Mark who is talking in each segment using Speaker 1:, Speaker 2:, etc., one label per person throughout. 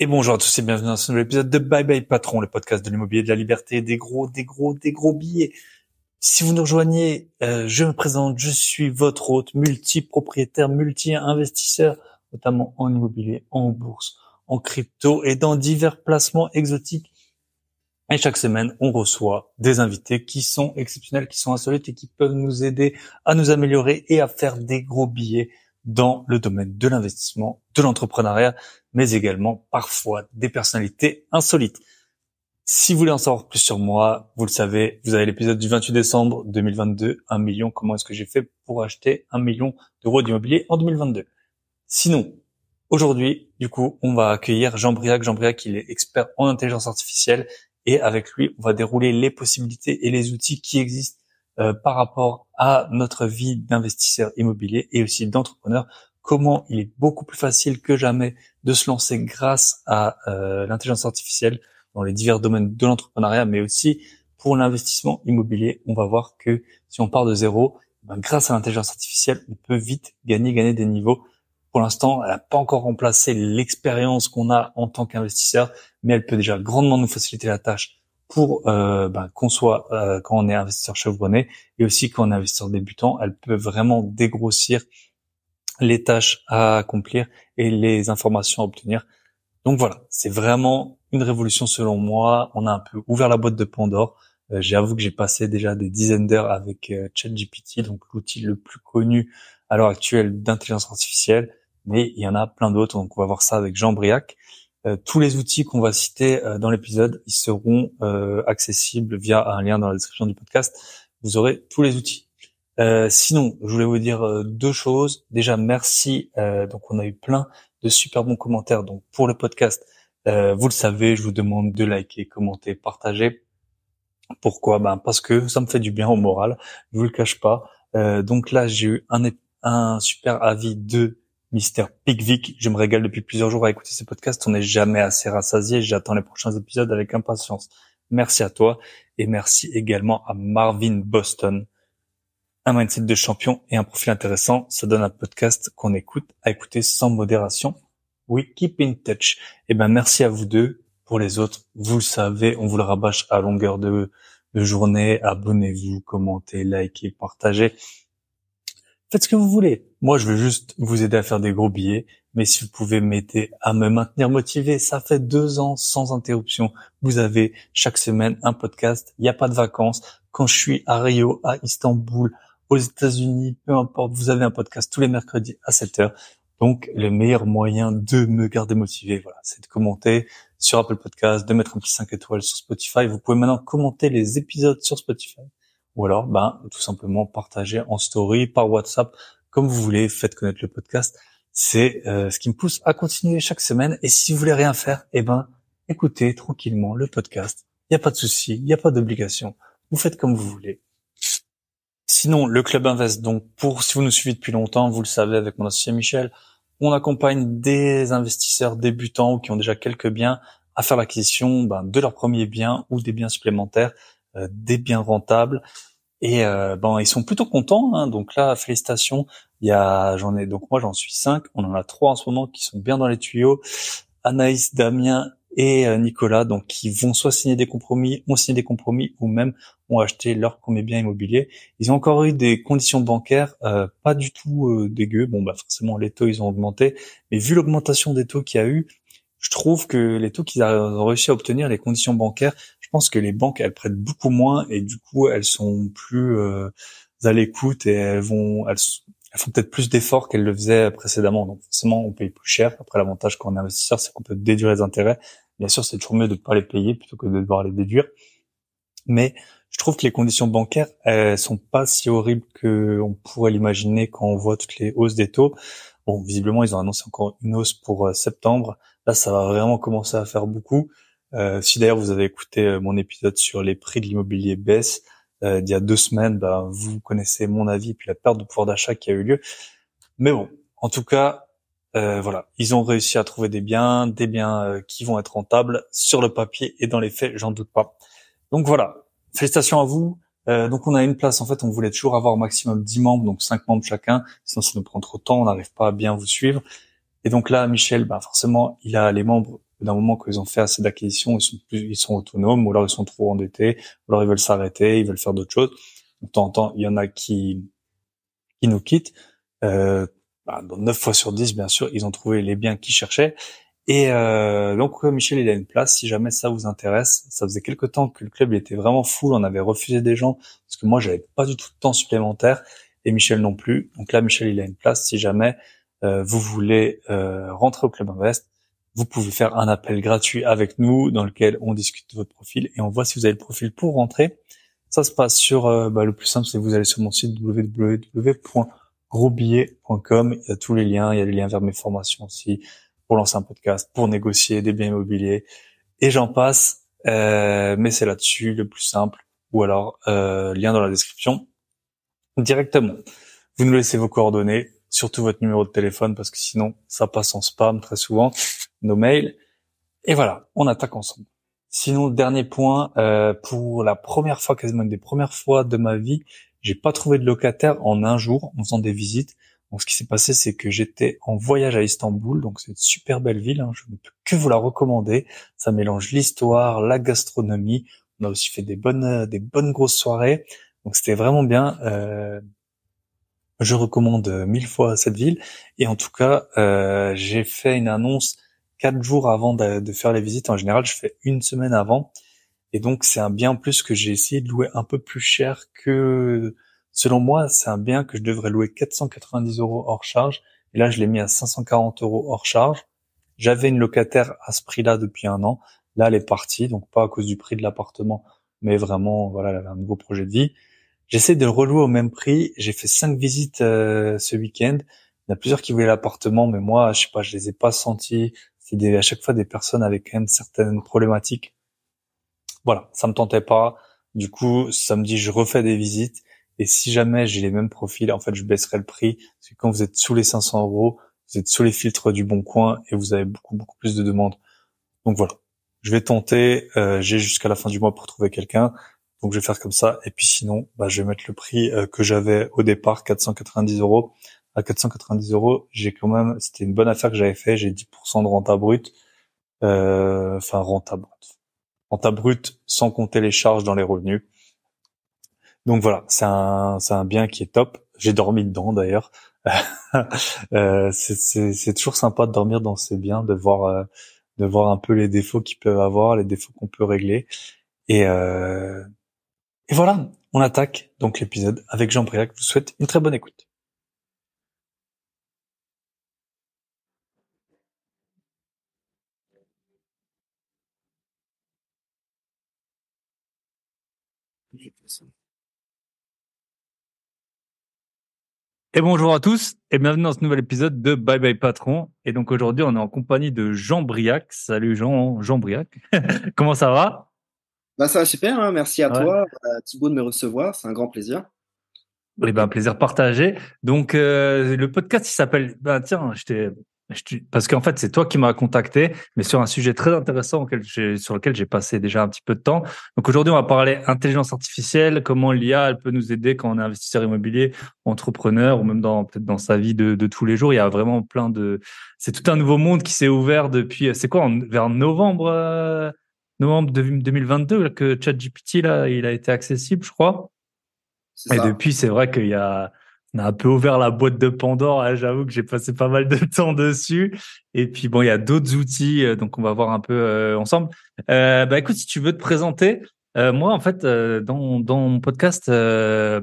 Speaker 1: Et bonjour à tous et bienvenue dans ce nouvel épisode de Bye Bye Patron, le podcast de l'immobilier de la liberté, des gros, des gros, des gros billets. Si vous nous rejoignez, euh, je me présente, je suis votre hôte, multi-propriétaire, multi-investisseur, notamment en immobilier, en bourse, en crypto et dans divers placements exotiques. Et chaque semaine, on reçoit des invités qui sont exceptionnels, qui sont insolites et qui peuvent nous aider à nous améliorer et à faire des gros billets dans le domaine de l'investissement, de l'entrepreneuriat, mais également parfois des personnalités insolites. Si vous voulez en savoir plus sur moi, vous le savez, vous avez l'épisode du 28 décembre 2022, 1 million, comment est-ce que j'ai fait pour acheter 1 million d'euros d'immobilier en 2022. Sinon, aujourd'hui, du coup, on va accueillir Jean Briac. Jean Briac, il est expert en intelligence artificielle et avec lui, on va dérouler les possibilités et les outils qui existent euh, par rapport à notre vie d'investisseur immobilier et aussi d'entrepreneur, comment il est beaucoup plus facile que jamais de se lancer grâce à euh, l'intelligence artificielle dans les divers domaines de l'entrepreneuriat, mais aussi pour l'investissement immobilier. On va voir que si on part de zéro, eh ben, grâce à l'intelligence artificielle, on peut vite gagner, gagner des niveaux. Pour l'instant, elle n'a pas encore remplacé l'expérience qu'on a en tant qu'investisseur, mais elle peut déjà grandement nous faciliter la tâche pour euh, bah, qu'on soit euh, quand on est investisseur chevronné et aussi quand on est investisseur débutant, elle peut vraiment dégrossir les tâches à accomplir et les informations à obtenir. Donc voilà, c'est vraiment une révolution selon moi. On a un peu ouvert la boîte de Pandore. Euh, j'avoue que j'ai passé déjà des dizaines d'heures avec ChatGPT, donc l'outil le plus connu à l'heure actuelle d'intelligence artificielle, mais il y en a plein d'autres. Donc on va voir ça avec Jean Briac. Euh, tous les outils qu'on va citer euh, dans l'épisode, ils seront euh, accessibles via un lien dans la description du podcast. Vous aurez tous les outils. sinon, je voulais vous dire deux choses. Déjà, merci. donc, on a eu plein de super bons commentaires. Donc, pour le podcast, vous le savez, je vous demande de liker, commenter, partager. Pourquoi Ben parce que ça me fait du bien au moral. Je vous le cache pas. donc là, j'ai eu un, un super avis de Mister pickwick Je me régale depuis plusieurs jours à écouter ces podcasts. On n'est jamais assez rassasié. J'attends les prochains épisodes avec impatience. Merci à toi et merci également à Marvin Boston. Un mindset de champion et un profil intéressant, ça donne un podcast qu'on écoute à écouter sans modération. Oui, keep in touch. Eh ben, merci à vous deux. Pour les autres, vous le savez, on vous le rabâche à longueur de, de journée. Abonnez-vous, commentez, likez, partagez faites ce que vous voulez. Moi, je veux juste vous aider à faire des gros billets. Mais si vous pouvez m'aider à me maintenir motivé, ça fait deux ans sans interruption. Vous avez chaque semaine un podcast. Il n'y a pas de vacances. Quand je suis à Rio, à Istanbul, aux États-Unis, peu importe, vous avez un podcast tous les mercredis à 7 h Donc, le meilleur moyen de me garder motivé, voilà, c'est de commenter sur Apple Podcast, de mettre un petit 5 étoiles sur Spotify. Vous pouvez maintenant commenter les épisodes sur Spotify ou alors ben tout simplement partager en story, par WhatsApp, comme vous voulez, faites connaître le podcast. C'est euh, ce qui me pousse à continuer chaque semaine. Et si vous voulez rien faire, eh ben écoutez tranquillement le podcast. Il n'y a pas de souci, il n'y a pas d'obligation. Vous faites comme vous voulez. Sinon, le Club Invest, donc pour si vous nous suivez depuis longtemps, vous le savez avec mon associé Michel, on accompagne des investisseurs débutants ou qui ont déjà quelques biens à faire l'acquisition ben, de leurs premiers biens ou des biens supplémentaires euh, des biens rentables. Et euh, bon, ils sont plutôt contents. Hein, donc là, félicitations. Il y a, j'en ai donc moi j'en suis cinq. On en a trois en ce moment qui sont bien dans les tuyaux. Anaïs, Damien et euh, Nicolas, donc qui vont soit signer des compromis, ont signé des compromis, ou même ont acheté leur premier bien immobilier. Ils ont encore eu des conditions bancaires pas du tout euh, dégueu. Bon, bah forcément les taux ils ont augmenté, mais vu l'augmentation des taux qu'il y a eu, je trouve que les taux qu'ils ont réussi à obtenir, les conditions bancaires, pense que les banques, elles prêtent beaucoup moins et du coup, elles sont plus euh, à l'écoute et elles vont, elles, font peut-être plus d'efforts qu'elles le faisaient précédemment. Donc forcément, on paye plus cher. Après, l'avantage quand on est investisseur, c'est qu'on peut déduire les intérêts. Bien sûr, c'est toujours mieux de ne pas les payer plutôt que de devoir les déduire. Mais je trouve que les conditions bancaires, elles sont pas si horribles que on pourrait l'imaginer quand on voit toutes les hausses des taux. Bon, visiblement, ils ont annoncé encore une hausse pour euh, septembre. Là, ça va vraiment commencer à faire beaucoup. Euh, si d'ailleurs vous avez écouté euh, mon épisode sur les prix de l'immobilier baisse il euh, d'il y a deux semaines, bah, vous connaissez mon avis puis la perte de pouvoir d'achat qui a eu lieu. Mais bon, en tout cas, voilà, ils ont réussi à trouver des biens, des biens qui vont être rentables sur le papier et dans les faits, j'en doute pas. Donc voilà, félicitations à vous. donc on a une place, en fait on voulait toujours avoir au maximum 10 membres, donc 5 membres chacun, sinon ça nous prend trop de temps, on n'arrive pas à bien vous suivre. Et donc là, Michel, ben forcément, il a les membres d'un moment qu'ils ont fait assez d'acquisitions, ils sont plus, ils sont autonomes, ou alors ils sont trop endettés, ou alors ils veulent s'arrêter, ils veulent faire d'autres choses. De temps en temps, il y en a qui, qui nous quittent. Euh, bah, dans 9 fois sur 10, bien sûr, ils ont trouvé les biens qu'ils cherchaient. Et euh, donc Michel, il a une place. Si jamais ça vous intéresse, ça faisait quelque temps que le club était vraiment fou, On avait refusé des gens parce que moi, j'avais pas du tout de temps supplémentaire et Michel non plus. Donc là, Michel, il a une place. Si jamais euh, vous voulez euh, rentrer au club invest, vous pouvez faire un appel gratuit avec nous dans lequel on discute de votre profil et on voit si vous avez le profil pour rentrer. Ça se passe sur euh, bah, le plus simple, c'est vous allez sur mon site www.grosbillet.com. Il y a tous les liens, il y a les liens vers mes formations aussi pour lancer un podcast, pour négocier des biens immobiliers et j'en passe. Euh, mais c'est là-dessus le plus simple ou alors euh, lien dans la description directement. Vous nous laissez vos coordonnées, surtout votre numéro de téléphone parce que sinon ça passe en spam très souvent, nos mails. Et voilà, on attaque ensemble. Sinon, dernier point, euh, pour la première fois, quasiment une des premières fois de ma vie, j'ai pas trouvé de locataire en un jour en faisant des visites. Donc ce qui s'est passé, c'est que j'étais en voyage à Istanbul, donc c'est une super belle ville, hein, je ne peux que vous la recommander. Ça mélange l'histoire, la gastronomie. On a aussi fait des bonnes, des bonnes grosses soirées. Donc c'était vraiment bien. Euh, je recommande euh, mille fois cette ville et en tout cas, euh, j'ai fait une annonce quatre jours avant de, faire les visites. En général, je fais une semaine avant et donc c'est un bien plus que j'ai essayé de louer un peu plus cher que, selon moi, c'est un bien que je devrais louer 490 euros hors charge et là je l'ai mis à 540 euros hors charge. J'avais une locataire à ce prix-là depuis un an. Là, elle est partie, donc pas à cause du prix de l'appartement, mais vraiment, voilà, elle avait un nouveau projet de vie. J'essaie de le relouer au même prix. J'ai fait cinq visites euh, ce week-end. Il y en a plusieurs qui voulaient l'appartement, mais moi, je sais pas, je les ai pas sentis. C'est à chaque fois des personnes avec quand même certaines problématiques. Voilà, ça me tentait pas. Du coup, samedi, je refais des visites. Et si jamais j'ai les mêmes profils, en fait, je baisserai le prix. Parce que quand vous êtes sous les 500 euros, vous êtes sous les filtres du bon coin et vous avez beaucoup, beaucoup plus de demandes. Donc voilà. Je vais tenter. Euh, j'ai jusqu'à la fin du mois pour trouver quelqu'un. Donc je vais faire comme ça. Et puis sinon, bah, je vais mettre le prix euh, que j'avais au départ, 490 euros. À 490 euros, j'ai quand même, c'était une bonne affaire que j'avais fait. J'ai 10% de renta brute, euh, enfin renta brute, renta brute sans compter les charges dans les revenus. Donc voilà, c'est un, c'est un bien qui est top. J'ai dormi dedans d'ailleurs. euh, c'est toujours sympa de dormir dans ces biens, de voir, euh, de voir un peu les défauts qu'ils peuvent avoir, les défauts qu'on peut régler. Et euh, et voilà, on attaque donc l'épisode avec Jean Briac. Je vous souhaite une très bonne écoute. Et bonjour à tous et bienvenue dans ce nouvel épisode de Bye Bye Patron. Et donc aujourd'hui, on est en compagnie de Jean Briac. Salut Jean, Jean Briac. Comment ça va ben ça va super, hein. merci
Speaker 2: à toi, à euh, Thibaut de me recevoir, c'est un grand plaisir.
Speaker 1: Oui ben, plaisir partagé. Donc, euh, le podcast, il s'appelle. Ben, tiens, je je, parce qu'en fait, c'est toi qui m'as contacté, mais sur un sujet très intéressant auquel sur lequel j'ai passé déjà un petit peu de temps. Donc aujourd'hui, on va parler intelligence artificielle, comment l'IA elle peut nous aider quand on est investisseur immobilier, entrepreneur ou même dans peut-être dans sa vie de, de, tous les jours. Il y a vraiment plein de, c'est tout un nouveau monde qui s'est ouvert depuis. C'est quoi vers novembre euh, novembre 2022 que ChatGPT là, il a été accessible, je crois. Et depuis, c'est vrai qu'il y a on a un peu ouvert la boîte de Pandore. Hein, j'avoue que j'ai passé pas mal de temps dessus. Et puis bon, il y a d'autres outils, euh, donc on va voir un peu euh, ensemble. Euh, bah écoute, si tu veux te présenter, moi en fait, dans, dans mon podcast, les,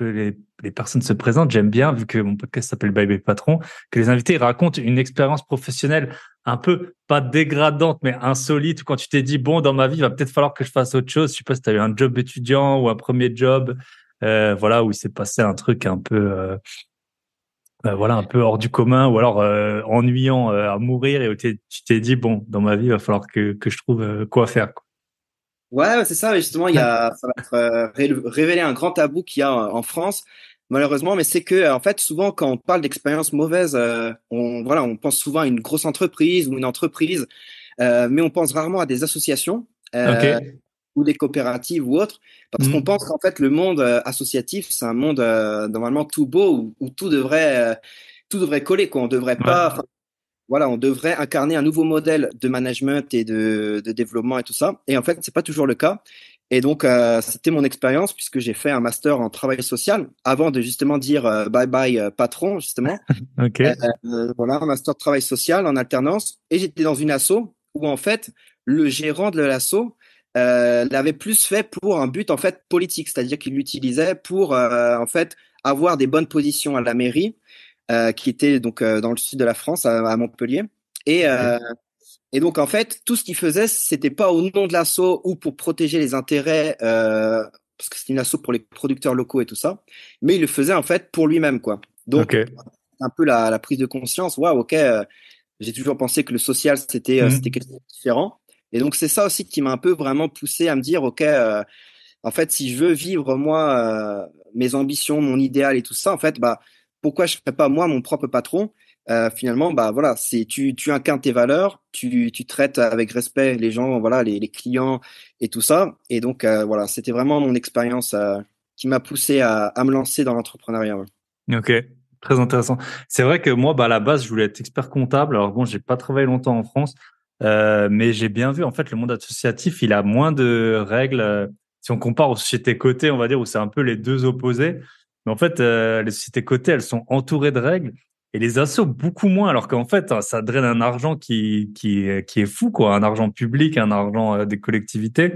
Speaker 1: les, personnes se présentent. J'aime bien, vu que mon podcast s'appelle Bye Patron, que les invités racontent une expérience professionnelle un peu, pas dégradante, mais insolite, quand tu t'es dit, bon, dans ma vie, il va peut-être falloir que je fasse autre chose. Je sais pas si tu as eu un job étudiant ou un premier job, euh, voilà, où il s'est passé un truc un peu, euh, euh, voilà, un peu hors du commun, ou alors ennuyant à mourir, et où tu t'es dit, bon, dans ma vie, il va falloir que, que je trouve quoi faire. Quoi.
Speaker 2: Ouais, c'est ça. Justement, il y a, ça va être, un grand tabou qu'il y a en France malheureusement, mais c'est que euh, en fait, souvent quand on parle d'expérience mauvaise, euh, on voilà, on pense souvent à une grosse entreprise ou une entreprise, euh, mais on pense rarement à des associations ou des coopératives ou autres, parce mm. qu'on pense qu'en fait le monde associatif c'est un monde normalement tout beau où, tout devrait tout devrait coller, quoi. On devrait pas, voilà, on devrait incarner un nouveau modèle de management et de, de développement et tout ça. Et en fait, c'est pas toujours le cas. Et donc, euh, c'était mon expérience puisque j'ai fait un master en travail social avant de justement dire euh, bye bye euh, patron, justement. ok. voilà, un master de travail social en alternance. Et j'étais dans une asso où, en fait, le gérant de l'asso l'avait plus fait pour un but, en fait, politique. C'est-à-dire qu'il l'utilisait pour, en fait, avoir des bonnes positions à la mairie, qui était donc dans le sud de la France, à, Montpellier. Et, et donc en fait, tout ce qu'il faisait, c'était pas au nom de l'assaut ou pour protéger les intérêts, euh, parce que c'est une assaut pour les producteurs locaux et tout ça, mais il le faisait en fait pour lui-même quoi. Donc un peu la, la, prise de conscience, waouh, ok, euh, j'ai toujours pensé que le social c'était euh, mmh. c'était quelque chose de différent. Et donc c'est ça aussi qui m'a un peu vraiment poussé à me dire, ok, euh, en fait, si je veux vivre moi mes ambitions, mon idéal et tout ça, en fait, bah pourquoi je ne serais pas moi mon propre patron euh, finalement, bah voilà, tu, tu incarnes tes valeurs, tu, traites avec respect les gens, voilà, les, clients et tout ça. Et donc euh, voilà, c'était vraiment mon expérience euh, qui m'a poussé à, me lancer dans l'entrepreneuriat.
Speaker 1: Ok, très intéressant. C'est vrai que moi, bah à la base, je voulais être expert comptable. Alors bon, j'ai pas travaillé longtemps en France, mais j'ai bien vu en fait le monde associatif, il a moins de règles. si on compare aux sociétés cotées, on va dire où c'est un peu les deux opposés. Mais en fait, les sociétés cotées, elles sont entourées de règles et les assos beaucoup moins alors qu'en fait hein, ça draine un argent qui qui euh, qui est fou quoi un argent public un argent euh, des collectivités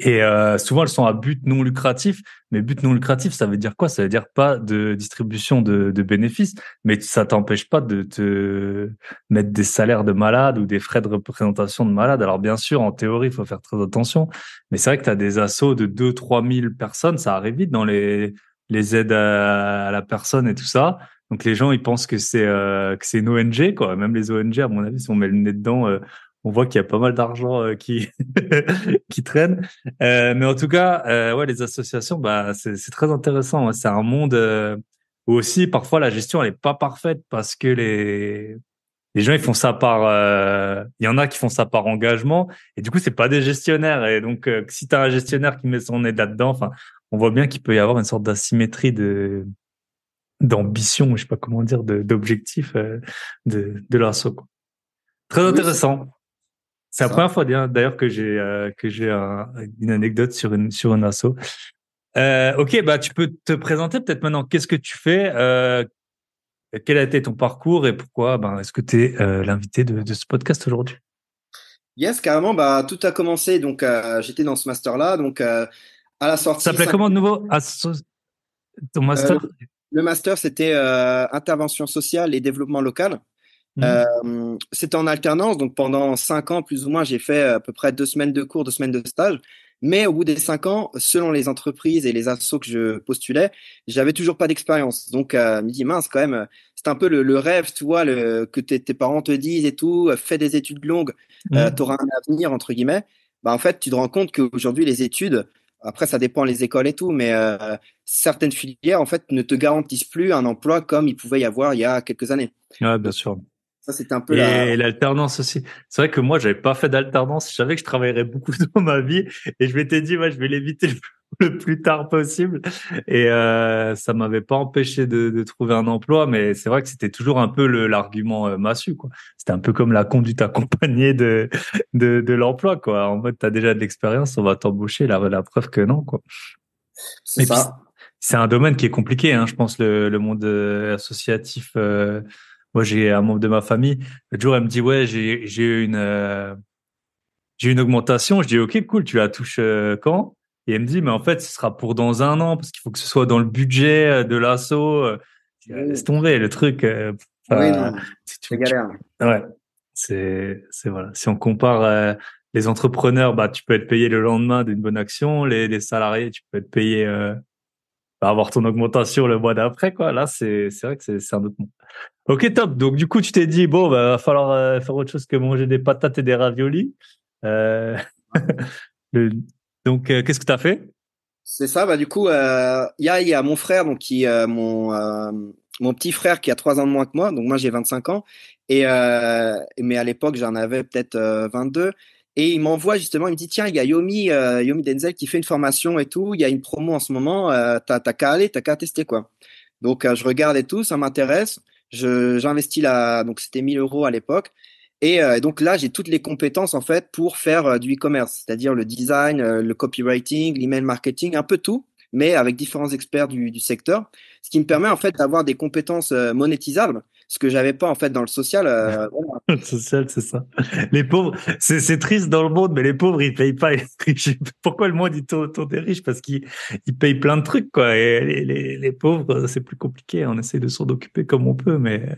Speaker 1: et euh, souvent elles sont à but non lucratif mais but non lucratif ça veut dire quoi ça veut dire pas de distribution de, bénéfices mais ça t'empêche pas de te mettre des salaires de malades ou des frais de représentation de malade alors bien sûr en théorie il faut faire très attention mais c'est vrai que tu as des assos de 2 3 000 personnes ça arrive vite dans les les aides à la personne et tout ça donc les gens, ils pensent que c'est euh, que c'est une ONG, quoi. Même les ONG, à mon avis, si on met le nez dedans, euh, on voit qu'il y a pas mal d'argent euh, qui qui traîne. mais en tout cas, ouais, les associations, bah c'est très intéressant. Hein. C'est un monde où aussi parfois la gestion elle est pas parfaite parce que les les gens ils font ça par il y en a qui font ça par engagement et du coup c'est pas des gestionnaires et donc si tu as un gestionnaire qui met son nez là-dedans enfin on voit bien qu'il peut y avoir une sorte d'asymétrie de d'ambition, je sais pas comment dire, d'objectif euh, de, de, l'asso. Très intéressant. C'est la première fois d'ailleurs que j'ai euh, une anecdote sur une un asso. Euh, ok, bah tu peux te présenter peut-être maintenant. Qu'est-ce que tu fais Quel a été ton parcours et pourquoi ben, Est-ce que tu es l'invité de, ce podcast aujourd'hui
Speaker 2: Yes, carrément. Bah tout a commencé. Donc j'étais dans ce master là. Donc à la sortie. Ça s'appelait comment de
Speaker 1: nouveau Ton master
Speaker 2: le master, c'était euh, intervention sociale et développement local. Mmh. Euh, c'était en alternance, donc pendant cinq ans plus ou moins, j'ai fait euh, à peu près deux semaines de cours, deux semaines de stage. Mais au bout des cinq ans, selon les entreprises et les assos que je postulais, j'avais toujours pas d'expérience. Donc, à me mince quand même, c'est un peu le, rêve, tu vois, le, que tes parents te disent et tout, fais des études longues, mmh. tu auras un avenir entre guillemets. Bah, en fait, tu te rends compte qu'aujourd'hui les études, après, ça dépend les écoles et tout, mais euh, certaines filières, en fait, ne te garantissent plus un emploi comme il pouvait y avoir il y a quelques années. Ouais, bien sûr. Ça, un peu Et
Speaker 1: l'alternance aussi. C'est vrai que moi, j'avais pas fait d'alternance. Je savais que je travaillerais beaucoup dans ma vie et je m'étais dit, moi je vais l'éviter le plus le plus tard possible. Et euh, ça m'avait pas empêché de, trouver un emploi, mais c'est vrai que c'était toujours un peu l'argument euh, massu. Quoi. C'était un peu comme la conduite accompagnée de, de, l'emploi. Quoi. En mode, tu as déjà de l'expérience, on va t'embaucher, la, la preuve que non. Quoi. C'est un domaine qui est compliqué, hein, je pense, le, le monde euh, associatif. Euh, moi, j'ai un membre de ma famille. Le jour, elle me dit, ouais, j'ai, j'ai eu une... j'ai une augmentation, je dis ok cool, tu la touches quand et elle me dit, mais en fait, ce sera pour dans un an, parce qu'il faut que ce soit dans le budget euh, de l'assaut. Euh. Laisse tomber le truc. Euh, oui, C'est galère. Ouais. C'est, c'est voilà. Si on compare les entrepreneurs, bah, tu peux être payé le lendemain d'une bonne action. Les, salariés, tu peux être payé, bah, avoir ton augmentation le mois d'après, quoi. Là, c'est, c'est vrai que c'est, un autre monde. Ok, top. Donc, du coup, tu t'es dit, bon, bah, va falloir faire autre chose que manger des patates et des raviolis. le, donc, euh, qu'est-ce que tu as fait
Speaker 2: C'est ça. Bah, du coup, il y, a, mon frère, donc qui, euh, mon, euh, mon petit frère qui a trois ans de moins que moi. Donc, moi, j'ai 25 ans. Et, mais à l'époque, j'en avais peut-être 22. Et il m'envoie justement, il me dit tiens, il y a Yomi, Yomi Denzel qui fait une formation et tout. Il y a une promo en ce moment. t'as qu'à aller, t'as qu'à tester quoi. Donc, je regarde et tout, ça m'intéresse. J'investis là, donc c'était 1000 euros à l'époque. Euh, et, donc là, j'ai toutes les compétences en fait pour faire euh, du e-commerce, c'est-à-dire le design, euh, le copywriting, l'email marketing, un peu tout, mais avec différents experts du, secteur, ce qui me permet en fait d'avoir des compétences monétisables, ce que j'avais pas en fait dans le social. le social, c'est ça.
Speaker 1: Les pauvres, c'est triste dans le monde, mais les pauvres ils payent pas. Pourquoi le monde est tourne autour des riches Parce qu'ils payent plein de trucs quoi. Et les, pauvres, c'est plus compliqué. On essaie de s'en occuper comme on peut, mais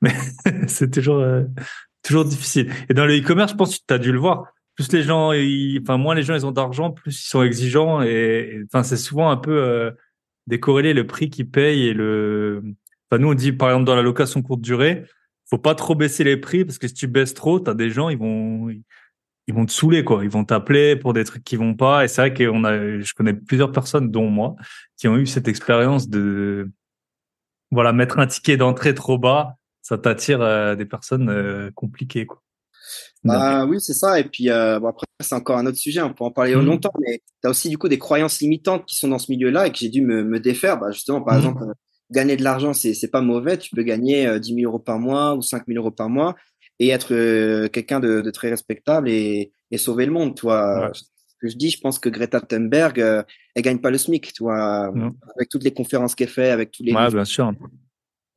Speaker 1: mais c'est toujours toujours difficile. Et dans le e-commerce, je pense que tu as dû le voir. Plus les gens, enfin moins les gens ils ont d'argent, plus ils sont exigeants et, enfin c'est souvent un peu euh, décorrélé le prix qu'ils payent et le. Enfin nous on dit par exemple dans la location courte durée, faut pas trop baisser les prix parce que si tu baisses trop, tu as des gens ils vont ils vont te saouler quoi, ils vont t'appeler pour des trucs qui vont pas et c'est vrai qu'on a je connais plusieurs personnes dont moi qui ont eu cette expérience de voilà mettre un ticket d'entrée trop bas ça t'attire euh, des personnes euh, compliquées,
Speaker 2: Bah, euh, oui, c'est ça. Et puis après, c'est encore un autre sujet, on peut en parler mmh. longtemps, mais tu as aussi du coup des croyances limitantes qui sont dans ce milieu-là et que j'ai dû me, défaire. Bah, justement, par mmh. exemple, gagner de l'argent, c'est, c'est pas mauvais. Tu peux gagner 10 000 euros par mois ou 5 000 euros par mois et être quelqu'un de, très respectable et, sauver le monde. Toi, ce que je dis, je pense que Greta Thunberg, elle gagne pas le SMIC, toi, mmh. avec toutes les conférences qu'elle fait, avec tous les. Ouais, bien sûr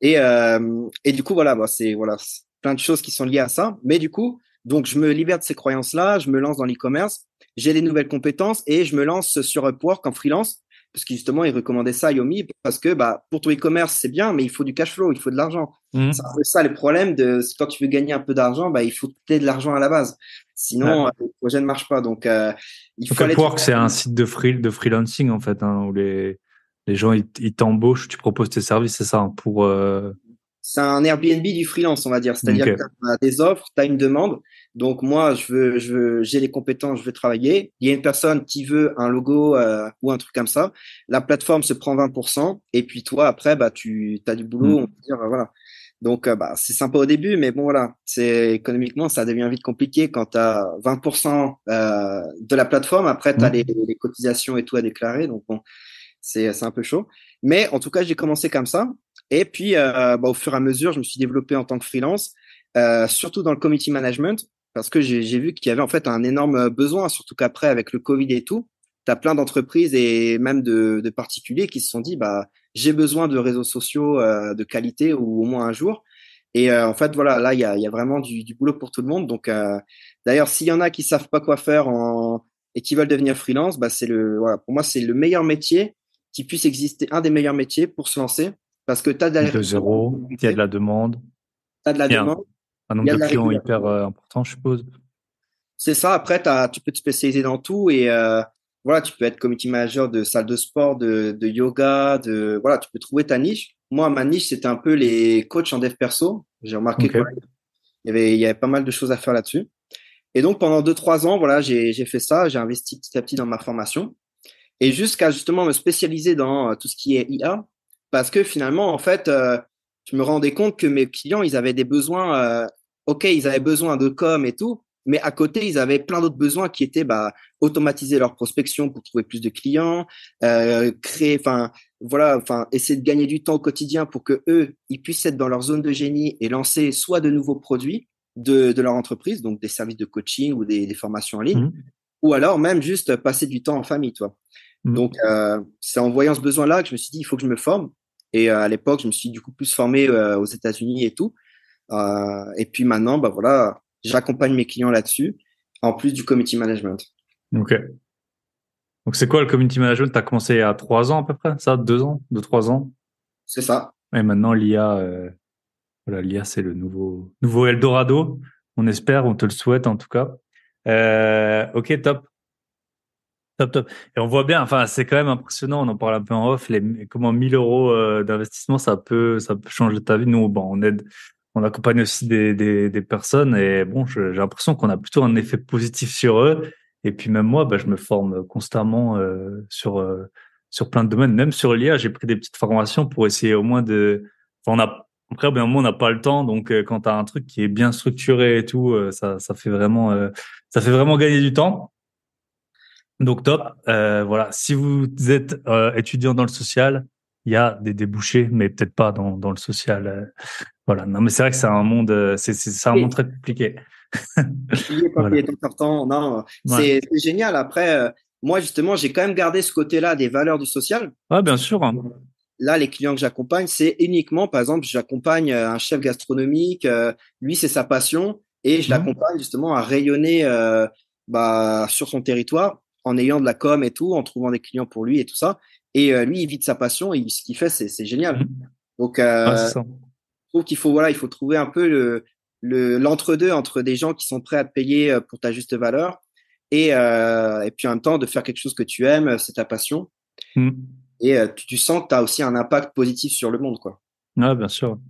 Speaker 2: et, euh, et du coup, voilà, bah, c'est voilà, plein de choses qui sont liées à ça. Mais du coup, donc, je me libère de ces croyances-là, je me lance dans l'e-commerce, j'ai des nouvelles compétences et je me lance sur Upwork en freelance. Parce que justement, il recommandait ça à Yomi parce que bah, pour ton e-commerce, c'est bien, mais il faut du cash flow, il faut de l'argent. Mmh. C'est ça le problème de quand tu veux gagner un peu d'argent, bah, il faut peut de l'argent à la base. Sinon, euh, le projet ne marche pas. Donc, euh, il faut. Upwork, c'est un
Speaker 1: site de, de freelancing en fait, hein, où les les gens, ils, t'embauchent, tu proposes tes services, c'est ça, hein, pour... Euh,
Speaker 2: c'est un Airbnb du freelance, on va dire. C'est-à-dire que tu as des offres, tu as une demande. Donc moi, je veux, j'ai les compétences, je veux travailler. Il y a une personne qui veut un logo euh, ou un truc comme ça. La plateforme se prend 20%. Et puis toi, après, bah, tu as du boulot. Mm. Euh, Donc, bah, c'est sympa au début, mais bon, voilà, c'est économiquement, ça devient vite compliqué quand tu as 20% de la plateforme. Après, tu as mm. les, les, cotisations et tout à déclarer. Donc, bon, euh, c'est un peu chaud. Mais en tout cas, j'ai commencé comme ça. Et puis, euh, bah, au fur et à mesure, je me suis développé en tant que freelance, euh, surtout dans le community management, parce que j'ai vu qu'il y avait en fait un énorme euh, besoin, surtout qu'après avec le Covid et tout, tu as plein d'entreprises et même de, de, particuliers qui se sont dit, bah j'ai besoin de réseaux sociaux de qualité ou au moins un jour. Et en fait, voilà, là, il y a, y a, vraiment du, du, boulot pour tout le monde. Donc, d'ailleurs, s'il y en a qui savent pas quoi faire en, et qui veulent devenir freelance, bah c'est le, voilà, pour moi, c'est le meilleur métier qui puisse exister un des meilleurs métiers pour se lancer parce que tu as de la de la demande. Tu as de la demande.
Speaker 1: Un nombre de, clients hyper euh, important, je suppose.
Speaker 2: C'est ça. Après, tu peux te spécialiser dans tout et euh, voilà, tu peux être comité manager de salle de sport, de, yoga, de voilà, tu peux trouver ta niche. Moi, ma niche, c'était un peu les coachs en dev perso. J'ai remarqué qu'il y avait, avait pas mal de choses à faire là-dessus. Et donc pendant deux trois ans, voilà, j'ai fait ça. J'ai investi petit à petit dans ma formation et jusqu'à justement me spécialiser dans euh, tout ce qui est IA, parce que finalement, en fait, euh, je me rendais compte que mes clients, ils avaient des besoins, euh, ok, ils avaient besoin de com et tout, mais à côté, ils avaient plein d'autres besoins qui étaient bah, automatiser leur prospection pour trouver plus de clients, créer, enfin, voilà, enfin, essayer de gagner du temps au quotidien pour que eux, ils puissent être dans leur zone de génie et lancer soit de nouveaux produits de, de leur entreprise, donc des services de coaching ou des, formations en ligne, mmh. ou alors même juste passer du temps en famille, toi. Mm. Donc, euh, c'est en voyant ce besoin-là que je me suis dit, il faut que je me forme. Et euh, à l'époque, je me suis du coup plus formé euh, aux États-Unis et tout. et puis maintenant, bah voilà, j'accompagne mes clients
Speaker 1: là-dessus, en plus du community management. Ok. Donc, c'est quoi le community management Tu as commencé à trois ans à peu près, ça Deux ans Deux, trois ans C'est ça. Et maintenant, l'IA, voilà, l'IA, c'est le nouveau, nouveau Eldorado. On espère, on te le souhaite en tout cas. ok, top. Top, top. Et on voit bien, enfin, c'est quand même impressionnant. On en parle un peu en off. Les, comment 1000 euros euh, d'investissement, ça peut, ça peut changer ta vie. Nous, bon, on aide, on accompagne aussi des, personnes. Et bon, j'ai l'impression qu'on a plutôt un effet positif sur eux. Et puis, même moi, bah, je me forme constamment euh, sur, euh, sur plein de domaines. Même sur l'IA, j'ai pris des petites formations pour essayer au moins de. Enfin, on a, après, bien, on n'a pas le temps. Donc, quand tu as un truc qui est bien structuré et tout, ça, ça, fait vraiment, ça fait vraiment gagner du temps. Donc top. Euh, voilà, si vous êtes euh, étudiant dans le social, il y a des débouchés, mais peut-être pas dans, dans le social. Euh, voilà. Non, mais c'est vrai que c'est un monde, c'est c'est un monde très compliqué.
Speaker 2: c'est génial. Après, moi justement, j'ai quand même gardé ce côté-là des valeurs du social. ah bien sûr. Là, les clients que j'accompagne, c'est uniquement, par exemple, j'accompagne un chef gastronomique. lui, c'est sa passion, et je mmh l'accompagne justement à rayonner bah, sur son territoire en ayant de la com et tout, en trouvant des clients pour lui et tout ça. Et euh, lui, il vit de sa passion et ce qu'il fait, c'est génial. Mmh. Donc, euh, je trouve qu'il faut voilà, il faut trouver un peu le l'entre-deux entre des gens qui sont prêts à te payer euh, pour ta juste valeur et, puis en même temps de faire quelque chose que tu aimes, c'est ta passion. Mmh. Et tu, sens que tu as aussi un impact positif sur le monde. Quoi.
Speaker 1: bien sûr.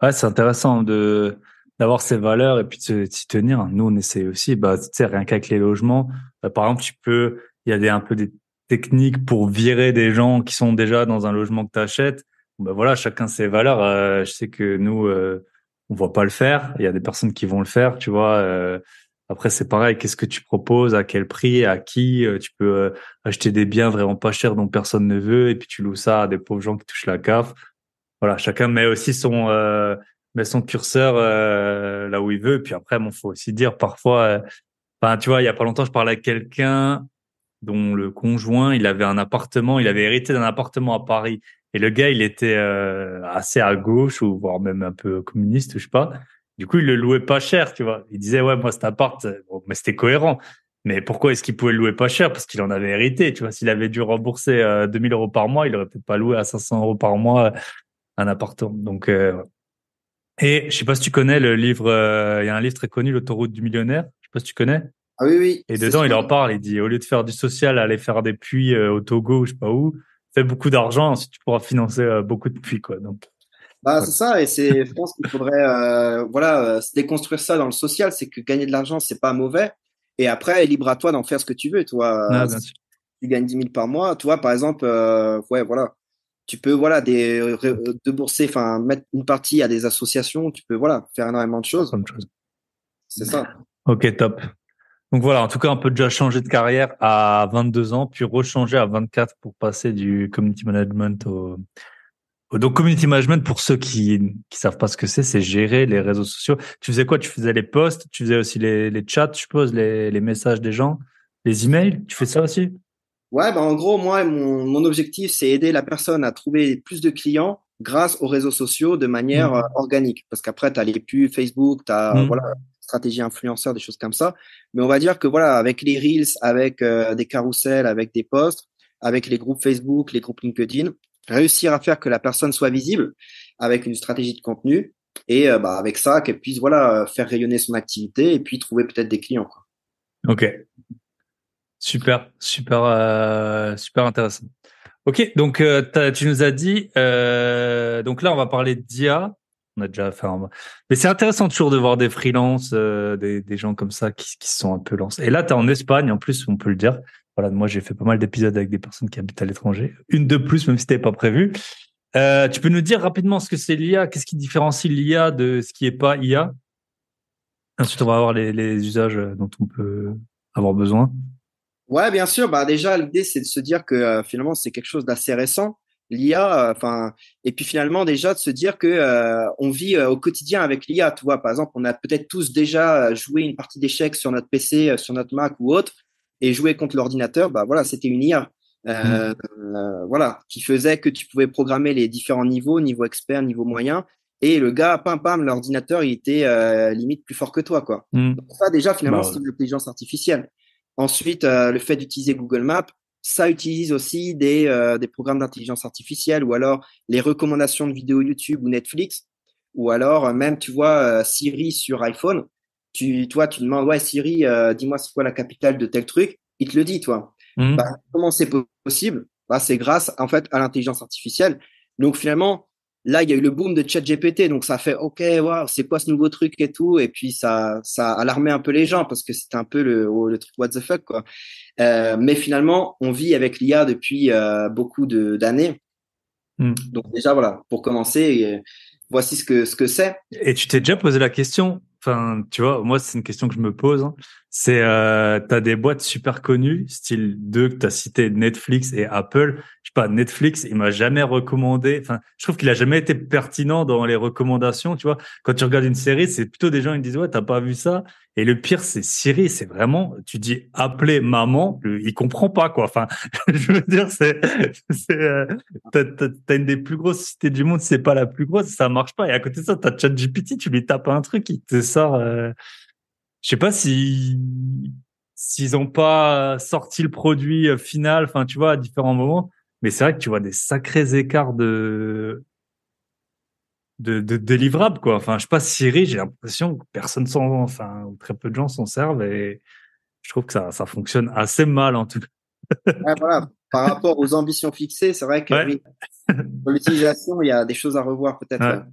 Speaker 1: Ouais, c'est intéressant de, d'avoir ses valeurs et puis de s'y tenir. Nous, on essaie aussi, bah, tu sais, rien qu'avec les logements, bah, par exemple, tu peux, il y a des, un peu des techniques pour virer des gens qui sont déjà dans un logement que tu achètes. Bah, voilà, chacun ses valeurs. Euh, je sais que nous, euh, on voit pas le faire. Il y a des personnes qui vont le faire, tu vois. Euh. après, c'est pareil, qu'est-ce que tu proposes, à quel prix, à qui euh, Tu peux acheter des biens vraiment pas chers dont personne ne veut, et puis tu loues ça à des pauvres gens qui touchent la CAF. Voilà, chacun met aussi son, son curseur euh, là où il veut. Puis après, bon, faut aussi dire parfois, euh, tu vois, il y a pas longtemps, je parlais à quelqu'un dont le conjoint, il avait un appartement, il avait hérité d'un appartement à Paris. Et le gars, il était euh, assez à gauche ou voire même un peu communiste, je sais pas. Du coup, il le louait pas cher, tu vois. Il disait ouais, moi cet appart, mais c'était cohérent. Mais pourquoi est-ce qu'il pouvait le louer pas cher Parce qu'il en avait hérité, tu vois. S'il avait dû rembourser 2000 euros par mois, il aurait peut-être pas loué à 500 euros par mois un appartement. Donc, et je sais pas si tu connais le livre, euh, il y a un livre très connu, L'autoroute du millionnaire. Je sais pas si tu connais. Ah oui, oui. Et dedans, il en parle. Il dit, au lieu de faire du social, aller faire des puits euh, au Togo, je sais pas où, fais beaucoup d'argent, ensuite tu pourras financer euh, beaucoup de puits, quoi. Donc.
Speaker 2: Bah, c'est ça, et c'est, je pense qu'il faudrait, voilà, se déconstruire ça dans le social, c'est que gagner de l'argent, c'est pas mauvais. Et après, libre à toi d'en faire ce que tu veux, toi. Ah, tu gagnes 10 000 par mois, toi, par exemple, ouais, voilà tu peux voilà des débourser enfin mettre une partie à des associations tu peux voilà faire énormément de choses c'est ça
Speaker 1: ok top donc voilà en tout cas on peut déjà changer de carrière à 22 ans puis rechanger à 24 pour passer du community management au donc community management pour ceux qui qui savent pas ce que c'est c'est gérer les réseaux sociaux tu faisais quoi tu faisais les posts tu faisais aussi les, chats je suppose les, les messages des gens les emails tu fais ça aussi Ouais, bah en
Speaker 2: gros, moi, mon, objectif, c'est aider la personne à trouver plus de clients grâce aux réseaux sociaux de manière mmh. euh, organique. Parce qu'après, tu as les pubs Facebook, tu as mmh. voilà, stratégie influenceur, des choses comme ça. Mais on va dire que voilà, avec les Reels, avec euh, des carousels, avec des posts, avec les groupes Facebook, les groupes LinkedIn, réussir à faire que la personne soit visible avec une stratégie de contenu et euh, bah, avec ça, qu'elle puisse voilà, faire rayonner son activité et puis trouver peut-être des clients. Quoi.
Speaker 1: Ok, Super, super, euh, super intéressant. Ok, donc euh, tu nous as dit, euh, donc là on va parler d'IA. On a déjà fait Mais c'est intéressant toujours de voir des freelances, des, gens comme ça qui, sont un peu lancés. Et là, tu es en Espagne, en plus, on peut le dire. Voilà, moi j'ai fait pas mal d'épisodes avec des personnes qui habitent à l'étranger. Une de plus, même si c'était pas prévu. tu peux nous dire rapidement ce que c'est l'IA, qu'est-ce qui différencie l'IA de ce qui est pas IA Ensuite, on va avoir les, les usages dont on peut avoir besoin.
Speaker 2: Ouais, bien sûr. Bah déjà, l'idée c'est de se dire que euh, finalement c'est quelque chose d'assez récent, l'IA. Euh, enfin, et puis finalement déjà de se dire que euh, on vit au quotidien avec l'IA. Tu par exemple, on a peut-être tous déjà joué une partie d'échecs sur notre PC, sur notre Mac ou autre, et joué contre l'ordinateur. Bah voilà, c'était une IA. Mmh. voilà, qui faisait que tu pouvais programmer les différents niveaux, niveau expert, niveau moyen, et le gars, pam pam, l'ordinateur, il était limite plus fort que toi, quoi. Mmh. Donc, ça déjà finalement bah, c'est l'intelligence artificielle. Ensuite, euh, le fait d'utiliser Google Maps, ça utilise aussi des, euh, des programmes d'intelligence artificielle ou alors les recommandations de vidéos YouTube ou Netflix ou alors euh, même, tu vois, Siri sur iPhone. Tu, toi, tu demandes, ouais, Siri, dis-moi c'est quoi la capitale de tel truc. Il te le dit, toi. Mmh. Bah, comment c'est possible bah, C'est grâce, en fait, à l'intelligence artificielle. Donc, finalement, Là, il y a eu le boom de ChatGPT, donc ça fait OK, waouh, c'est quoi ce nouveau truc et tout, et puis ça, ça alarmé un peu les gens parce que c'était un peu le, oh, truc what the fuck euh, mais finalement, on vit avec l'IA depuis euh, beaucoup d'années, hmm. donc déjà voilà, pour commencer, euh, voici ce que ce que c'est.
Speaker 1: Et tu t'es déjà posé la question Enfin, tu vois, moi, c'est une question que je me pose. Hein. C'est, euh, t'as des boîtes super connues, style 2 que t'as cité Netflix et Apple. Je sais pas, Netflix, il m'a jamais recommandé. Enfin, je trouve qu'il a jamais été pertinent dans les recommandations. Tu vois, quand tu regardes une série, c'est plutôt des gens qui me disent ouais, t'as pas vu ça. Et le pire, c'est Siri, c'est vraiment, tu dis appeler maman, il comprend pas quoi. Enfin, je veux dire, c'est, euh, t'as une des plus grosses cités du monde, c'est pas la plus grosse, ça marche pas. Et à côté de ça, t'as ChatGPT, tu lui tapes un truc, il te sort. Euh, je sais pas si s'ils ont pas sorti le produit euh, final, enfin tu vois, à différents moments. Mais c'est vrai que tu vois des sacrés écarts de de, de délivrable, quoi. Enfin, je sais pas, Siri, j'ai l'impression que personne s'en, enfin, très peu de gens s'en servent et je trouve que ça, ça fonctionne assez mal, en tout cas. Ouais, voilà. Par
Speaker 2: rapport aux ambitions fixées, c'est vrai que l'utilisation, il y a des choses à revoir, peut-être.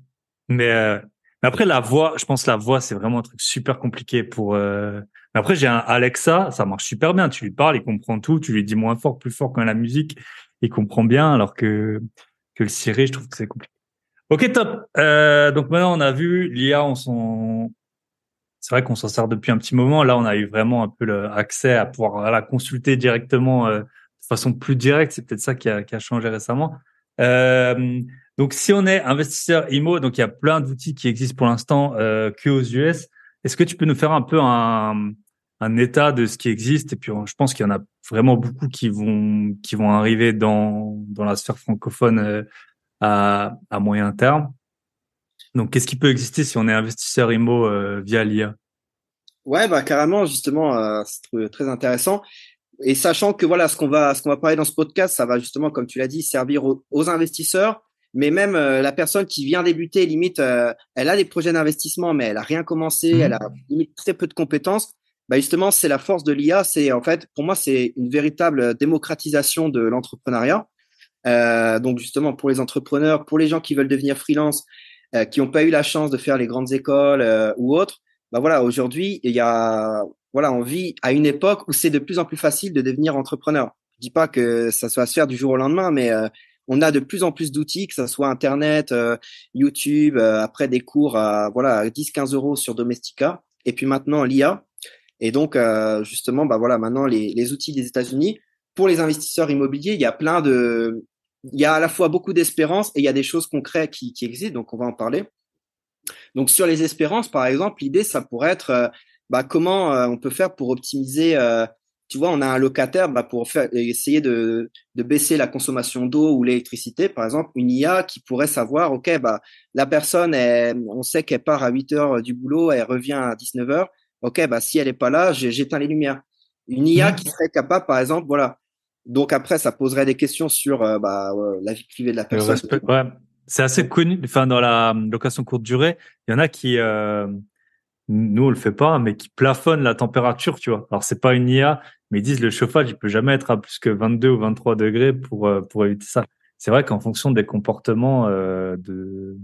Speaker 1: Mais, euh, mais, après, la voix, je pense que la voix, c'est vraiment un truc super compliqué pour, euh, mais après, j'ai un Alexa, ça marche super bien. Tu lui parles, il comprend tout. Tu lui dis moins fort, plus fort quand la musique, il comprend bien, alors que, que le Siri, je trouve que c'est compliqué. Ok, top. Euh, donc maintenant, on a vu l'IA, on s'en... C'est vrai qu'on s'en sert depuis un petit moment. Là, on a eu vraiment un peu l'accès à pouvoir la consulter directement euh, de façon plus directe. C'est peut-être ça qui a, changé récemment. Euh, donc, si on est investisseur IMO, donc il y a plein d'outils qui existent pour l'instant euh, que aux US. Est-ce que tu peux nous faire un peu un, un état de ce qui existe Et puis, je pense qu'il y en a vraiment beaucoup qui vont qui vont arriver dans dans la sphère francophone à, moyen terme. Donc, qu'est-ce qui peut exister si on est investisseur IMO euh, via l'IA Ouais, bah
Speaker 2: carrément, justement, euh, c'est très intéressant. Et sachant que voilà, ce qu'on va, ce qu'on va parler dans ce podcast, ça va justement, comme tu l'as dit, servir aux, investisseurs, mais même euh, la personne qui vient débuter, limite, elle a des projets d'investissement, mais elle a rien commencé, mmh. elle a très peu de compétences. Bah justement, c'est la force de l'IA. C'est en fait, pour moi, c'est une véritable démocratisation de l'entrepreneuriat euh, donc justement, pour les entrepreneurs, pour les gens qui veulent devenir freelance, euh, qui n'ont pas eu la chance de faire les grandes écoles euh, ou autres, bah voilà, aujourd'hui, il y a, voilà, on vit à une époque où c'est de plus en plus facile de devenir entrepreneur. Je dis pas que ça soit à se faire du jour au lendemain, mais euh, on a de plus en plus d'outils, que ce soit Internet, euh, YouTube, après des cours à voilà 10-15 euros sur Domestika, et puis maintenant l'IA. Et donc justement, bah voilà, maintenant les, les outils des États-Unis pour les investisseurs immobiliers, il y a plein de il y a à la fois beaucoup d'espérance et il y a des choses concrètes qui, existent, donc on va en parler. Donc sur les espérances, par exemple, l'idée, ça pourrait être euh, bah, comment euh, on peut faire pour optimiser, euh, tu vois, on a un locataire bah, pour faire, essayer de, baisser la consommation d'eau ou l'électricité, par exemple, une IA qui pourrait savoir, OK, bah, la personne, est, on sait qu'elle part à 8 heures du boulot, elle revient à 19 heures, OK, bah, si elle n'est pas là, j'éteins les lumières. Une IA mmh. qui serait capable, par exemple, voilà, donc après, ça poserait des questions sur euh, bah, euh, la vie privée de la personne.
Speaker 1: Ouais. C'est assez connu. Enfin, dans la euh, location courte durée, il y en a qui, nous, on le fait pas, mais qui plafonnent la température, tu vois. Alors c'est pas une IA, mais ils disent le chauffage, il peut jamais être à plus que 22 ou 23 degrés pour pour éviter ça. C'est vrai qu'en fonction des comportements de,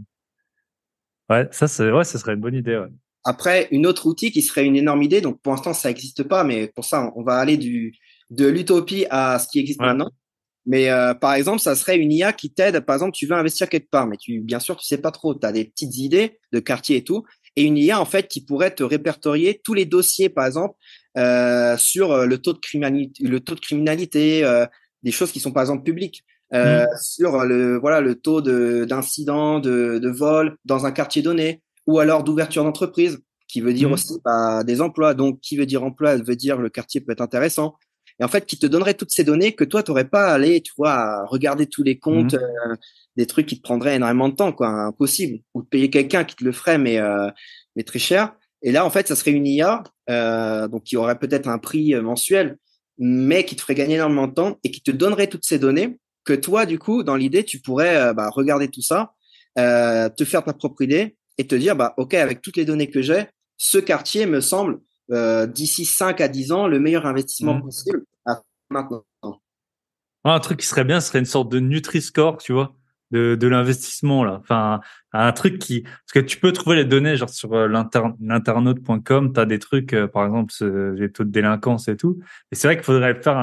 Speaker 1: ouais, ça, c'est ouais, ça serait une bonne idée. Après, une autre outil qui serait une énorme idée. Donc pour
Speaker 2: l'instant, ça n'existe pas, mais pour ça, on va aller du de l'utopie à ce qui existe maintenant. Mais euh, par exemple, ça serait une IA qui t'aide. Par exemple, tu veux investir quelque part, mais tu, bien sûr, tu sais pas trop. Tu as des petites idées de quartier et tout, et une IA en fait qui pourrait te répertorier tous les dossiers, par exemple, euh, sur euh, le taux de criminalité, le taux de criminalité, des choses qui sont par exemple publiques, mm. sur le voilà le taux d'incidents, de, de vol dans un quartier donné, ou alors d'ouverture d'entreprise, qui veut dire mm. aussi bah, des emplois. Donc, qui veut dire emploi veut dire le quartier peut être intéressant et en fait qui te donnerait toutes ces données que toi tu n'aurais pas aller, tu vois regarder tous les mmh comptes euh, des trucs qui te prendraient énormément de temps quoi impossible ou de payer quelqu'un qui te le ferait mais euh, mais très cher et là en fait ça serait une IA euh, donc qui aurait peut-être un prix mensuel mais qui te ferait gagner énormément de temps et qui te donnerait toutes ces données que toi du coup dans l'idée tu pourrais bah, regarder tout ça te faire ta propre idée et te dire bah ok avec toutes les données que j'ai ce quartier me semble d'ici 5 à 10 ans le meilleur investissement mmh possible maintenant.
Speaker 1: Ah, un truc qui serait bien, ce serait une sorte de Nutri-Score, tu vois, de, l'investissement là. Enfin, un truc qui, parce que tu peux trouver les données genre sur euh, l'internaute.com, tu as des trucs, euh, par exemple, les taux de délinquance et tout. Et c'est vrai qu'il faudrait faire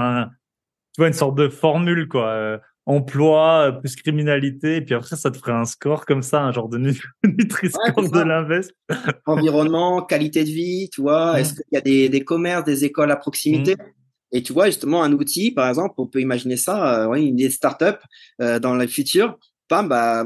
Speaker 1: une sorte de formule quoi. Euh, emploi plus criminalité, et puis après ça te ferait un score comme ça, un genre de nutri-score de l'invest.
Speaker 2: Environnement, qualité de vie, tu vois, est-ce qu'il y a des, commerces, des écoles à proximité mmh. Et tu vois, justement, un outil, par exemple, on peut imaginer ça, euh, une start-up euh, dans le futur, bah,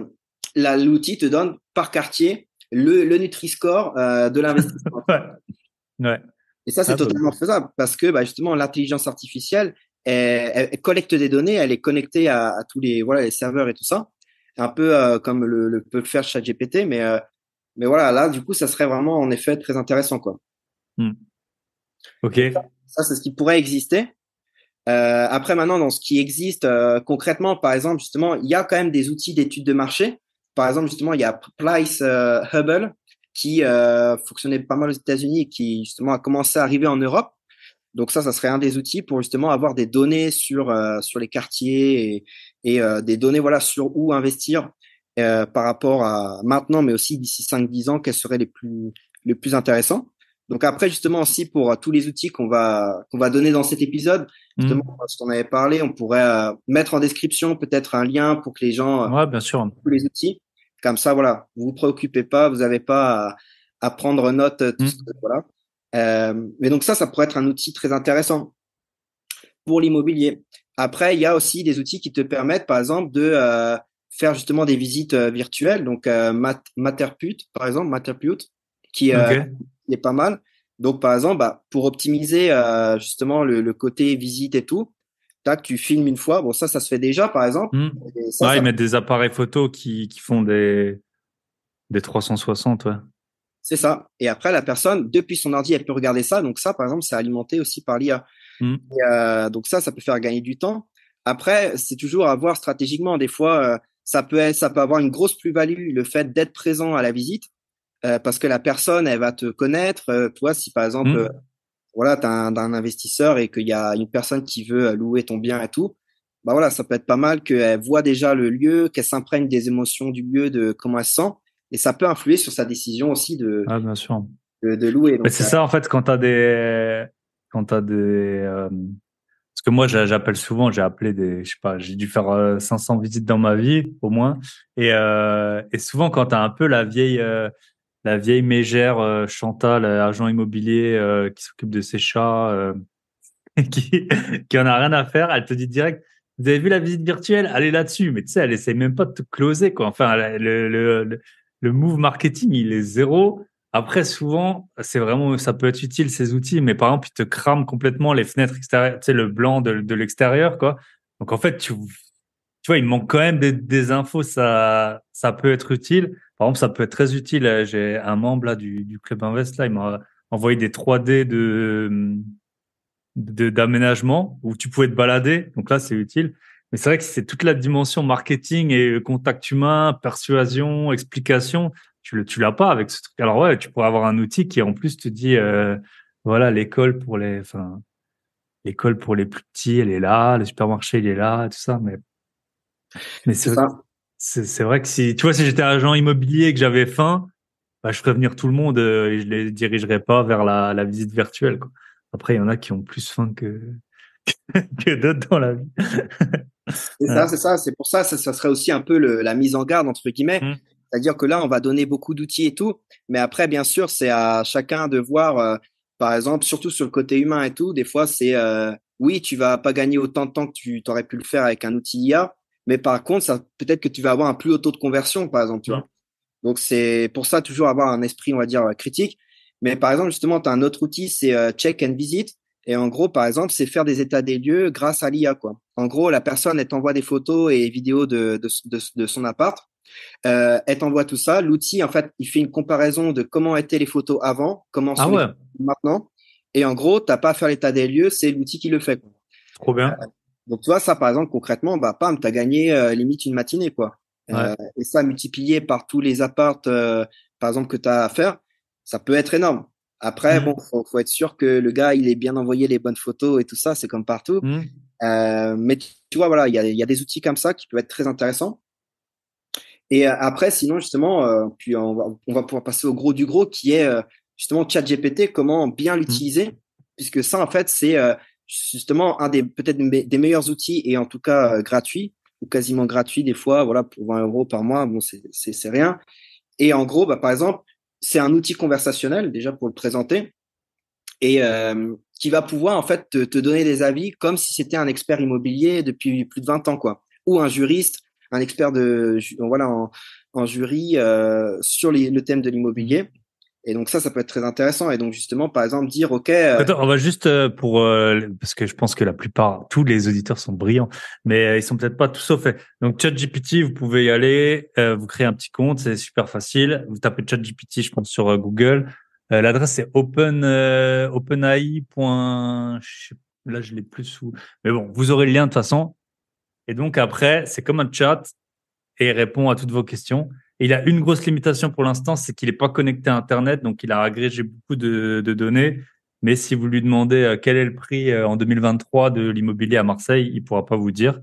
Speaker 2: l'outil te donne par quartier le, Nutri-Score euh, de l'investissement. Et ça, c'est ah, totalement faisable parce que bah, justement, l'intelligence artificielle, elle, collecte des données, elle est connectée à, tous les, serveurs et tout ça, un peu comme le, peut faire ChatGPT, mais, mais voilà, là, du coup, ça serait vraiment en effet très intéressant. quoi. Hmm. Ok. Ça, c'est ce qui pourrait exister. Euh, après, maintenant, dans ce qui existe euh, concrètement, par exemple, justement, il y a quand même des outils d'études de marché. Par exemple, justement, il y a Price euh, Hubble qui fonctionnait pas mal aux États-Unis et qui, justement, a commencé à arriver en Europe. Donc ça, ça serait un des outils pour justement avoir des données sur sur les quartiers et, des données voilà sur où investir par rapport à maintenant, mais aussi d'ici 5-10 ans, quels seraient les plus les plus intéressants. Donc après, justement, aussi pour euh, tous les outils qu'on va, qu'on va donner dans cet épisode, mhm. justement, ce avait parlé, on pourrait euh, mettre en description peut-être un lien pour que les gens euh, ouais, bien sûr. tous les outils. Comme ça, voilà, vous vous préoccupez pas, vous n'avez pas à, prendre note. Mhm. voilà. mais donc ça, ça pourrait être un outil très intéressant pour l'immobilier. Après, il y a aussi des outils qui te permettent, par exemple, de faire justement des visites virtuelles. Donc, euh, par exemple, Matterput, qui pas mal. Donc, par exemple, bah, pour optimiser euh, justement le, côté visite et tout, tac, tu filmes une fois. Bon, ça, ça se fait déjà, par exemple. Hmm. Ils mettent
Speaker 1: des appareils photos qui, font des, des 360,
Speaker 2: C'est ça. Et après, la personne, depuis son ordi, elle peut regarder ça. Donc ça, par exemple, c'est alimenté aussi par l'IA. Hmm. Euh, donc ça, ça peut faire gagner du temps. Après, c'est toujours à voir stratégiquement. Des fois, euh, ça peut être, ça peut avoir une grosse plus-value le fait d'être présent à la visite. Euh, parce que la personne, elle va te connaître. Euh, toi, si par exemple, mmh. euh, voilà, tu as un, investisseur et qu'il y a une personne qui veut louer ton bien et tout, bah voilà, ça peut être pas mal qu'elle voit déjà le lieu, qu'elle s'imprègne des émotions du lieu, de comment elle se sent, et ça peut influer sur sa décision aussi de, ah, bien sûr. de, louer. C'est ça,
Speaker 1: en fait, quand tu as des. Quand as des parce que moi j'appelle souvent, j'ai appelé des, je sais pas, j'ai dû faire 500 visites dans ma vie au moins, et, souvent quand tu as un peu la vieille, la vieille mégère euh, Chantal, euh, agent immobilier euh, qui s'occupe de ses chats, qui, qui en a rien à faire, elle te dit direct, vous avez vu la visite virtuelle, allez là-dessus. Mais tu sais, elle essaie même pas de te closer, quoi. Enfin, le, move marketing, il est zéro. Après, souvent, c'est vraiment, ça peut être utile ces outils, mais par exemple, ils te crament complètement les fenêtres extérieures, tu sais, le blanc de, de l'extérieur, quoi. Donc en fait, tu, tu vois, il manque quand même des, infos, ça, ça peut être utile. Par exemple, ça peut être très utile. Euh, j'ai un membre là, du, Club Invest, il m'a envoyé des 3D de d'aménagement où tu pouvais te balader. Donc là, c'est utile. Mais c'est vrai que c'est toute la dimension marketing et contact humain, persuasion, explication. Tu le, tu l'as pas avec ce truc. Alors ouais, tu pourrais avoir un outil qui en plus te dit, euh, voilà, l'école pour les, enfin, l'école pour les plus petits, elle est là, le supermarché, il est là, tout ça. Mais mais c'est vrai que si tu vois si j'étais agent immobilier et que j'avais faim, bah, je ferais venir tout le monde euh, et je les dirigerais pas vers la, visite virtuelle. Après, il y en a qui ont plus faim que d'autres dans la vie.
Speaker 2: c'est ça, c'est pour ça, ça, ça, serait aussi un peu la mise en garde entre guillemets. Mmh. C'est-à-dire que là, on va donner beaucoup d'outils et tout, mais après, bien sûr, c'est à chacun de voir. Euh, par exemple, surtout sur le côté humain et tout, des fois, c'est euh, oui, tu vas pas gagner autant de temps que tu t'aurais pu le faire avec un outil IA, mais par contre, ça peut-être que tu vas avoir un plus haut taux de conversion, par exemple, tu vois. Donc c'est pour ça toujours avoir un esprit, on va dire, euh, critique. Mais par exemple, justement, tu as un autre outil, c'est euh, check and visit. Et en gros, par exemple, c'est faire des états des lieux grâce à l'IA, quoi. En gros, la personne, elle t'envoie des photos et vidéos de, de, de, son appart. Euh, elle t'envoie tout ça. L'outil, en fait, il fait une comparaison de comment étaient les photos avant, comment ah sont maintenant. Et en gros, t'as pas à faire l'état des lieux, c'est l'outil qui le fait. Trop bien. Euh, donc, tu vois, ça, par exemple, concrètement, bah, pam, as gagné euh, limite une matinée, quoi. Euh, et ça, multiplié par tous les apparts, euh, par exemple, que tu as à faire, ça peut être énorme. Après, il mmh. bon, faut, être sûr que le gars, il ait bien envoyé les bonnes photos et tout ça, c'est comme partout. Mmh. mais tu vois, voilà, il y a, des outils comme ça qui peuvent être très intéressants. Et après, sinon, justement, puis on va, pouvoir passer au gros du gros qui est justement ChatGPT, comment bien mmh. l'utiliser, puisque ça, en fait, c'est justement un des peut-être des meilleurs outils et en tout cas euh, gratuit ou quasiment gratuit des fois voilà pour 20 euros par mois bon c'est rien et en gros bah, par exemple c'est un outil conversationnel déjà pour le présenter et euh, qui va pouvoir en fait te, donner des avis comme si c'était un expert immobilier depuis plus de 20 ans quoi ou un juriste un expert de voilà en, jury euh, sur le thème de l'immobilier et donc ça, ça peut être très intéressant. Et donc justement, par exemple, dire OK. Euh, Attends,
Speaker 1: on va juste euh, pour euh, parce que je pense que la plupart, tous les auditeurs sont brillants, mais ils sont peut-être pas tous au fait. Donc ChatGPT, vous pouvez y aller, vous créez un petit compte, c'est super facile. Vous tapez ChatGPT, je pense sur Google. L'adresse c'est open openai. Là, je l'ai plus sous. Mais bon, vous aurez le lien de toute façon. Et donc après, c'est comme un chat et il répond à toutes vos questions. Il a une grosse limitation pour l'instant, c'est qu'il n'est pas connecté à Internet, donc il a agrégé beaucoup de, données. Mais si vous lui demandez euh, quel est le prix euh, en 2023 de l'immobilier à Marseille, il ne pourra pas vous dire.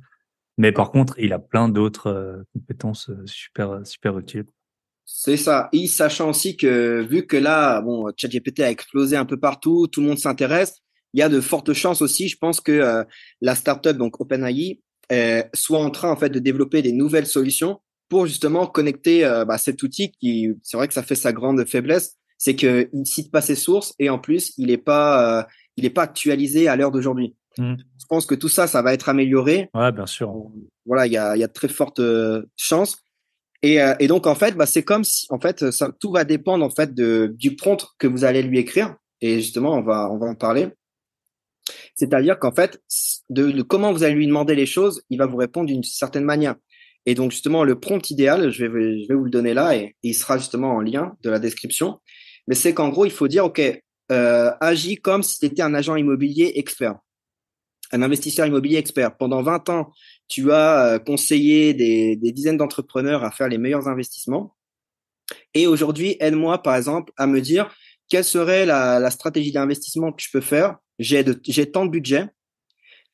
Speaker 1: Mais par contre, il a plein d'autres euh, compétences super, super utiles. C'est ça.
Speaker 2: Et sachant aussi que vu que là, bon, ChatGPT a explosé un peu partout, tout le monde s'intéresse, il y a de fortes chances aussi, je pense que la startup donc OpenAI soit en train en fait de développer des nouvelles solutions pour justement connecter euh, bah, cet outil qui, c'est vrai que ça fait sa grande faiblesse, c'est qu'il ne cite pas ses sources et en plus il est pas, euh, il pas actualisé à l'heure d'aujourd'hui. Mmh. Je pense que tout ça, ça va être amélioré.
Speaker 1: Ouais, bien sûr. Euh,
Speaker 2: voilà, il y a, y a de très fortes chances. Et, donc en fait, bah, c'est comme si en fait ça, tout va dépendre en fait de, du prompt que vous allez lui écrire. Et justement, on va, on va en parler. C'est-à-dire qu'en fait, de, comment vous allez lui demander les choses, il va vous répondre d'une certaine manière. Et donc justement, le prompt idéal, je vais, vous le donner là, et, il sera justement en lien de la description. Mais c'est qu'en gros, il faut dire, OK, euh, agis comme si tu étais un agent immobilier expert, un investisseur immobilier expert. Pendant 20 ans, tu as euh, conseillé des, dizaines d'entrepreneurs à faire les meilleurs investissements. Et aujourd'hui, aide-moi, par exemple, à me dire quelle serait la, stratégie d'investissement que je peux faire. J'ai tant de budget.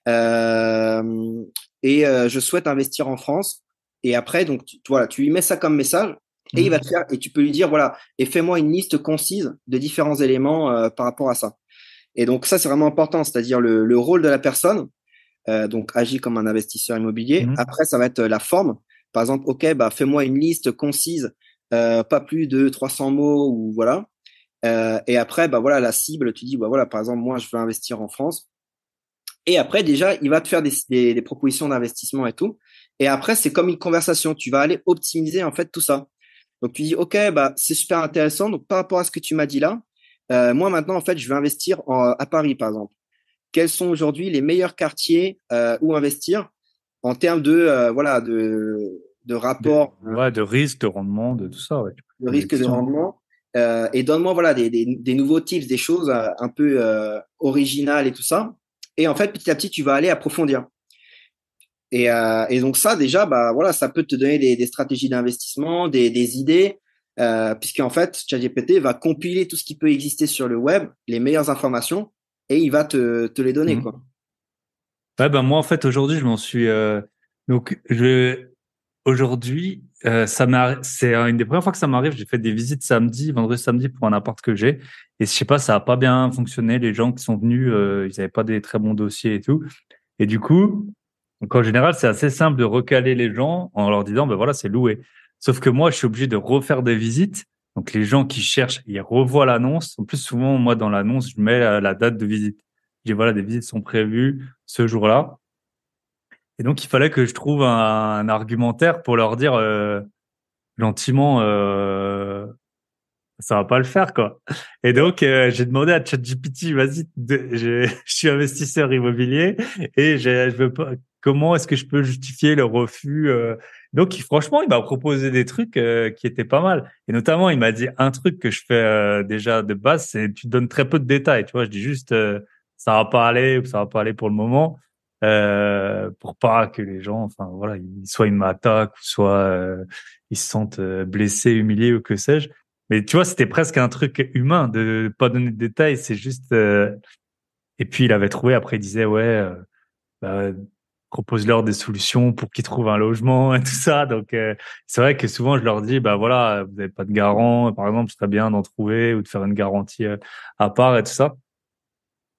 Speaker 2: Euh, et je souhaite investir en France. Et après, donc, tu, tu lui mets ça comme message et il va faire, mmh. et tu peux lui dire, voilà, et fais-moi une liste concise de différents éléments euh, par rapport à ça. Et donc, ça, c'est vraiment important, c'est-à-dire le, rôle de la personne. Euh, donc, agis comme un investisseur immobilier. Mmh. Après, ça va être euh, la forme. Par exemple, OK, bah, fais-moi une liste concise, pas plus de 300 mots ou voilà. et après, bah, voilà, la cible, tu dis, bah, voilà, par exemple, moi, je veux investir en France. Et après, déjà, il va te faire des propositions d'investissement et tout. Et après, c'est comme une conversation. Tu vas aller optimiser en fait tout ça. Donc tu dis, ok, bah c'est super intéressant. Donc par rapport à ce que tu m'as dit là, euh, moi maintenant en fait, je vais investir euh, à Paris par exemple. Quels sont aujourd'hui les meilleurs quartiers euh, où investir en termes de euh, voilà de de rapport,
Speaker 1: de, ouais, de risque, de rendement, de tout ça, ouais. de risque, de
Speaker 2: rendement. et donne-moi voilà des, des, des, nouveaux tips, des choses un peu originales et tout ça. Et en fait, petit à petit, tu vas aller approfondir. Et, euh, et, donc ça, déjà, bah voilà, ça peut te donner des, stratégies d'investissement, des, idées, euh, puisqu'en fait, ChatGPT va compiler tout ce qui peut exister sur le web, les meilleures informations, et il va te, te les donner. Mmh. Quoi.
Speaker 1: Bah, moi, en fait, aujourd'hui, je m'en suis... Euh, donc, je... aujourd'hui, euh, ça c'est une des premières fois que ça m'arrive. J'ai fait des visites samedi, vendredi, samedi pour un appart que j'ai. Et je sais pas, ça a pas bien fonctionné. Les gens qui sont venus, ils n'avaient pas des très bons dossiers et tout. Et du coup, donc en général, c'est assez simple de recaler les gens en leur disant, ben voilà, c'est loué. Sauf que moi, je suis obligé de refaire des visites. Donc les gens qui cherchent, ils revoient l'annonce. En plus, souvent, moi, dans l'annonce, je mets la date de visite. Je dis, voilà, des visites sont prévues ce jour-là. Et donc, il fallait que je trouve un, argumentaire pour leur dire euh, gentiment, euh, ça va pas le faire, quoi. Et donc, euh, j'ai demandé à ChatGPT, vas-y, je, suis investisseur immobilier et je, je veux pas, comment est-ce que je peux justifier le refus euh. Donc, franchement, il m'a proposé des trucs euh, qui étaient pas mal. Et notamment, il m'a dit un truc que je fais euh, déjà de base, c'est tu donnes très peu de détails. Tu vois, je dis juste ça va pas aller ou ça va pas aller pour le moment, pour pas que les gens, enfin voilà, ils, soit ils m'attaquent, soit ils se sentent blessés, humiliés ou que sais-je. Mais tu vois, c'était presque un truc humain de pas donner de détails. C'est juste. Et puis il avait trouvé. Après, il disait ouais. Bah, propose-leur des solutions pour qu'ils trouvent un logement et tout ça. Donc, euh, c'est vrai que souvent, je leur dis, bah voilà, vous n'avez pas de garant, par exemple, ce serait bien d'en trouver ou de faire une garantie euh, à part et tout ça.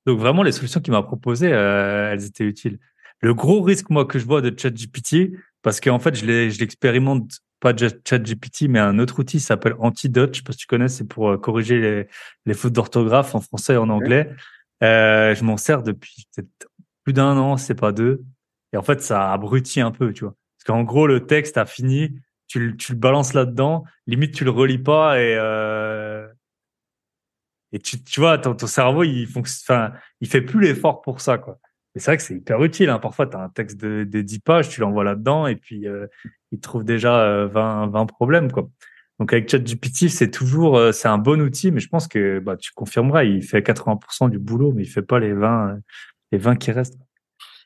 Speaker 1: Donc, vraiment, les solutions qu'il m'a proposées, euh, elles étaient utiles. Le gros risque, moi, que je vois de ChatGPT, parce qu'en fait, je l'expérimente pas ChatGPT, mais un autre outil s'appelle Antidote. Je sais pas si tu connais, c'est pour corriger les, fautes d'orthographe en français et en anglais. je m'en sers depuis peut-être plus d'un an, c'est pas deux. Et en fait, ça abrutit un peu, tu vois. Parce qu'en gros, le texte a fini, tu, tu le balances là-dedans, limite, tu le relis pas et, euh... et tu, tu vois, ton, ton cerveau, il, font, enfin, il fait plus l'effort pour ça, quoi. Mais c'est vrai que c'est hyper utile. Hein. Parfois, tu as un texte de, de 10 pages, tu l'envoies là-dedans et puis euh, il trouve déjà 20, euh, problèmes, quoi. Donc avec ChatGPT, c'est toujours euh, c'est un bon outil, mais je pense que bah, tu confirmeras, il fait 80% du boulot, mais il fait pas les 20 les 20 qui restent.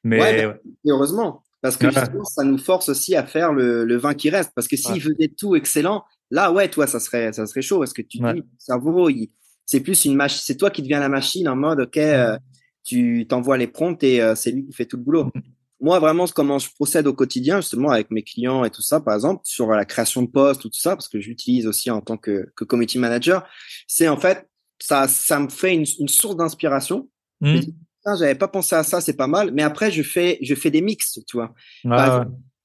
Speaker 1: Mais
Speaker 2: heureusement, parce que justement, ça nous force aussi à faire le, vin qui reste. Parce que s'il faisait tout excellent, là, ouais, toi, ça serait, ça serait chaud. Parce que tu dis, c'est plus une machine. C'est toi qui deviens la machine en mode, ok, euh, tu t'envoies les promptes et euh, c'est lui qui fait tout le boulot. Mm. Moi, vraiment, comment je procède au quotidien, justement, avec mes clients et tout ça, par exemple, sur la création de postes ou tout ça, parce que j'utilise aussi en tant que, que community manager, c'est en fait, ça, ça me fait une, source d'inspiration. Mm j'avais pas pensé à ça, c'est pas mal. Mais après, je fais, je fais des mix, tu vois. tu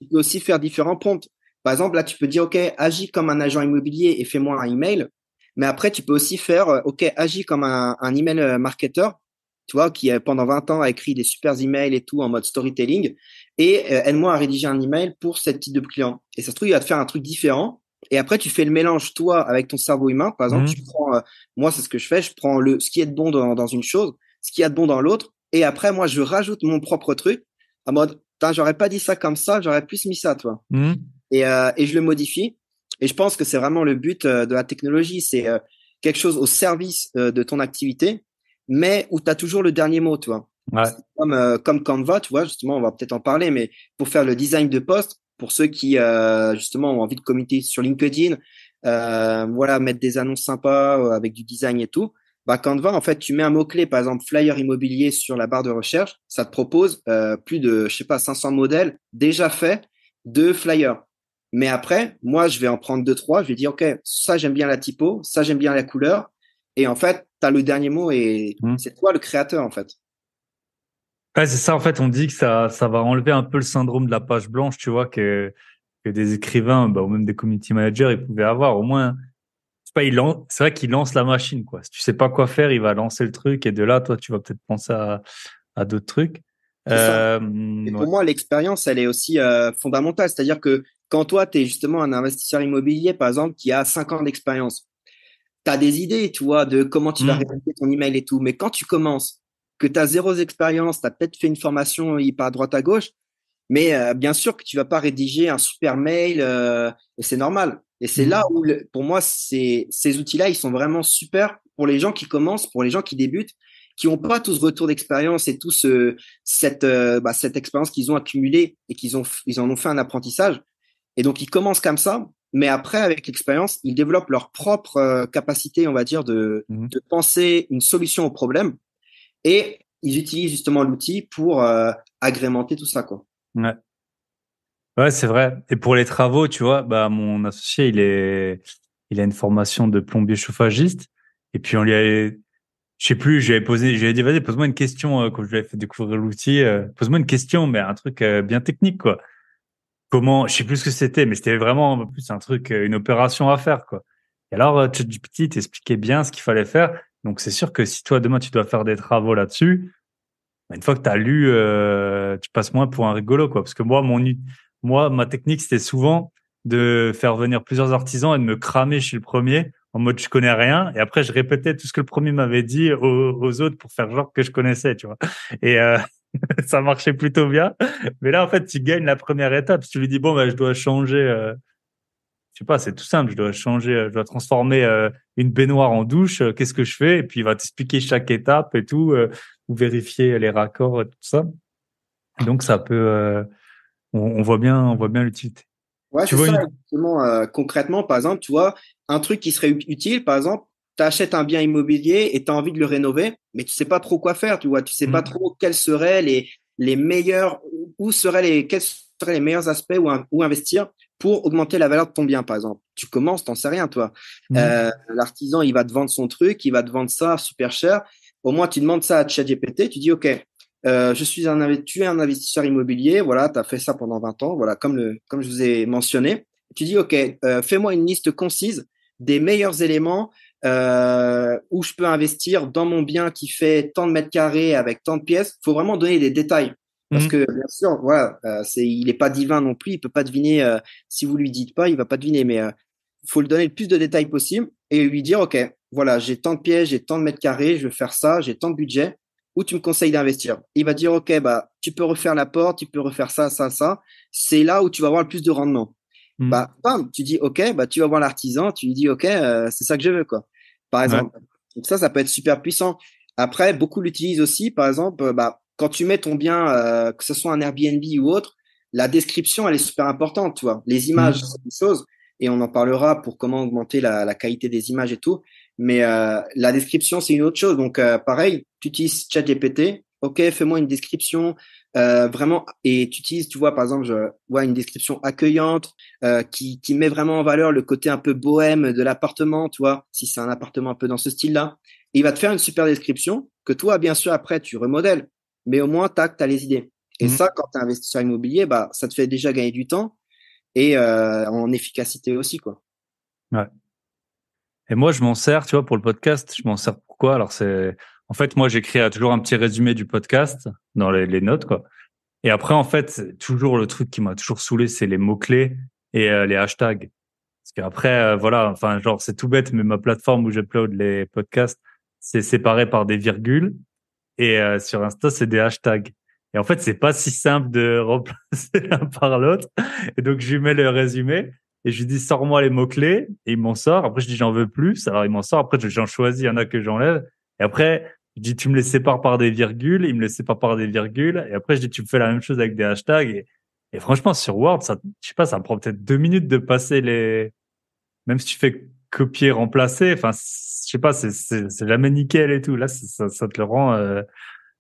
Speaker 2: peux aussi faire différents prompts. Par exemple, là, tu peux dire, OK, agis comme un agent immobilier et fais-moi un email. Mais après, tu peux aussi faire, euh, OK, agis comme un, un email euh, marketeur, tu vois, qui euh, pendant 20 ans a écrit des super emails et tout en mode storytelling. Et aide-moi à rédiger un email pour cette type de client. Et ça se trouve, il va te faire un truc différent. Et après, tu fais le mélange, toi, avec ton cerveau humain. Par exemple, mmh. tu prends, moi, c'est ce que je fais, je prends le, ce qui est bon dans, dans une chose ce qu'il y a de bon dans l'autre. Et après, moi, je rajoute mon propre truc en mode, j'aurais pas dit ça comme ça, j'aurais plus mis ça, toi. Mmh. Et, euh, et, je le modifie. Et je pense que c'est vraiment le but euh, de la technologie. C'est euh, quelque chose au service euh, de ton activité, mais où tu as toujours le dernier mot, toi. Ouais. Comme, comme Canva, tu vois, justement, on va peut-être en parler, mais pour faire le design de poste, pour ceux qui, justement, ont envie de communiquer sur LinkedIn, voilà, mettre des annonces sympas avec du design et tout, bah, en fait, tu mets un mot-clé, par exemple, flyer immobilier sur la barre de recherche, ça te propose euh, plus de, je sais pas, 500 modèles déjà faits de flyers. Mais après, moi, je vais en prendre deux, trois, je vais dire, OK, ça, j'aime bien la typo, ça, j'aime bien la couleur. Et en fait, tu as le dernier mot et mmh. c'est toi le créateur, en
Speaker 1: fait. c'est ça, en fait, on dit que ça, ça va enlever un peu le syndrome de la page blanche, tu vois, que, des écrivains, bah, ou même des community managers, ils pouvaient avoir au moins c'est vrai qu'il lance la machine, quoi. Si tu sais pas quoi faire, il va lancer le truc et de là, toi, tu vas peut-être penser à, d'autres trucs. Euh,
Speaker 2: pour moi, l'expérience, elle est aussi euh, fondamentale. C'est-à-dire que quand toi, tu es justement un investisseur immobilier, par exemple, qui a 5 ans d'expérience, tu as des idées, tu vois, de comment tu vas hmm. rédiger ton email et tout. Mais quand tu commences, que tu as zéro expérience, tu as peut-être fait une formation il part à droite à gauche, mais euh, bien sûr que tu vas pas rédiger un super mail, et c'est normal. Et c'est là mmh. où, pour moi, ces, ces outils-là, ils sont vraiment super pour les gens qui commencent, pour les gens qui débutent, qui n'ont pas tout ce retour d'expérience et tout ce, euh, cette, euh, bah, cette expérience qu'ils ont accumulée et qu'ils ont, ils en ont fait un apprentissage. Et donc, ils commencent comme ça, mais après, avec l'expérience, ils développent leur propre euh, capacité, on va dire, de, mmh. de penser une solution au problème. Et ils utilisent justement l'outil pour agrémenter tout ça, quoi.
Speaker 1: Ouais. Ouais, c'est vrai. Et pour les travaux, tu vois, bah, mon associé, il est, il a une formation de plombier chauffagiste. Et puis, on lui a, je sais plus, j'avais posé, j'avais dit, vas-y, pose-moi une question, quand euh, je lui ai fait découvrir l'outil, euh, pose-moi une question, mais un truc euh, bien technique, quoi. Comment, je sais plus ce que c'était, mais c'était vraiment plus un truc, une opération à faire, quoi. Et alors, tu t'expliquait bien ce qu'il fallait faire. Donc, c'est sûr que si toi, demain, tu dois faire des travaux là-dessus, bah, une fois que tu as lu, tu passes moins pour un rigolo, quoi. Parce que moi, mon, moi, ma technique, c'était souvent de faire venir plusieurs artisans et de me cramer chez le premier en mode je connais rien et après je répétais tout ce que le premier m'avait dit aux, autres pour faire genre que je connaissais tu vois et euh, ça marchait plutôt bien mais là en fait tu gagnes la première étape si tu lui dis bon ben je dois changer Je euh, je sais pas c'est tout simple je dois changer euh, je dois transformer une baignoire en douche qu'est-ce que je fais et puis il va t'expliquer chaque étape et tout ou vérifier les raccords et tout ça donc ça peut on, voit bien, on voit bien l'utilité.
Speaker 2: Ouais, tu vois ça, euh, concrètement, par exemple, tu vois, un truc qui serait utile, par exemple, tu achètes un bien immobilier et tu as envie de le rénover, mais tu sais pas trop quoi faire, tu vois, tu sais pas mmh. trop quels seraient les, les meilleurs, où seraient les, quels seraient les meilleurs aspects où, investir pour augmenter la valeur de ton bien, par exemple. Tu commences, t'en sais rien, toi. Mmh. Euh, l'artisan, il va te vendre son truc, il va te vendre ça super cher. Au moins, tu demandes ça à ChatGPT, tu dis, OK, euh, je suis un, tu es un investisseur immobilier, voilà, tu as fait ça pendant 20 ans, voilà, comme, comme je vous ai mentionné. Tu dis, OK, euh, fais-moi une liste concise des meilleurs éléments euh, où je peux investir dans mon bien qui fait tant de mètres carrés avec tant de pièces. Il faut vraiment donner des détails. Parce mmh. que bien sûr, voilà, c'est, il n'est pas divin non plus, il ne peut pas deviner. si vous ne lui dites pas, il ne va pas deviner. Mais il faut lui donner le plus de détails possible et lui dire, ok, voilà, j'ai tant de pièces, j'ai tant de mètres carrés, je veux faire ça, j'ai tant de budget où tu me conseilles d'investir. Il va dire, OK, bah, tu peux refaire la porte, tu peux refaire ça, ça, ça. C'est là où tu vas avoir le plus de rendement. Hmm. Bah, tu dis, OK, bah, tu vas voir l'artisan, tu lui dis, OK, euh, c'est ça que je veux, quoi. Par exemple. Donc ça, ça peut être super puissant. Après, beaucoup l'utilisent aussi, par exemple, euh, bah, quand tu mets ton bien, euh, que ce soit un Airbnb ou autre, la description, elle est super importante, tu vois. Les hmm. images, c'est une chose, et on en parlera pour comment augmenter la qualité des images et tout. Mais euh, la description, c'est une autre chose. Donc, euh, pareil, tu utilises ChatGPT. OK, fais-moi une description euh, vraiment. Et tu utilises, tu vois, par exemple, je vois une description accueillante qui, qui met vraiment en valeur le côté un peu bohème de l'appartement, tu vois, si c'est un appartement un peu dans ce style-là. il va te faire une super description que toi, bien sûr, après, tu remodèles. Mais au moins, tac, tu as les idées. Et mmh. ça, quand tu es investisseur immobilier, bah, ça te fait déjà gagner du temps et en efficacité aussi, quoi.
Speaker 1: Ouais. Et moi, je m'en sers, tu vois, pour le podcast. Je m'en sers pourquoi Alors, c'est en fait, moi, j'écris toujours un petit résumé du podcast dans les, notes, quoi. Et après, en fait, toujours le truc qui m'a toujours saoulé, c'est les mots clés et euh, les hashtags. Parce qu'après, euh, voilà, enfin, genre, c'est tout bête, mais ma plateforme où j'upload les podcasts, c'est séparé par des virgules. Et euh, sur Insta, c'est des hashtags. Et en fait, c'est pas si simple de remplacer l'un par l'autre. Et donc, je mets le résumé et je lui dis sors-moi les mots clés et il m'en sort. Après je dis j'en veux plus, alors il m'en sort. Après j'en choisis, il y en a que j'enlève. Et après je dis tu me les sépares par des virgules, il me les sépare par des virgules. Et après je dis tu me fais la même chose avec des hashtags. Et, franchement sur Word, ça, je sais pas, ça me prend peut-être deux minutes de passer les. Même si tu fais copier remplacer, enfin je sais pas, c'est c'est jamais nickel et tout. Là ça, te le rend euh,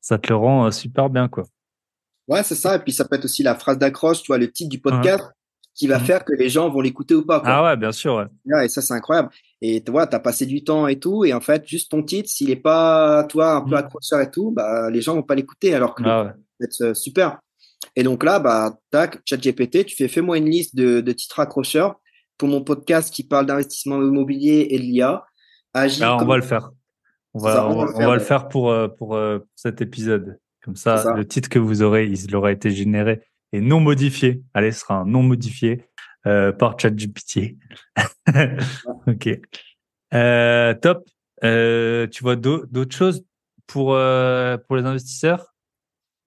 Speaker 1: ça te rend euh, super bien quoi.
Speaker 2: Ouais, c'est ça. Et puis ça peut être aussi la phrase d'accroche, tu vois, le titre du podcast. Hein qui va mhm. faire que les gens vont l'écouter ou pas. Ah ouais, bien sûr. Ouais. Ah, et ça, c'est incroyable. Et tu vois, tu as passé du temps et tout. Et en fait, juste ton titre, s'il n'est pas, toi, un peu mhm. accrocheur et tout, bah, les gens ne vont pas l'écouter alors que c'est ah euh, super. Et donc là, bah, tac, chat GPT, tu fais fais-moi une liste de, titres accrocheurs pour mon podcast qui parle d'investissement immobilier et de l'IA. on va le faire.
Speaker 1: On va, le faire, pour, euh, euh, pour, cet épisode. Comme ça, ça, le titre que vous aurez, il aura été généré non modifié. Allez, sera un non modifié euh, par ChatGPT. ok. Euh, top. Euh, tu vois d'autres choses pour, pour les investisseurs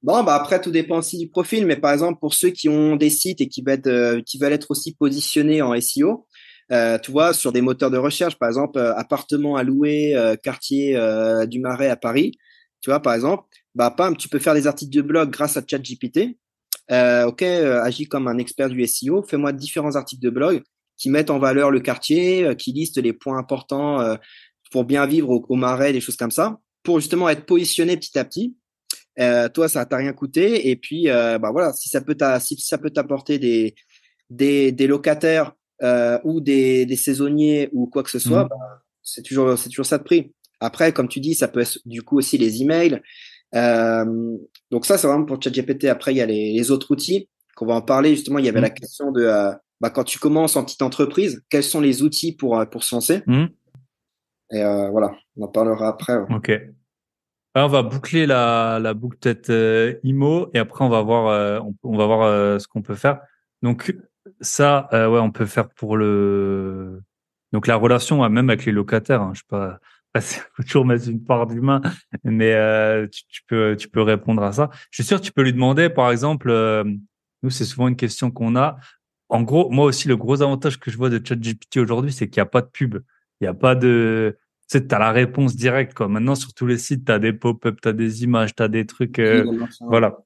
Speaker 2: Bon, bah après, tout dépend aussi du profil, mais par exemple, pour ceux qui ont des sites et qui veulent être, aussi positionnés en SEO, tu vois, sur des moteurs de recherche, par exemple, appartement à louer, quartier du Marais à Paris, tu vois, par exemple, bah, tu peux faire des articles de blog grâce à ChatGPT. Euh, ok, euh, agis comme un expert du SEO, fais-moi différents articles de blog qui mettent en valeur le quartier, euh, qui listent les points importants pour bien vivre au, marais, des choses comme ça, pour justement être positionné petit à petit. toi, ça t'a rien coûté, et puis bah voilà, si ça peut t'apporter des, des, des locataires ou des, saisonniers ou quoi que ce soit, mmh. bah, c'est toujours c'est toujours ça de prix. Après, comme tu dis, ça peut être du coup aussi les emails, euh, donc ça, c'est vraiment pour ChatGPT. Après, il y a les, autres outils qu'on va en parler. Justement, il y avait mm. la question de euh, bah, quand tu commences en petite entreprise, quels sont les outils pour, euh, pour se lancer mm. Et voilà, on en parlera après. Ok.
Speaker 1: Alors, on va boucler la, boucle tête IMO et après on va voir on, va voir ce qu'on peut faire. Donc ça ouais on peut faire pour le donc la relation même avec les locataires. Hein, je sais pas il faut toujours mettre une part d'humain, mais euh, tu, peux tu peux répondre à ça. Je suis sûr, que tu peux lui demander, par exemple, euh, nous c'est souvent une question qu'on a. En gros, moi aussi le gros avantage que je vois de ChatGPT aujourd'hui, c'est qu'il n'y a pas de pub, il n'y a pas de tu sais, as la réponse directe quoi. Maintenant sur tous les sites, tu as des pop-up, tu as des images, tu as des trucs euh, voilà.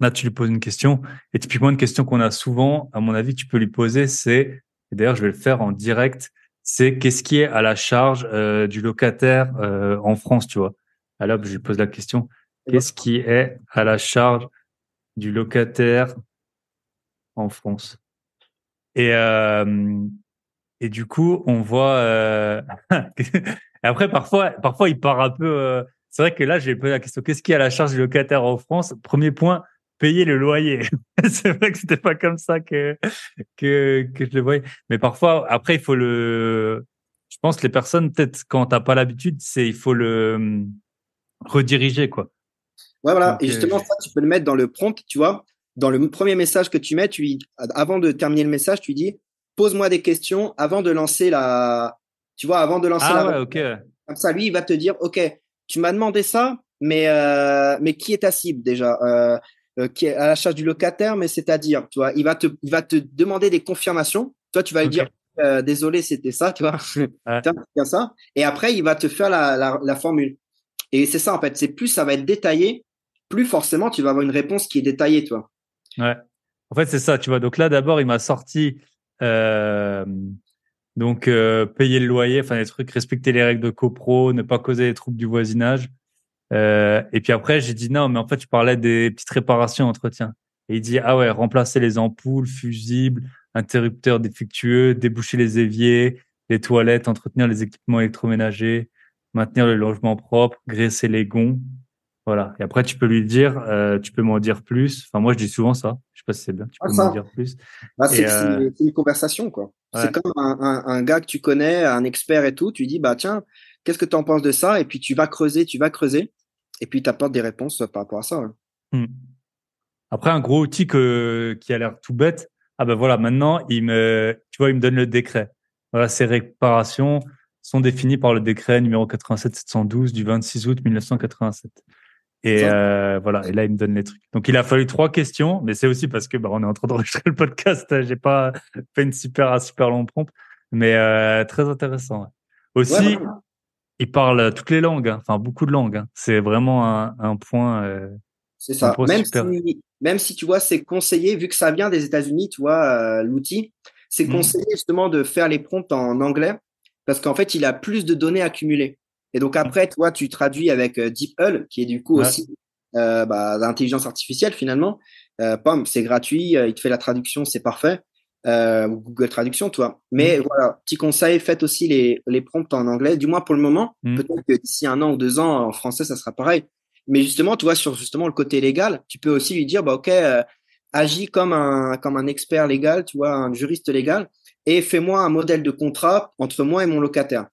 Speaker 1: Là, tu lui poses une question et typiquement une question qu'on a souvent à mon avis tu peux lui poser, c'est d'ailleurs je vais le faire en direct c'est qu'est-ce qui est à la charge du locataire en France, tu vois. Alors, je pose la question, qu'est-ce qui est à la charge du locataire en France et, euh, et du coup, on voit... Euh, après, parfois, parfois, il part un peu... Euh, c'est vrai que là, j'ai posé la question, qu'est-ce qui est à la charge du locataire en France Premier point, payer le loyer. c'est vrai que c'était pas comme ça que, que, je le voyais. Mais parfois, après, il faut le, je pense que les personnes, peut-être, quand tu n'as pas l'habitude, c'est, il faut le hum, rediriger, quoi.
Speaker 2: Ouais, voilà. et euh, justement, ça, tu peux le mettre dans le prompt, tu vois. Dans le premier message que tu mets, tu avant de terminer le message, tu dis, pose-moi des questions avant de lancer la, tu vois, avant de lancer ah, la. ok. Comme ça, lui, il va te dire, OK, tu m'as demandé ça, mais euh, mais qui est ta cible déjà euh, euh, qui est à la charge du locataire, mais c'est-à-dire, tu vois, il va te, va te demander des confirmations. Toi, tu vas lui dire, euh, désolé, c'était ça, tu vois. ça. Et après, il va te faire la, formule. Et c'est ça, en fait. C'est plus ça va être détaillé, plus forcément tu vas avoir une réponse qui est détaillée, toi
Speaker 1: Ouais. En fait, c'est ça, tu vois. Donc là, d'abord, il m'a sorti, euh, donc, payer le loyer, enfin, des trucs, respecter les règles de copro, ne pas causer les troubles du voisinage. Euh, et puis après, j'ai dit non, mais en fait, tu parlais des petites réparations entretien. Et il dit ah ouais, remplacer les ampoules, fusibles, interrupteurs défectueux, déboucher les éviers, les toilettes, entretenir les équipements électroménagers, maintenir le logement propre, graisser les gonds. Voilà. Et après, tu peux lui dire, euh, tu peux m'en dire plus. Enfin, moi, je dis souvent ça. Je sais pas si c'est bien. Tu peux ah, m'en dire plus. Bah, euh,
Speaker 2: c'est une conversation, quoi. C'est comme un, un, gars que tu connais, un expert et tout. Tu dis, bah tiens, Qu'est-ce que tu en penses de ça Et puis tu vas creuser, tu vas creuser, et puis tu apportes des réponses euh, par rapport à ça. Hein.
Speaker 1: Hmm. Après, un gros outil qui a l'air tout bête, ah ben voilà, maintenant, il me, tu vois, il me donne le décret. Voilà, ces réparations sont définies par le décret numéro 87-712 du 26 août 1987. Et euh, voilà, et là, il me donne les trucs. Donc, il a fallu trois questions, mais c'est aussi parce que bah, on est en train de d'enregistrer le podcast. Hein, j'ai pas fait une super, super long prompt, mais euh, très intéressant. Aussi, il parle euh, toutes les langues, hein. enfin beaucoup de langues. Hein. C'est vraiment un, point. Euh, c'est ça.
Speaker 2: même, si, tu vois, c'est conseillé, vu que ça vient des États-Unis, tu vois, euh, l'outil, c'est mmh. conseillé justement de faire les prompts en anglais parce qu'en fait, il a plus de données accumulées. Et donc mmh. après, toi, tu traduis avec DeepL, qui est du coup aussi l'intelligence bah, artificielle finalement. Euh, c'est gratuit, il te fait la traduction, c'est parfait. Euh, Google Traduction, toi. Mais mm. voilà, petit conseil, faites aussi les, les prompts en anglais, du moins pour le moment. Mm. Peut-être que d'ici un an ou deux ans, en français, ça sera pareil. Mais justement, tu vois, sur justement le côté légal, tu peux aussi lui dire, bah, OK, euh, agis comme un, comme un expert légal, tu vois, un juriste légal, et fais-moi un modèle de contrat entre moi et mon locataire.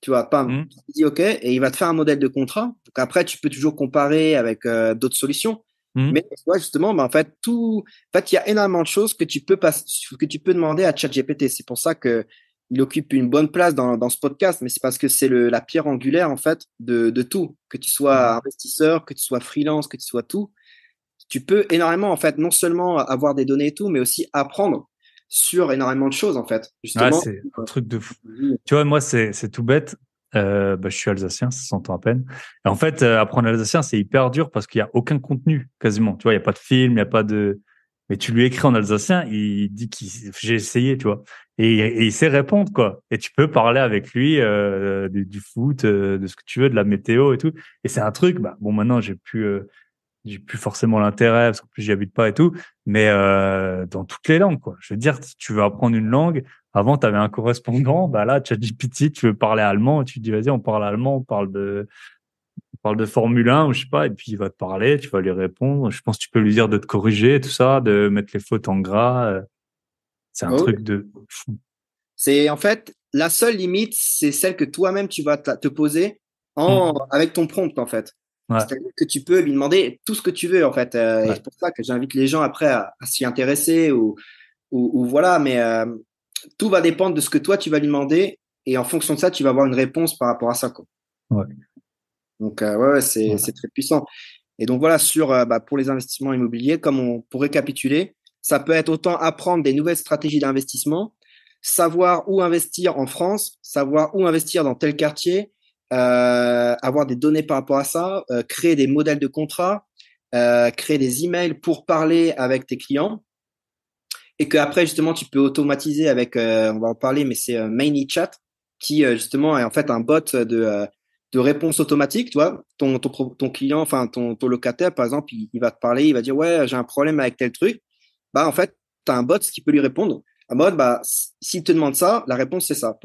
Speaker 2: Tu vois, pas mm. dis OK, et il va te faire un modèle de contrat. après, tu peux toujours comparer avec euh, d'autres solutions. Mmh. mais Mais vois justement, bah, en fait, tout, en fait, il y a énormément de choses que tu peux que tu peux demander à ChatGPT. C'est pour ça que il occupe une bonne place dans, ce podcast, mais c'est parce que c'est la pierre angulaire en fait de, tout. Que tu sois mmh. investisseur, que tu sois freelance, que tu sois tout, tu peux énormément en fait non seulement avoir des données et tout, mais aussi apprendre sur énormément de choses en fait. Ah, c'est
Speaker 1: un euh, truc de fou. Mmh. Tu vois, moi c'est tout bête. Euh, bah, je suis alsacien, ça s'entend à peine. en fait, euh, apprendre l'alsacien, c'est hyper dur parce qu'il n'y a aucun contenu quasiment. Tu vois, il n'y a pas de film, il n'y a pas de. Mais tu lui écris en alsacien, il dit qu'il j'ai essayé, tu vois, et, il sait répondre quoi. Et tu peux parler avec lui euh, du, foot, de ce que tu veux, de la météo et tout. Et c'est un truc. Bah, bon, maintenant j'ai pu j'ai plus forcément l'intérêt parce que plus j'y habite pas et tout, mais euh, dans toutes les langues quoi. Je veux dire, tu veux apprendre une langue, avant tu avais un correspondant, bah là tu as piti, tu veux parler allemand, tu te dis vas-y on parle allemand, on parle de on parle de Formule 1 ou je sais pas, et puis il va te parler, tu vas lui répondre. Je pense que tu peux lui dire de te corriger tout ça, de mettre les fautes en gras. Euh. C'est un oh truc de fou. C'est en fait la seule limite, c'est
Speaker 2: celle que toi-même tu vas te poser en, mmh. avec ton prompt en fait. C'est-à-dire que tu peux lui demander tout ce que tu veux, en fait. Euh, c'est pour ça que j'invite les gens après à, s'y intéresser ou, ou, voilà, mais euh, tout va dépendre de ce que toi tu vas lui demander et en fonction de ça, tu vas avoir une réponse par rapport à ça. Quoi. Donc, euh, ouais, c'est, très puissant. Et donc, voilà, sur, bah, pour les investissements immobiliers, comme on pourrait capituler ça peut être autant apprendre des nouvelles stratégies d'investissement, savoir où investir en France, savoir où investir dans tel quartier, euh, avoir des données par rapport à ça, euh, créer des modèles de contrat, euh, créer des emails pour parler avec tes clients. Et que après, justement, tu peux automatiser avec, euh, on va en parler, mais c'est Chat qui justement est en fait un bot de, de réponse automatique. Tu vois, ton, ton, client, enfin ton, ton, locataire, par exemple, il, va te parler, il va dire Ouais, j'ai un problème avec tel truc. Bah, en fait, tu un bot qui peut lui répondre. En mode, bah, s'il te demande ça, la réponse c'est ça.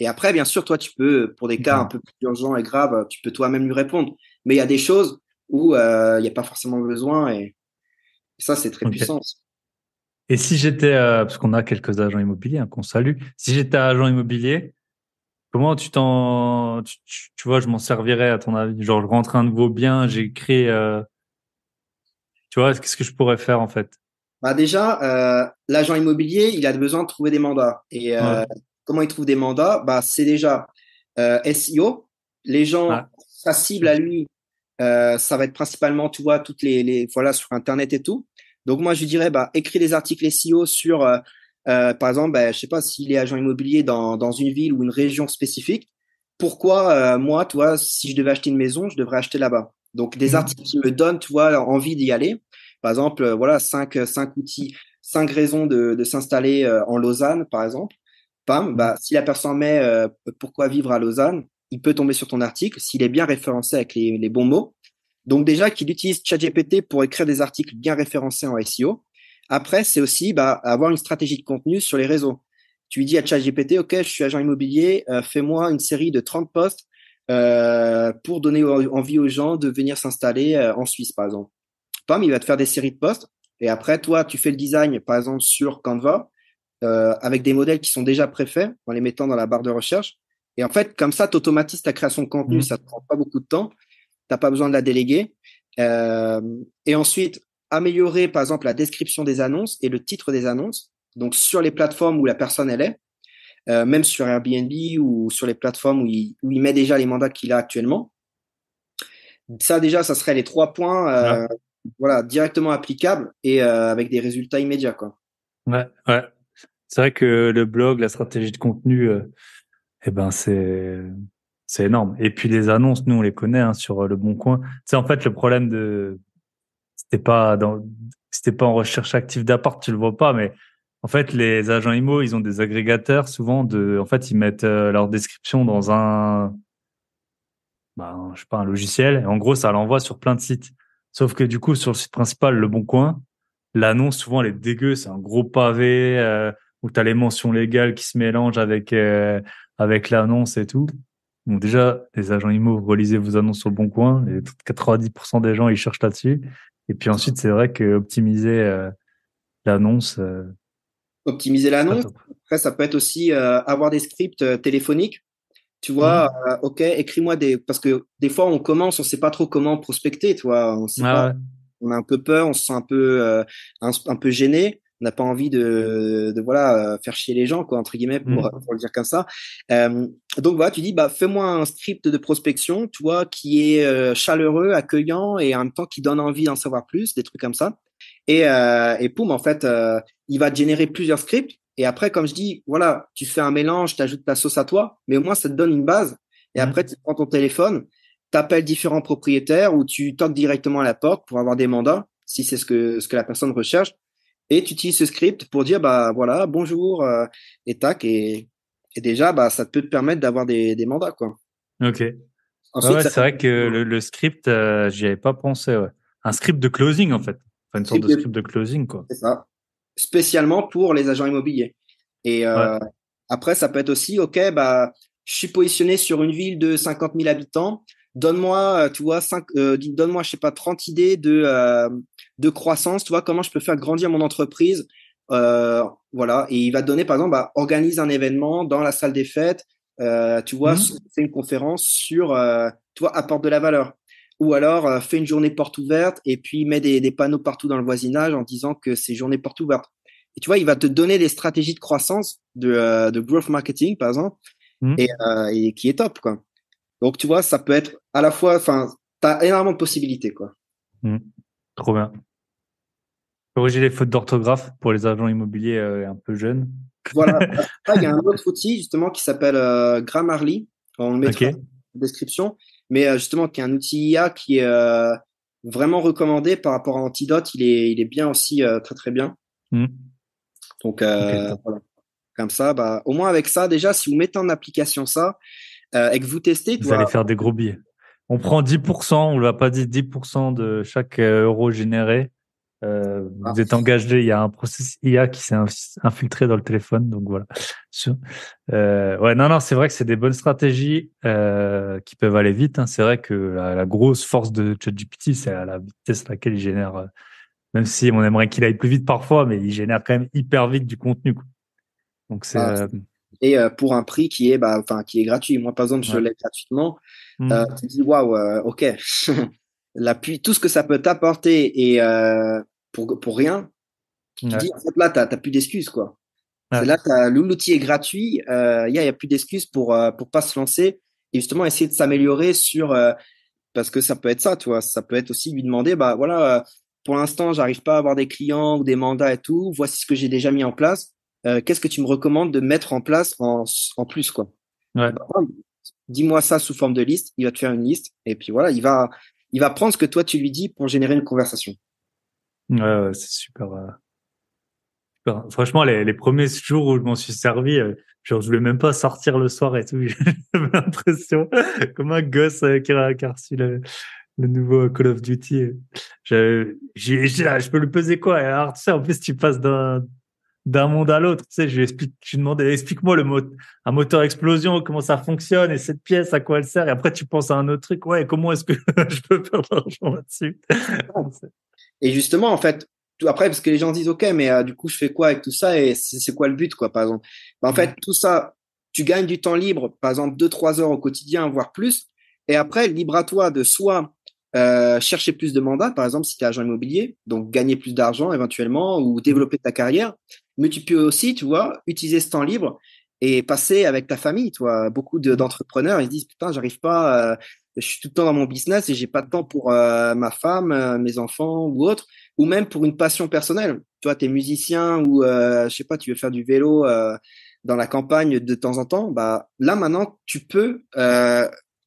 Speaker 2: Et après, bien sûr, toi, tu peux, pour des cas un peu plus urgents et graves, tu peux toi-même lui répondre. Mais il y a des choses où euh, il n'y a pas forcément besoin et, ça, c'est très puissant.
Speaker 1: Et si j'étais, euh, parce qu'on a quelques agents immobiliers hein, qu'on salue, si j'étais agent immobilier, comment tu t'en, tu, vois, je m'en servirais à ton avis Genre, je rentre un nouveau bien, j'écris, euh, tu vois, qu'est-ce que je pourrais faire en fait
Speaker 2: bah, déjà, l'agent immobilier, il a besoin de trouver des mandats. Et Comment ils trouvent des mandats bah, C'est déjà euh, SEO. Les gens, sa cible à lui, euh, ça va être principalement, tu vois, toutes les, voilà, sur Internet et tout. Donc moi, je dirais, bah, écris des articles SEO sur, euh, par exemple, bah, je sais pas s'il est agent immobilier dans, dans une ville ou une région spécifique. Pourquoi moi, toi, si je devais acheter une maison, je devrais acheter là-bas. Donc des mmh. articles qui me donnent, tu vois, envie d'y aller. Par exemple, voilà, cinq, outils, cinq raisons de s'installer en Lausanne, par exemple. Bah, si la personne met euh, pourquoi vivre à Lausanne, il peut tomber sur ton article s'il est bien référencé avec les, bons mots. Donc déjà qu'il utilise ChatGPT pour écrire des articles bien référencés en SEO. Après, c'est aussi bah, avoir une stratégie de contenu sur les réseaux. Tu lui dis à ChatGPT, OK, je suis agent immobilier, euh, fais-moi une série de 30 posts euh, pour donner envie aux gens de venir s'installer en Suisse, par exemple. Pam, il va te faire des séries de posts. Et après, toi, tu fais le design, par exemple, sur Canva. Euh, avec des modèles qui sont déjà préfaits en les mettant dans la barre de recherche. Et en fait, comme ça, tu automatises ta création de contenu, mmh. ça ne prend pas beaucoup de temps, tu n'as pas besoin de la déléguer. Euh, et ensuite, améliorer, par exemple, la description des annonces et le titre des annonces, donc sur les plateformes où la personne elle est, euh, même sur Airbnb ou sur les plateformes où il, met déjà les mandats qu'il a actuellement. Ça, déjà, ça serait les trois points voilà, directement applicables et avec des résultats immédiats. Quoi.
Speaker 1: Ouais, ouais. C'est vrai que le blog, la stratégie de contenu, euh, eh ben c'est c'est énorme. Et puis les annonces, nous on les connaît hein, sur euh, le Bon Coin. C'est en fait le problème de c'était pas dans c'était pas en recherche active d'appart, tu le vois pas, mais en fait les agents IMO, ils ont des agrégateurs souvent de, en fait ils mettent euh, leur description dans un ben, je sais pas un logiciel. Et en gros ça l'envoie sur plein de sites. Sauf que du coup sur le site principal, le Bon Coin, l'annonce souvent elle est dégueu, c'est un gros pavé. Euh, où tu as les mentions légales qui se mélangent avec, euh, avec l'annonce et tout. Bon, déjà, les agents IMO, relisez vos annonces au bon coin. Et 90% des gens, ils cherchent là-dessus. Et puis ensuite, c'est vrai que optimiser euh, l'annonce. Euh,
Speaker 2: optimiser l'annonce. Après, ça peut être aussi avoir des scripts téléphoniques. Tu vois, mmh. OK, écris-moi des. Parce que des fois, on commence, on sait pas trop comment prospecter, toi. On a un peu peur, on se sent un peu, un peu gêné on n'a pas envie de, de, voilà euh, faire chier les gens quoi entre guillemets pour, mm. pour le dire comme ça euh, donc voilà tu dis bah fais-moi un script de prospection toi qui est euh, chaleureux accueillant et en même temps qui donne envie d'en savoir plus des trucs comme ça et euh, et poum en fait il va générer plusieurs scripts et après comme je dis voilà tu fais un mélange tu ajoutes ta sauce à toi mais au moins ça te donne une base et mm. après tu prends ton téléphone t'appelles différents propriétaires ou tu toques directement à la porte pour avoir des mandats si c'est ce que ce que la personne recherche et tu utilises ce script pour dire bah voilà bonjour euh, et tac et, déjà bah ça peut te permettre d'avoir des, mandats quoi. Ok. c'est
Speaker 1: vrai que le, script je euh, j'y avais pas pensé Un script de closing en fait, enfin, une sorte de script de closing quoi. C'est ça. Spécialement
Speaker 2: pour les agents immobiliers. Et euh, après ça peut être aussi ok bah je suis positionné sur une ville de 50 000 habitants. Donne-moi, tu vois, donne-moi, je sais pas, 30 idées de, de croissance, tu vois, comment je peux faire grandir mon entreprise. Euh, voilà, et il va te donner, par exemple, bah, organise un événement dans la salle des fêtes, euh, tu vois, mmh. fais une conférence sur, euh, tu vois, apporte de la valeur. Ou alors, fais une journée porte ouverte et puis mets des, panneaux partout dans le voisinage en disant que c'est journée porte ouverte. Et tu vois, il va te donner des stratégies de croissance, de, de growth marketing, par exemple, mmh. et, qui est top, quoi. Donc, tu vois, ça peut être à la fois, enfin, tu as énormément de possibilités, quoi.
Speaker 1: Mmh. Trop bien. Corriger les fautes d'orthographe pour les agents immobiliers euh, un peu jeunes.
Speaker 2: Voilà. il y a un autre outil justement qui s'appelle euh, Grammarly. On le met dans la description. Mais euh, justement, qui est un outil IA qui est vraiment recommandé par rapport à Antidote. Il est, il est bien aussi, très très bien.
Speaker 3: Hmm.
Speaker 1: Donc,
Speaker 2: voilà. comme ça, bah, au moins avec ça, déjà, si vous mettez en application ça et que vous testez. Vous allez faire des gros
Speaker 1: billets. On prend 10%, on ne l'a pas dit, 10% de chaque euro généré euh, vous ah. êtes engagé, il y a un process IA qui s'est infiltré dans le téléphone, donc voilà. Euh, ouais, non, non, c'est vrai que c'est des bonnes stratégies euh, qui peuvent aller vite. Hein. C'est vrai que la, grosse force de ChatGPT, c'est la vitesse à laquelle il génère. même si on aimerait qu'il aille plus vite parfois, mais il génère quand même hyper vite du contenu. Donc c'est. Ah.
Speaker 2: et pour un prix qui est bah, enfin qui est gratuit moi par exemple je l'ai gratuitement mmh. tu dis waouh ok l'appui tout ce que ça peut t'apporter et pour, pour rien, tu dis, là, tu n'as plus d'excuses, quoi. Là, l'outil est gratuit, euh, il a n'y a, a, plus d'excuses pour ne euh, pas se lancer et justement essayer de s'améliorer sur. Euh, parce que ça peut être ça, tu vois. Ça peut être aussi lui demander, bah voilà, pour l'instant, j'arrive pas à avoir des clients ou des mandats et tout. Voici ce que j'ai déjà mis en place. Qu'est-ce que tu me recommandes de mettre en place en, en plus, quoi bah, Dis-moi ça sous forme de liste. Il va te faire une liste et puis voilà, il va, il va prendre ce que toi tu lui dis pour générer une conversation.
Speaker 1: Ouais, c'est euh, super. franchement, les, les, premiers jours où je m'en suis servi, euh, genre, je voulais même pas sortir le soir et tout. J'avais l'impression, comme un gosse euh, qui, a, qui, a, reçu le, le, nouveau Call of Duty. je, ah, peux le peser quoi Alors, tu sais, en plus, tu passes d'un d'un monde à l'autre. Tu sais, je lui explique, je explique-moi le mot, un moteur explosion, comment ça fonctionne et cette pièce, à quoi elle sert. Et après, tu penses à un autre truc. Ouais, comment est-ce que je peux perdre l'argent là-dessus
Speaker 2: Et justement, en fait, tout, après, parce que les gens disent, OK, mais euh, du coup, je fais quoi avec tout ça et c'est quoi le but, quoi, par exemple ben, En fait, tout ça, tu gagnes du temps libre, par exemple, 2-3 heures au quotidien, voire plus. Et après, libre à toi de soit euh, chercher plus de mandats, par exemple, si tu es agent immobilier, donc gagner plus d'argent éventuellement ou mmh. développer ta carrière. Mais tu peux aussi, tu vois, utiliser ce temps libre et passer avec ta famille. Toi, beaucoup d'entrepreneurs, ils disent putain, j'arrive pas, euh, je suis tout le temps dans mon business et j'ai pas de temps pour euh, ma femme, euh, mes enfants ou autre, ou même pour une passion personnelle. Toi, tu es musicien ou je sais pas, tu veux faire du vélo dans la campagne de temps en temps. Bah là maintenant, tu peux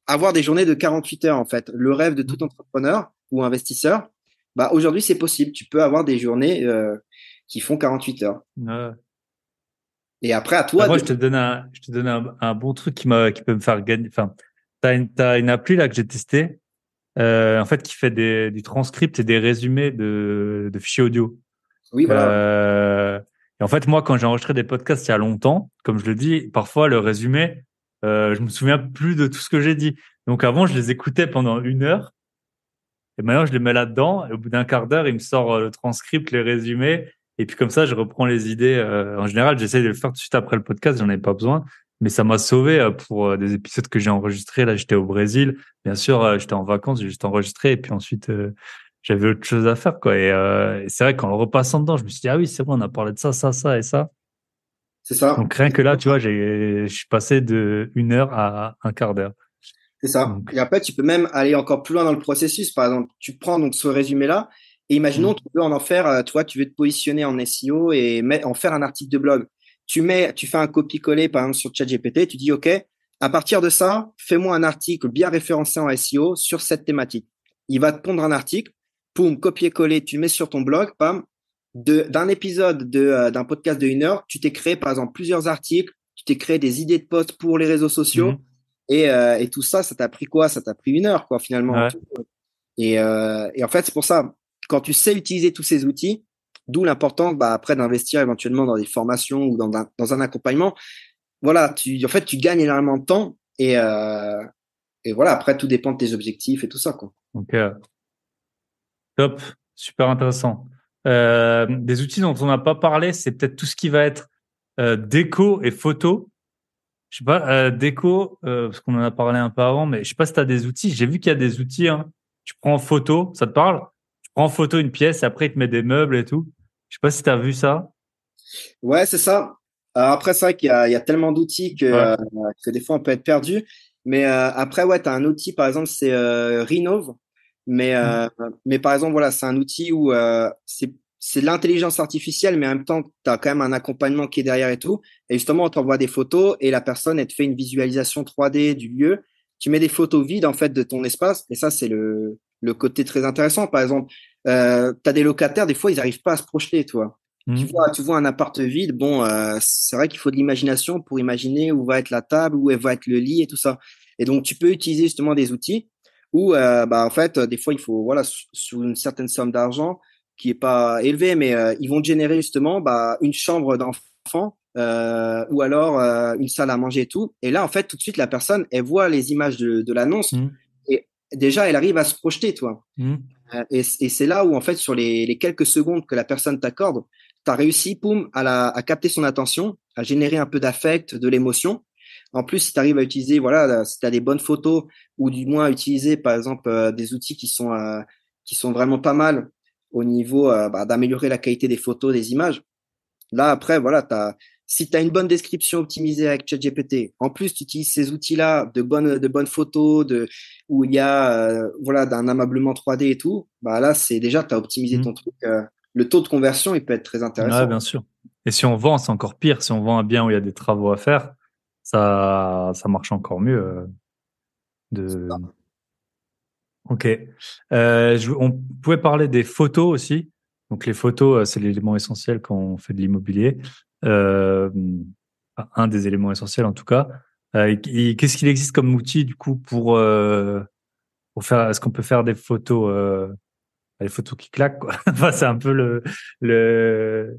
Speaker 2: avoir des journées de 48 heures en fait. Le rêve de tout mmh. entrepreneur ou investisseur, bah aujourd'hui c'est possible. Tu peux avoir des journées qui font 48 heures.
Speaker 1: Et après, à toi. Bah, moi, je te donne un, te donne un, bon truc qui, m'a, qui peut me faire gagner. Enfin, t'as une, appli là que j'ai testée, euh, en fait, qui fait du transcript et des résumés de, fichiers audio. Oui, voilà. Euh, et en fait, moi, quand j'ai enregistré des podcasts il y a longtemps, comme je le dis, parfois le résumé, euh, je me souviens plus de tout ce que j'ai dit. Donc avant, je les écoutais pendant une heure. Et maintenant, je les mets là-dedans. Et au bout d'un quart d'heure, il me sort euh, le transcript, les résumés. Et puis comme ça, je reprends les idées. Euh, en général, j'essaie de le faire tout de suite après le podcast, j'en ai pas besoin. Mais ça m'a sauvé euh, pour euh, des épisodes que j'ai enregistrés. Là, j'étais au Brésil. Bien sûr, j'étais en vacances, j'ai juste enregistré. Et puis ensuite, j'avais autre chose à faire. Quoi. Et, c'est vrai qu'en le repassant dedans, je me suis dit, ah oui, c'est bon, on a parlé de ça, ça, ça et ça. C'est ça. Donc rien que là, tu vois, je suis passé de une heure à un quart d'heure.
Speaker 2: C'est ça. Et après, tu peux même aller encore plus loin dans le processus. Par exemple, tu prends donc ce résumé-là et imaginons, tu mm. veux en, faire, euh, toi tu veux te positionner en SEO et en faire un article de blog. Tu mets, tu fais un copier-coller, par exemple, sur ChatGPT, tu dis, OK, à partir de ça, fais-moi un article bien référencé en SEO sur cette thématique. Il va te pondre un article, poum, copier-coller, tu mets sur ton blog, pam, d'un épisode euh, d'un podcast de une heure, tu t'es créé, par exemple, plusieurs articles, tu t'es créé des idées de posts pour les réseaux sociaux. Mm. Euh, et, tout ça, ça t'a pris quoi Ça t'a pris une heure, quoi, finalement. et, en fait, c'est pour ça quand tu sais utiliser tous ces outils, d'où l'importance bah, après d'investir éventuellement dans des formations ou dans un, accompagnement. Voilà, tu, en fait, tu gagnes énormément de temps et, euh, voilà, après, tout dépend de tes objectifs et tout ça. Quoi.
Speaker 1: top, super intéressant. Euh, des outils dont on n'a pas parlé, c'est peut-être tout ce qui va être euh, déco et photo. Je sais pas, déco, parce qu'on en a parlé un peu avant, mais je sais pas si tu as des outils. J'ai vu qu'il y a des outils. Hein. Tu prends photo, ça te parle prends photo une pièce, après, il te met des meubles et tout. Je sais pas si tu as vu ça.
Speaker 2: Ouais, c'est ça. Euh, après, c'est vrai qu'il y, a tellement d'outils euh, que, des fois, on peut être perdu. Mais euh, après, ouais, tu as un outil, par exemple, c'est Renove. Mais, mais par exemple, voilà, c'est un outil où c'est de l'intelligence artificielle, mais en même temps, tu as quand même un accompagnement qui est derrière et tout. Et justement, on t'envoie des photos et la personne, elle te fait une visualisation 3D du lieu. Tu mets des photos vides, en fait, de ton espace. Et ça, c'est le, le côté très intéressant. Par exemple, euh, tu as des locataires, des fois, ils n'arrivent pas à se projeter, toi. Tu, mmh. vois, tu vois un appart vide, bon, euh, c'est vrai qu'il faut de l'imagination pour imaginer où va être la table, où va être le lit et tout ça. Et donc, tu peux utiliser justement des outils où, euh, bah, en fait, des fois, il faut, voilà, sous une certaine somme d'argent qui est pas élevée, mais ils vont générer justement bah, une chambre d'enfant ou alors une salle à manger et tout. Et là, en fait, tout de suite, la personne, elle voit les images de, l'annonce. Mmh déjà, elle arrive à se projeter, toi. Mmh. Euh, et, c'est là où, en fait, sur les, quelques secondes que la personne t'accorde, tu as réussi, poum, à, capter son attention, à générer un peu d'affect, de l'émotion. En plus, si tu arrives à utiliser, voilà, si tu as des bonnes photos, ou du moins utiliser, par exemple, euh, des outils qui sont, euh, qui sont vraiment pas mal au niveau bah, d'améliorer la qualité des photos, des images. Là, après, voilà, tu as, si tu as une bonne description optimisée avec ChatGPT, en plus tu utilises ces outils-là de bonnes de bonnes photos, de où il y a euh, voilà d'un amablement 3D et tout, bah là c'est déjà tu as optimisé mmh. ton truc. Euh, le taux de conversion, il peut être très intéressant. Ah, bien sûr.
Speaker 1: Et si on vend, c'est encore pire. Si on vend un bien où il y a des travaux à faire, ça ça marche encore mieux. Euh, de... Ok. on pouvait parler des photos aussi. Donc les photos, c'est l'élément essentiel quand on fait de l'immobilier. Euh, un des éléments essentiels en tout cas. Euh, qu'est-ce qu'il existe comme outil du coup pour, euh, faire Est-ce qu'on peut faire des photos les photos qui claquent quoi. enfin, c'est un peu le, le,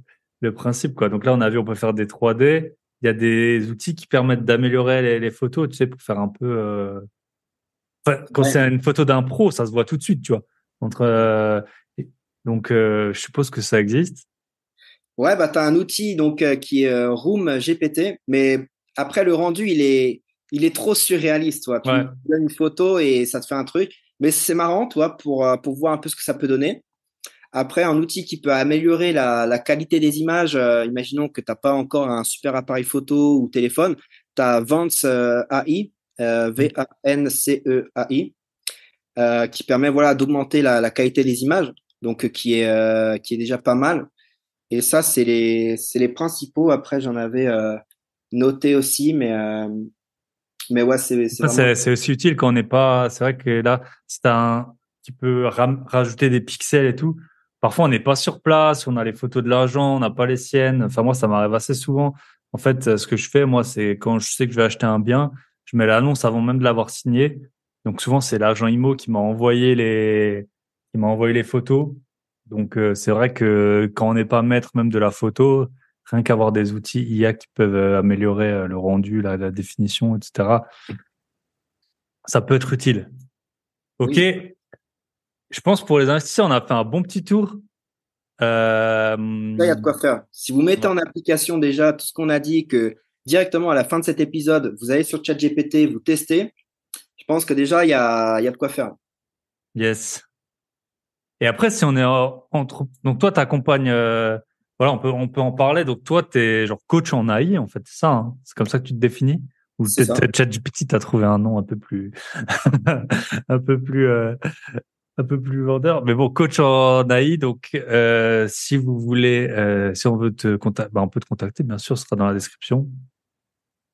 Speaker 1: principe quoi. Donc là on a vu on peut faire des 3D. Il y a des outils qui permettent d'améliorer les, photos, tu sais, pour faire un peu quand c'est une photo d'un pro, ça se voit tout de suite, tu vois. donc, je suppose que ça existe.
Speaker 2: Ouais, bah, tu as un outil donc, euh, qui est euh, Room GPT, mais après le rendu, il est, il est trop surréaliste. Toi. Tu donnes une photo et ça te fait un truc. Mais c'est marrant, toi, pour, euh, pour voir un peu ce que ça peut donner. Après, un outil qui peut améliorer la, la qualité des images, imaginons que tu n'as pas encore un super appareil photo ou téléphone, tu as Vance AI, V-A-N-C-E-A-I, qui permet voilà, d'augmenter la, la, qualité des images, donc qui est, qui est déjà pas mal. Et ça, c'est les, les principaux. Après, j'en avais euh, noté aussi, mais euh, mais ouais, ah, c'est
Speaker 1: c'est aussi utile quand on n'est pas. C'est vrai que là, c'est un. petit peu rajouter des pixels et tout. Parfois, on n'est pas sur place, on a les photos de l'argent, on n'a pas les siennes. Enfin, moi, ça m'arrive assez souvent. En fait, euh, ce que je fais, moi, c'est quand je sais que je vais acheter un bien, je mets l'annonce avant même de l'avoir signé. Donc, souvent, c'est l'agent IMO qui m'a envoyé les, qui m'a envoyé les photos. Donc euh, c'est vrai que quand on n'est pas maître même de la photo, rien qu'avoir des outils IA qui peuvent euh, améliorer euh, le rendu, la, définition, etc., ça peut être utile. Ok. Je pense pour les investisseurs, on a fait un bon petit tour. il y a de quoi faire. Si vous mettez en application
Speaker 2: déjà tout ce qu'on a dit, que directement à la fin de cet épisode, vous allez sur ChatGPT, vous testez, je pense que déjà, il y a, il y a de quoi faire.
Speaker 1: Yes. Et après, si on est entre, donc toi, t'accompagnes, euh, voilà, on peut, on peut en parler. Donc toi, t'es genre coach en AI, en fait, c'est ça. Hein. c'est comme ça que tu te définis. Ou ChatGPT, t'as trouvé un nom un peu plus, un peu plus, euh, un peu plus vendeur. Mais bon, coach en AI. Donc, euh, si vous voulez, euh, si on veut te contacter, bah, on peut te contacter. Bien sûr, ce sera dans la description.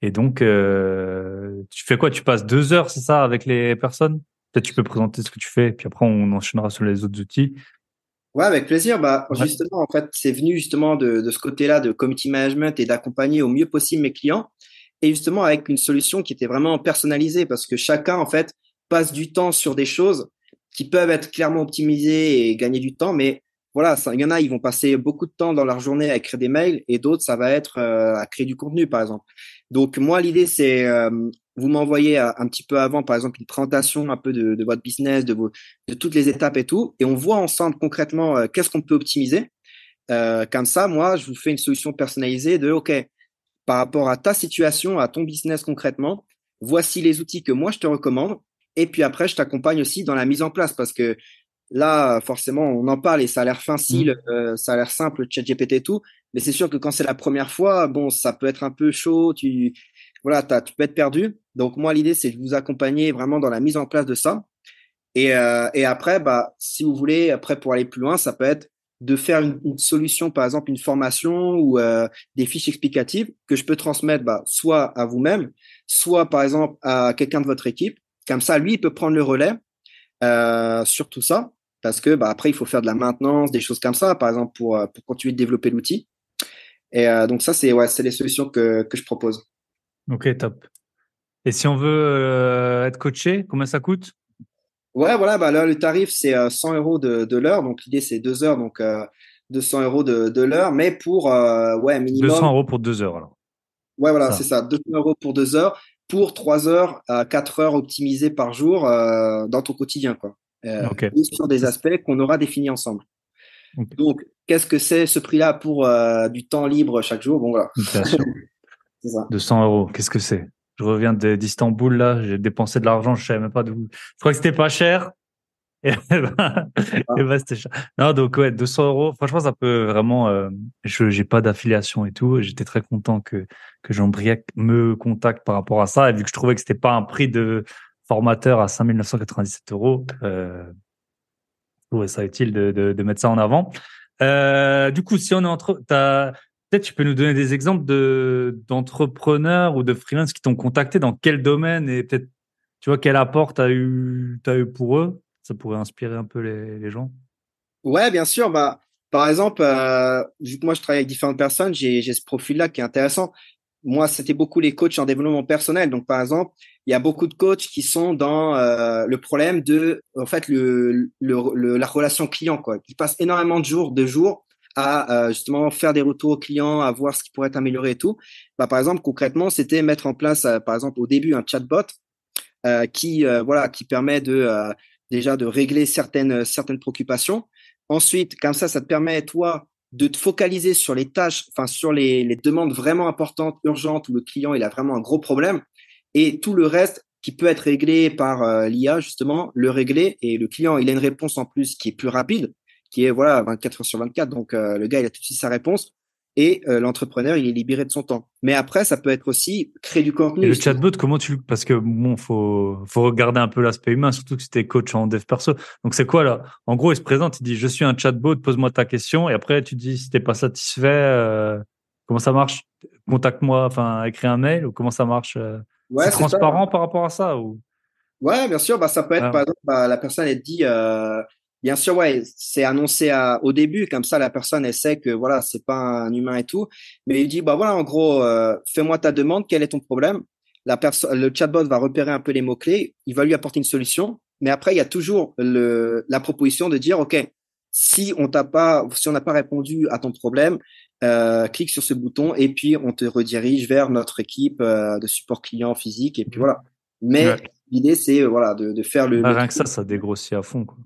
Speaker 1: Et donc, euh, tu fais quoi Tu passes deux heures, c'est ça, avec les personnes Peut-être tu peux présenter ce que tu fais, puis après on enchaînera sur les autres outils.
Speaker 2: Ouais, avec plaisir. Bah, justement, en fait, c'est venu justement de, ce côté-là de community management et d'accompagner au mieux possible mes clients. Et justement, avec une solution qui était vraiment personnalisée parce que chacun, en fait, passe du temps sur des choses qui peuvent être clairement optimisées et gagner du temps. Mais voilà, il y en a, ils vont passer beaucoup de temps dans leur journée à écrire des mails et d'autres, ça va être euh, à créer du contenu, par exemple. Donc moi, l'idée, c'est euh, vous m'envoyez euh, un petit peu avant, par exemple, une présentation un peu de, votre business, de, vos, de toutes les étapes et tout, et on voit ensemble concrètement euh, qu'est-ce qu'on peut optimiser. comme ça, moi, je vous fais une solution personnalisée de, OK, par rapport à ta situation, à ton business concrètement, voici les outils que moi, je te recommande. Et puis après, je t'accompagne aussi dans la mise en place parce que là, forcément, on en parle et ça a l'air facile, mmh. ça a l'air simple, ChatGPT et tout. Mais c'est sûr que quand c'est la première fois, bon, ça peut être un peu chaud. Tu, voilà, tu peux être perdu. Donc moi, l'idée, c'est de vous accompagner vraiment dans la mise en place de ça. Et, euh, après, bah, si vous voulez, après pour aller plus loin, ça peut être de faire une, solution, par exemple une formation ou euh, des fiches explicatives que je peux transmettre bah, soit à vous-même, soit par exemple à quelqu'un de votre équipe. Comme ça, lui, il peut prendre le relais euh, sur tout ça, parce que bah, après, il faut faire de la maintenance, des choses comme ça, par exemple pour, pour continuer de développer l'outil. Et euh, donc ça, c'est ouais, les solutions que, je propose.
Speaker 1: Ok, top. Et si on veut euh, être coaché, combien ça coûte Ouais,
Speaker 2: voilà, bah là, le tarif, c'est 100 euh, euros de, l'heure. Donc l'idée, c'est 2 heures, donc 200 euros de, l'heure, mais pour, ouais, minimum. 200 euros pour 2 heures, alors. Ouais, voilà, c'est ça. 200 euros pour 2 heures, pour 3 heures à 4 heures optimisées par jour dans ton quotidien, quoi. sur des aspects qu'on aura définis ensemble. Donc, qu'est-ce que c'est ce prix-là pour euh, du temps libre chaque jour Bon,
Speaker 1: voilà. 200 euros, qu'est-ce que c'est Je reviens d'Istanbul, là, j'ai dépensé de l'argent, je savais même pas d'où. Je crois que c'était pas cher. Et eh ben, ah. eh ben, Non, donc, ouais, 200 euros, franchement, ça peut vraiment. Euh, je n'ai pas d'affiliation et tout. J'étais très content que, que Jean-Briac me contacte par rapport à ça. Et vu que je trouvais que c'était pas un prix de formateur à 5997 euros, euh, trouvais ça utile de, de, mettre ça en avant. Euh, du coup, si on est entre, peut-être tu peux nous donner des exemples de d'entrepreneurs ou de freelance qui t'ont contacté dans quel domaine et peut-être tu vois quel apport tu eu as eu pour eux. Ça pourrait inspirer un peu les, gens.
Speaker 2: Ouais, bien sûr. Bah, par exemple, euh, moi je travaille avec différentes personnes, j'ai ce profil-là qui est intéressant moi, c'était beaucoup les coachs en développement personnel. Donc, par exemple, il y a beaucoup de coachs qui sont dans euh, le problème de, en fait, le, la relation client, quoi. Ils passent énormément de jours, de jours à euh, justement faire des retours aux clients, à voir ce qui pourrait être amélioré et tout. Bah, par exemple, concrètement, c'était mettre en place, euh, par exemple, au début, un chatbot qui, voilà, qui permet de déjà de régler certaines certaines préoccupations. Ensuite, comme ça, ça te permet toi de te focaliser sur les tâches, enfin sur les, demandes vraiment importantes, urgentes, où le client il a vraiment un gros problème, et tout le reste qui peut être réglé par euh, l'IA justement, le régler et le client il a une réponse en plus qui est plus rapide, qui est voilà 24 heures sur 24, donc euh, le gars il a tout de suite sa réponse et euh, l'entrepreneur il est libéré de son temps. Mais après ça peut être aussi créer du contenu. Et le chatbot
Speaker 1: comment tu parce que bon faut faut regarder un peu l'aspect humain surtout que c'était es coach en dev perso. Donc c'est quoi là En gros il se présente, il dit je suis un chatbot, pose-moi ta question et après tu dis si t'es pas satisfait euh, comment ça marche Contacte-moi, enfin écris un mail ou comment ça marche euh? ouais, C'est transparent par rapport à ça ou
Speaker 2: Ouais, bien sûr. Bah, ça peut être, ah. par exemple, bah, la personne, elle dit, Bien sûr, ouais, c'est annoncé au début, comme ça la personne elle sait que voilà, c'est pas un humain et tout. Mais il dit bah voilà, en gros, euh, fais-moi ta demande, quel est ton problème La personne, le chatbot va repérer un peu les mots clés, il va lui apporter une solution. Mais après, il y a toujours le, la proposition de dire ok, si on t'a pas, si on n'a pas répondu à ton problème, euh, clique sur ce bouton et puis on te redirige vers notre équipe euh, de support client physique et puis mmh. voilà. Mais l'idée c'est voilà de, faire bah, le. rien que ça, ça dégrossit à fond. Quoi.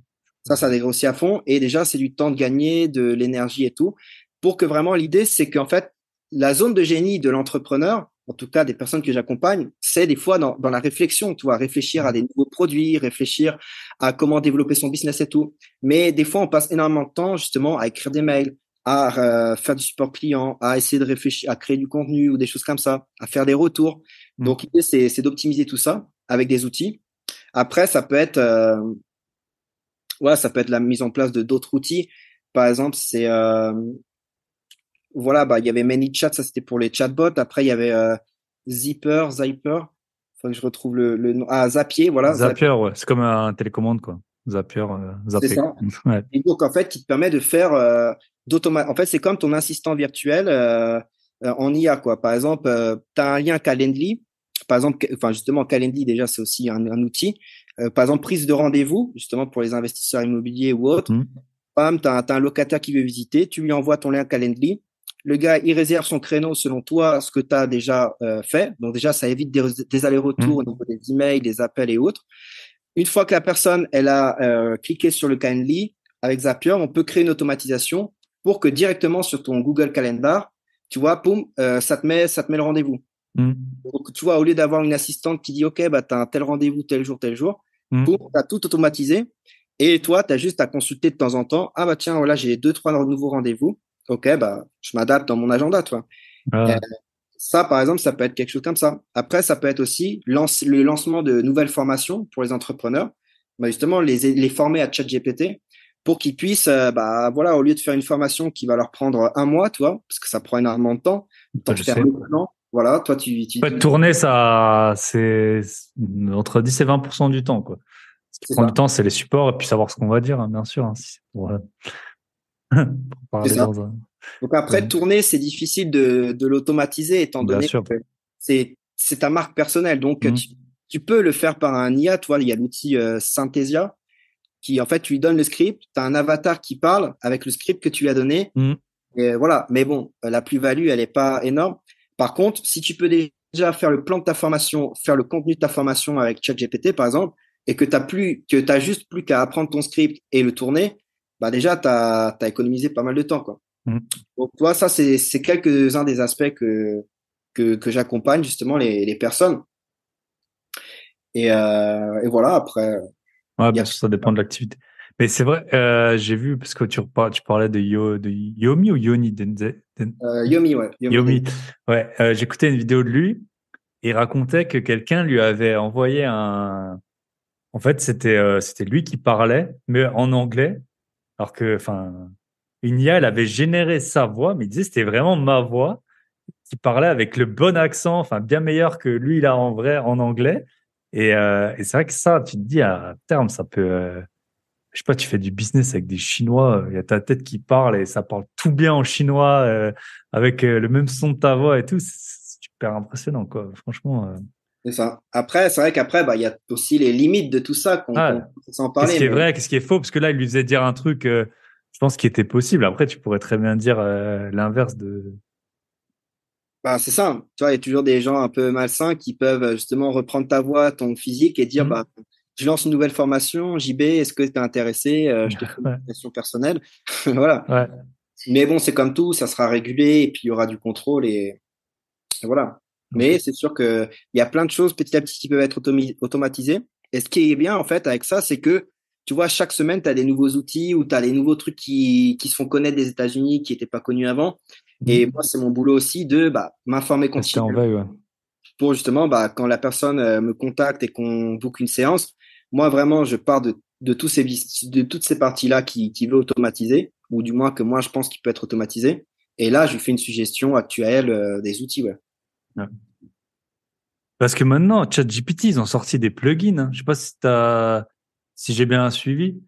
Speaker 2: Ça, ça aussi à fond. Et déjà, c'est du temps de gagner, de l'énergie et tout. Pour que vraiment, l'idée, c'est qu'en fait, la zone de génie de l'entrepreneur, en tout cas des personnes que j'accompagne, c'est des fois dans, la réflexion, tu vois, réfléchir à des nouveaux produits, réfléchir à comment développer son business et tout. Mais des fois, on passe énormément de temps justement à écrire des mails, à euh, faire du support client, à essayer de réfléchir, à créer du contenu ou des choses comme ça, à faire des retours. Mm. Donc, l'idée, c'est d'optimiser tout ça avec des outils. Après, ça peut être, euh, voilà, ça peut être la mise en place de d'autres outils. Par exemple, c'est euh, voilà, bah il y avait ManyChat, ça c'était pour les chatbots. Après, il y avait euh, Zipper, Zipper. Faut que je retrouve le, le nom. Ah, Zapier, voilà. Zapier,
Speaker 1: ouais. C'est comme un télécommande, quoi. Zapier, euh, Zapier.
Speaker 2: Et donc, en fait, qui te permet de faire euh, En fait, c'est comme ton assistant virtuel en IA, quoi. Par exemple, tu as un lien Calendly par exemple, enfin justement, Calendly déjà c'est aussi un, outil. Euh, par exemple, prise de rendez-vous, justement pour les investisseurs immobiliers ou autres. Bam, mhm. t'as, un locataire qui veut visiter, tu lui envoies ton lien Calendly. Le gars, il réserve son créneau selon toi, ce que tu as déjà euh, fait. Donc déjà, ça évite des, des allers-retours mhm. au niveau des emails, des appels et autres. Une fois que la personne, elle a euh, cliqué sur le Calendly avec Zapier, on peut créer une automatisation pour que directement sur ton Google Calendar, tu vois, poum, ça te met, ça te met le rendez-vous. Mmh. Donc, tu vois, au lieu d'avoir une assistante qui dit, OK, bah, tu as un tel rendez-vous tel jour, tel jour, pour mmh. tu tout automatisé. Et toi, tu as juste à consulter de temps en temps. Ah, bah, tiens, voilà, j'ai deux, trois nouveaux rendez-vous. OK, bah, je m'adapte dans mon agenda, toi. Ah. Euh, ça, par exemple, ça peut être quelque chose comme ça. Après, ça peut être aussi le lancement de nouvelles formations pour les entrepreneurs. Bah, justement, les, les former à ChatGPT pour qu'ils puissent, euh, bah, voilà, au lieu de faire une formation qui va leur prendre un mois, tu vois, parce que ça prend énormément de temps, de bah, faire le voilà, toi, tu. tu tourner,
Speaker 1: ça, c'est entre 10 et 20 du temps, quoi. Ce qui prend du temps, c'est les supports et puis savoir ce qu'on va dire, hein, bien sûr. Donc
Speaker 2: après, tourner, c'est difficile de, l'automatiser étant donné que c'est, ta marque personnelle. Donc, mmh. tu, peux le faire par un IA. Toi, il y a l'outil euh, Synthesia qui, en fait, tu lui donnes le script. Tu as un avatar qui parle avec le script que tu lui as donné. Mmh. voilà. Mais bon, la plus-value, elle n'est pas énorme. Par contre, si tu peux déjà faire le plan de ta formation, faire le contenu de ta formation avec ChatGPT, par exemple, et que tu plus, que juste plus qu'à apprendre ton script et le tourner, bah déjà, tu as, économisé pas mal de temps, quoi. Mmh. Donc, toi, ça, c'est quelques-uns des aspects que, que, j'accompagne, justement, les, personnes.
Speaker 1: Euh, et, voilà, après. Euh, ouais, bien sûr, ça dépend de l'activité. Mais c'est vrai, euh, j'ai vu, parce que tu, parlais de, de Yomi ou Yoni Denze, euh,
Speaker 2: Yomi, ouais. Yomi.
Speaker 1: ouais. Euh, j'écoutais une vidéo de lui et il racontait que quelqu'un lui avait envoyé un. En fait, c'était euh, c'était lui qui parlait, mais en anglais, alors que, enfin, une IA, elle avait généré sa voix, mais il disait c'était vraiment ma voix qui parlait avec le bon accent, enfin, bien meilleur que lui a en vrai en anglais. Et, et c'est vrai que ça, tu te dis à terme, ça peut je sais pas, tu fais du business avec des Chinois, il euh, y a ta tête qui parle et ça parle tout bien en chinois euh, avec euh, le même son de ta voix et tout. C'est super impressionnant, quoi. Franchement. C'est ça.
Speaker 2: Après, c'est vrai qu'après, bah, il y a aussi les limites de tout ça qu'on ah, s'en parler. Qu'est-ce qui est vrai,
Speaker 1: qu'est-ce qui est faux Parce que là, il lui faisait dire un truc, je pense, qui était possible. Après, tu pourrais très bien dire l'inverse de.
Speaker 2: Bah, c'est ça. Tu vois, il y a toujours des gens un peu malsains qui peuvent justement reprendre ta voix, ton physique et dire, mmh. bah je lance une nouvelle formation, JB, est-ce que tu es intéressé euh, Je te fais une question personnelle. voilà. Mais bon, c'est comme tout, ça sera régulé et puis il y aura du contrôle et, voilà. Mais c'est sûr qu'il y a plein de choses petit à petit qui peuvent être automatisées. Et ce qui est bien en fait avec ça, c'est que tu vois, chaque semaine, tu as des nouveaux outils ou tu as des nouveaux trucs qui, qui se font connaître des États-Unis qui n'étaient pas connus avant. Mhm. Et moi, c'est mon boulot aussi de bah, m'informer continuellement. Pour justement, bah, quand la personne euh, me contacte et qu'on book une séance, moi, vraiment, je pars de, toutes ces parties-là qui, qui veut automatiser, ou du moins que moi, je pense qu'il peut être automatisé. Et là, je fais une suggestion actuelle euh,
Speaker 1: des outils. Ouais. Parce que maintenant, ChatGPT, ils ont sorti des plugins. Je hein. Je sais pas si, si j'ai bien suivi.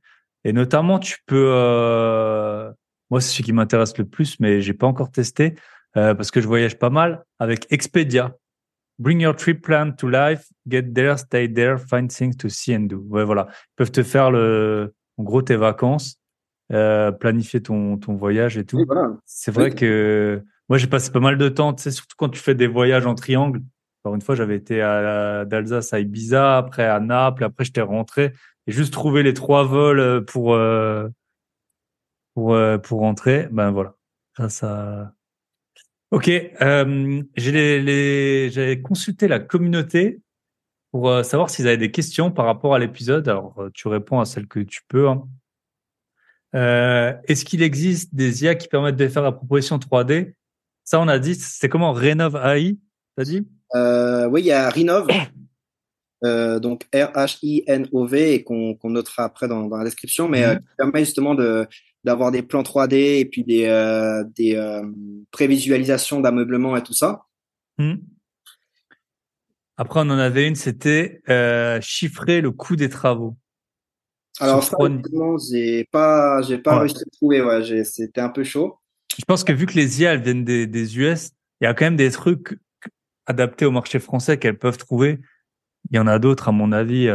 Speaker 1: Et notamment, tu peux. Euh, moi, c'est ce qui m'intéresse le plus, mais j'ai pas encore testé euh, parce que je voyage pas mal avec Expedia. Bring your trip plan to life, get there, stay there, find things to see and do. Ouais, voilà. Ils peuvent te faire le, gros tes vacances, euh, planifier ton, ton voyage et tout. C'est vrai que moi j'ai passé pas mal de temps, tu surtout quand tu fais des voyages en triangle. Alors une fois j'avais été à, d'Alsace à Ibiza, après à Naples, après j'étais rentré et juste trouver les trois vols euh, euh, pour euh, pour rentrer. Ben voilà, grâce Ok, euh, j'ai consulté la communauté pour euh, savoir s'ils avaient des questions par rapport à l'épisode. Alors, euh, tu réponds à celles que tu peux. Hein. Est-ce qu'il existe des IA qui permettent de faire la proposition 3D Ça, on a dit, c'est comment Renov AI, t'as dit
Speaker 2: oui, il y a Renov. donc R-H-I-N-O-V, et qu'on notera après dans, la description, mais mm-hmm. qui permet justement de d'avoir des plans 3D et puis des, euh, euh, prévisualisations d'ameublement et tout
Speaker 1: ça. Hmm. Après, on en avait une, c'était euh, chiffrer le coût des travaux.
Speaker 2: Alors, franchement j'ai pas, j'ai pas réussi à trouver. c'était un peu chaud.
Speaker 1: Je pense que vu que les IA viennent des, US, il y a quand même des trucs adaptés au marché français qu'elles peuvent trouver. Il y en a d'autres, à mon avis.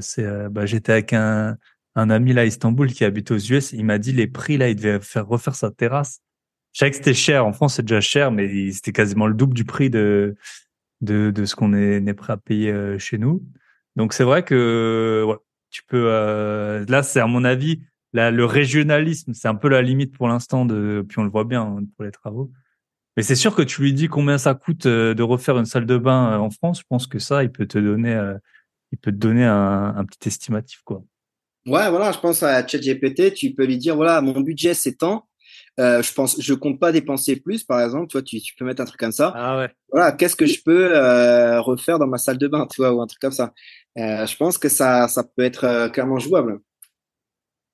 Speaker 1: c'est, bah, j'étais avec un, un ami à Istanbul qui habite aux US, il m'a dit les prix là, il devait faire refaire sa terrasse. Je savais que c'était cher. En France, c'est déjà cher, mais c'était quasiment le double du prix de, de, ce qu'on est, prêt à payer euh, chez nous. Donc, c'est vrai que tu peux. Euh, là, c'est à mon avis, le régionalisme, c'est un peu la limite pour l'instant, de, puis on le voit bien hein, pour les travaux. Mais c'est sûr que tu lui dis combien ça coûte euh, de refaire une salle de bain en France. Je pense que ça, il peut te donner, il peut te donner un, un petit estimatif, quoi.
Speaker 2: Ouais, voilà, je pense à ChatGPT, tu peux lui dire voilà, mon budget c'est tant. Euh, je pense, je compte pas dépenser plus, par exemple. toi, tu, peux mettre un truc comme ça. Ah ouais. Voilà, qu'est-ce que je peux euh, refaire dans ma salle de bain, tu vois, ou un truc comme ça. Euh, je pense que ça, ça peut être clairement jouable.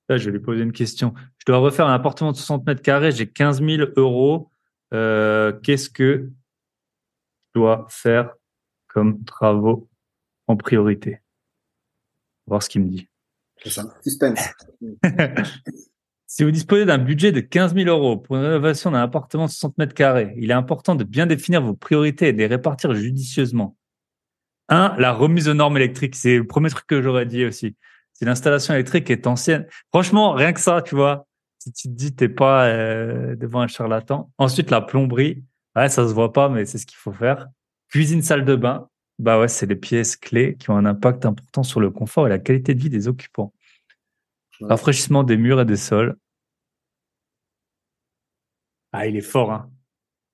Speaker 1: Là, je vais lui poser une question. Je dois refaire un appartement de 60 mètres carrés. J'ai 15 000 euros. qu'est-ce que je dois faire comme travaux en priorité? voir ce qu'il me dit. si vous disposez d'un budget de 15 000 euros pour une rénovation d'un appartement de 60 mètres carrés, il est important de bien définir vos priorités et de les répartir judicieusement. Un, la remise aux normes électriques, c'est le premier truc que j'aurais dit aussi. Si l'installation électrique est ancienne, franchement, rien que ça, tu vois, si tu te dis t'es pas euh, devant un charlatan. Ensuite, la plomberie, ouais, ça se voit pas, mais c'est ce qu'il faut faire. Cuisine, salle de bain, bah ouais, c'est des pièces clés qui ont un impact important sur le confort et la qualité de vie des occupants. Rafraîchissement des murs et des sols. Ah, il est fort, hein.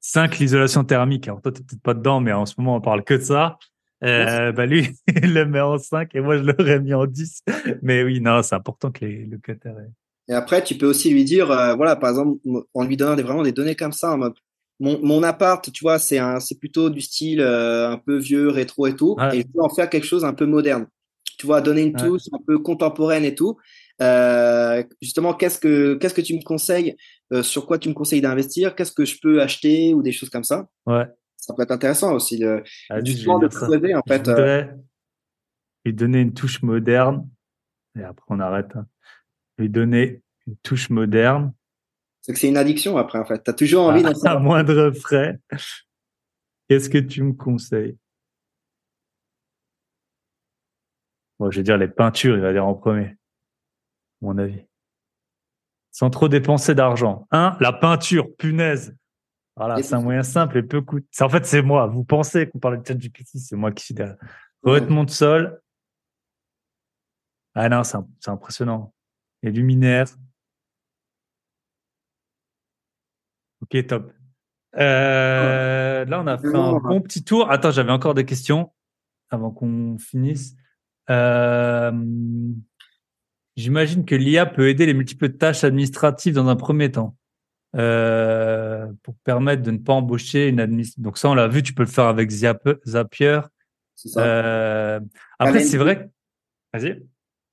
Speaker 1: 5, l'isolation thermique. Alors toi, n'es peut-être pas dedans, mais en ce moment, on parle que de ça. Euh, bah, lui, il le met en 5 et moi, je l'aurais mis en 10. Mais oui, non, c'est important que les locataires.
Speaker 2: Et après, tu peux aussi lui dire, euh, voilà, par exemple, en lui donnant vraiment des données comme ça, en mon, appart, tu vois, c'est un, c'est plutôt du style euh, un peu vieux, rétro et tout. Et je veux en faire quelque chose un peu moderne. Tu vois, donner une touche un peu contemporaine et tout. Euh, justement, qu'est-ce que, qu'est-ce que tu me conseilles euh, Sur quoi tu me conseilles d'investir Qu'est-ce que je peux acheter ou des choses comme ça Ouais. Ça peut être intéressant aussi. Le, ah, du temps de en fait.
Speaker 1: Je donner une touche moderne. Et après, on arrête. Et hein. donner une touche moderne c'est une addiction après, en fait. Tu as toujours envie d'en ah, À moindre frais. Qu'est-ce que tu me conseilles Moi, je vais dire les peintures, il va dire en premier. Mon avis. Sans trop dépenser d'argent. hein la peinture, punaise. Voilà, c'est un moyen simple et peu coûteux. En fait, c'est moi. Vous pensez qu'on parle de petit c'est moi qui suis derrière. Revêtement de Ah non, c'est impressionnant. Les luminaires, Ok, top. Euh, là, on a fait un bon petit tour. Attends, j'avais encore des questions avant qu'on finisse. Euh, j'imagine que l'IA peut aider les multiples tâches administratives dans un premier temps euh, pour permettre de ne pas embaucher une administration. Donc ça, on l'a vu, tu peux le faire avec Zapier. Ça. après, c'est vrai. Vas-y.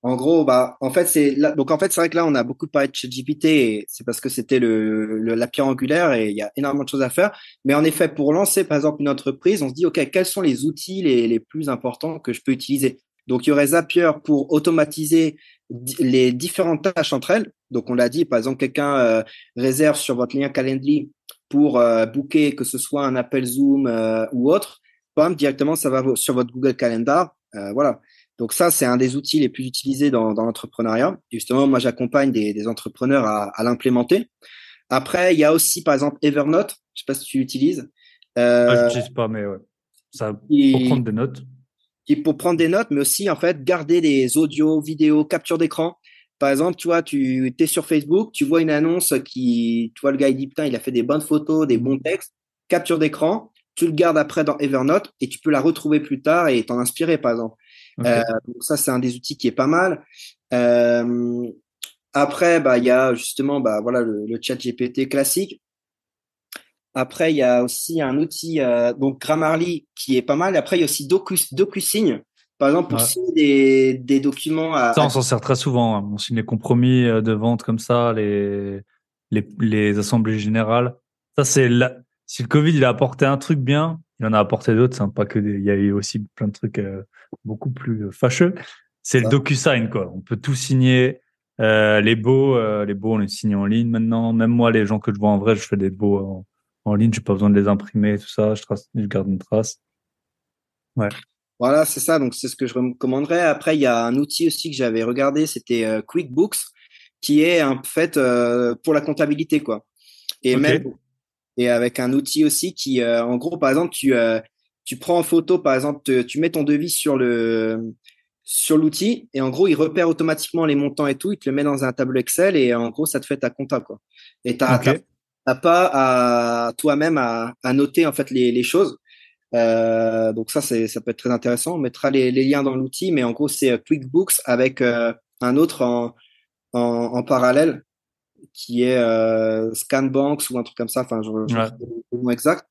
Speaker 2: En gros, bah, en fait, c'est donc en fait, c'est vrai que là, on a beaucoup parlé de ChatGPT, et c'est parce que c'était le, le, angulaire et il y a énormément de choses à faire. Mais en effet, pour lancer, par exemple, une entreprise, on se dit, ok, quels sont les outils les, les plus importants que je peux utiliser Donc, il y aurait Zapier pour automatiser les différentes tâches entre elles. Donc, on l'a dit, par exemple, quelqu'un euh, réserve sur votre lien Calendly pour euh, booker, que ce soit un appel Zoom euh, ou autre. Bam, directement, ça va sur votre Google Calendar. voilà. Donc ça, c'est un des outils les plus utilisés dans, l'entrepreneuriat. Justement, moi, j'accompagne des, entrepreneurs à, l'implémenter. Après, il y a aussi, par exemple, Evernote. Je sais pas si tu l'utilises. Euh, ah, je sais pas, mais ouais. Ça, pour prendre des notes. Et pour prendre des notes, mais aussi, en fait, garder des audios, vidéos, captures d'écran. Par exemple, tu vois, tu es sur Facebook, tu vois une annonce qui, tu vois, le gars, il dit, putain, il a fait des bonnes photos, des bons textes, capture d'écran, tu le gardes après dans Evernote et tu peux la retrouver plus tard et t'en inspirer, par exemple. Euh, donc ça, c'est un des outils qui est pas mal. Euh, après, bah, il y a justement, bah, voilà, le, le, chat GPT classique. Après, il y a aussi un outil, euh, donc Grammarly, qui est pas mal. Après, il y a aussi Docu, DocuSign. Par exemple, pour signer des, des documents à, Ça, on s'en
Speaker 1: sert très souvent. Hein. On signe les compromis euh, de vente comme ça, les, les, les assemblées générales. Ça, c'est la... si le Covid, il a apporté un truc bien, il y en a apporté d'autres, hein, pas que il y a eu aussi plein de trucs euh, beaucoup plus euh, fâcheux. C'est le DocuSign, quoi. On peut tout signer. Euh, les beaux, les beaux, on les signe en ligne maintenant. Même moi, les gens que je vois en vrai, je fais des beaux en, en ligne. J'ai pas besoin de les imprimer, tout ça. Je trace, je garde une trace. Ouais.
Speaker 2: Voilà, c'est ça. Donc c'est ce que je recommanderais. Après, il y a un outil aussi que j'avais regardé. C'était QuickBooks, qui est en fait pour la comptabilité, quoi. Et même et avec un outil aussi qui, euh, en gros, par exemple, tu, euh, tu prends en photo, par exemple, tu mets ton devis sur le sur l'outil et en gros il repère automatiquement les montants et tout il te le met dans un tableau Excel et euh, en gros ça te fait ta comptable quoi et t'as n'as pas à toi-même à, noter en fait les, les choses donc ça c'est ça peut être très intéressant on mettra les, les liens dans l'outil mais en gros c'est QuickBooks avec un autre en, en parallèle qui est euh, Scanbanks ou un truc comme ça. Enfin, je, sais pas le nom exact.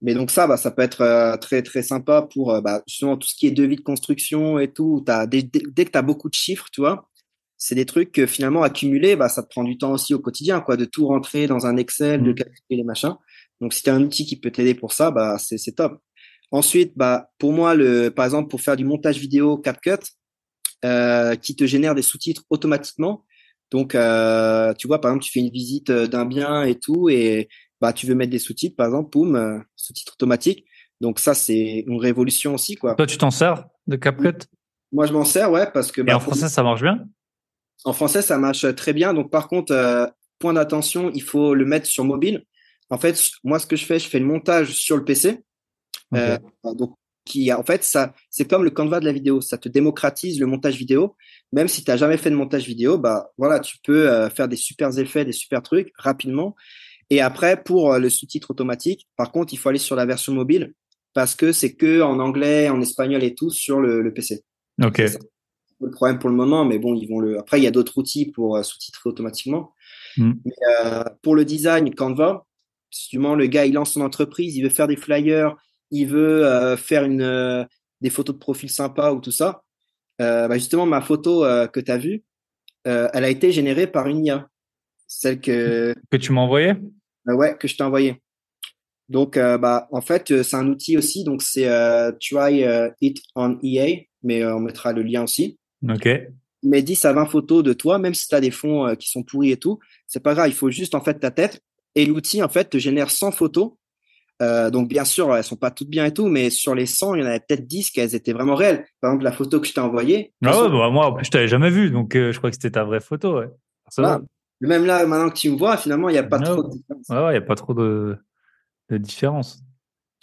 Speaker 2: Mais donc ça, bah, ça peut être euh, très très sympa pour euh, bah, justement tout ce qui est devis de construction et tout. As, dès, que tu as beaucoup de chiffres, tu vois, c'est des trucs que finalement accumuler, bah, ça te prend du temps aussi au quotidien, quoi, de tout rentrer dans un Excel, de mmh. calculer les machins. Donc si tu as un outil qui peut t'aider pour ça, bah, c'est top. Ensuite, bah, pour moi, le, par exemple, pour faire du montage vidéo CapCut, euh, qui te génère des sous-titres automatiquement, donc, euh, tu vois, par exemple, tu fais une visite euh, d'un bien et tout, et bah, tu veux mettre des sous-titres, par exemple, poum, euh, sous-titres automatiques. Donc ça, c'est une révolution aussi, quoi. Toi, tu t'en sers
Speaker 1: de CapCut
Speaker 2: Moi, je m'en sers, ouais, parce que. Bah, en français, ça marche bien En français, ça marche très bien. Donc, par contre, point d'attention, il faut le mettre sur mobile. En fait, moi, ce que je fais, je fais le montage sur le PC. donc, qui en fait ça c'est comme le Canva de la vidéo ça te démocratise le montage vidéo même si tu n'as jamais fait de montage vidéo bah voilà tu peux euh, faire des super effets des super trucs rapidement et après pour euh, le sous-titre automatique par contre il faut aller sur la version mobile parce que c'est que en anglais en espagnol et tout sur le, PC ok c'est le problème pour le moment mais bon ils vont le après il y a d'autres outils pour euh, sous-titrer automatiquement hmm. pour le design Canva justement le gars il lance son entreprise il veut faire des flyers il veut euh, faire une, euh, des photos de profil sympa ou tout ça, euh, bah, justement, ma photo que tu as vue, elle a été générée par une IA. Celle que. Que tu m'as envoyée Ouais, que je t'ai envoyée. Donc, bah, en fait, c'est un outil aussi. Donc, c'est Try It on EA, mais on mettra le lien aussi. OK. Mais 10 à 20 photos de toi, même si tu as des fonds qui sont pourris et tout, c'est pas grave. Il faut juste, en fait, ta tête. Et l'outil, en fait, te génère 100 photos euh, donc bien sûr, elles sont pas toutes bien et tout, mais sur les 100, il y en avait peut-être 10 qu'elles étaient vraiment réelles. Par exemple, la photo que je t'ai envoyée. Ah bah, moi
Speaker 1: en plus je t'avais jamais vu, donc euh, je crois que c'était ta vraie photo. Ouais. Même là, maintenant
Speaker 2: que tu me vois, finalement, il n'y ah ah a pas trop de
Speaker 1: différence. il a pas trop de, différence.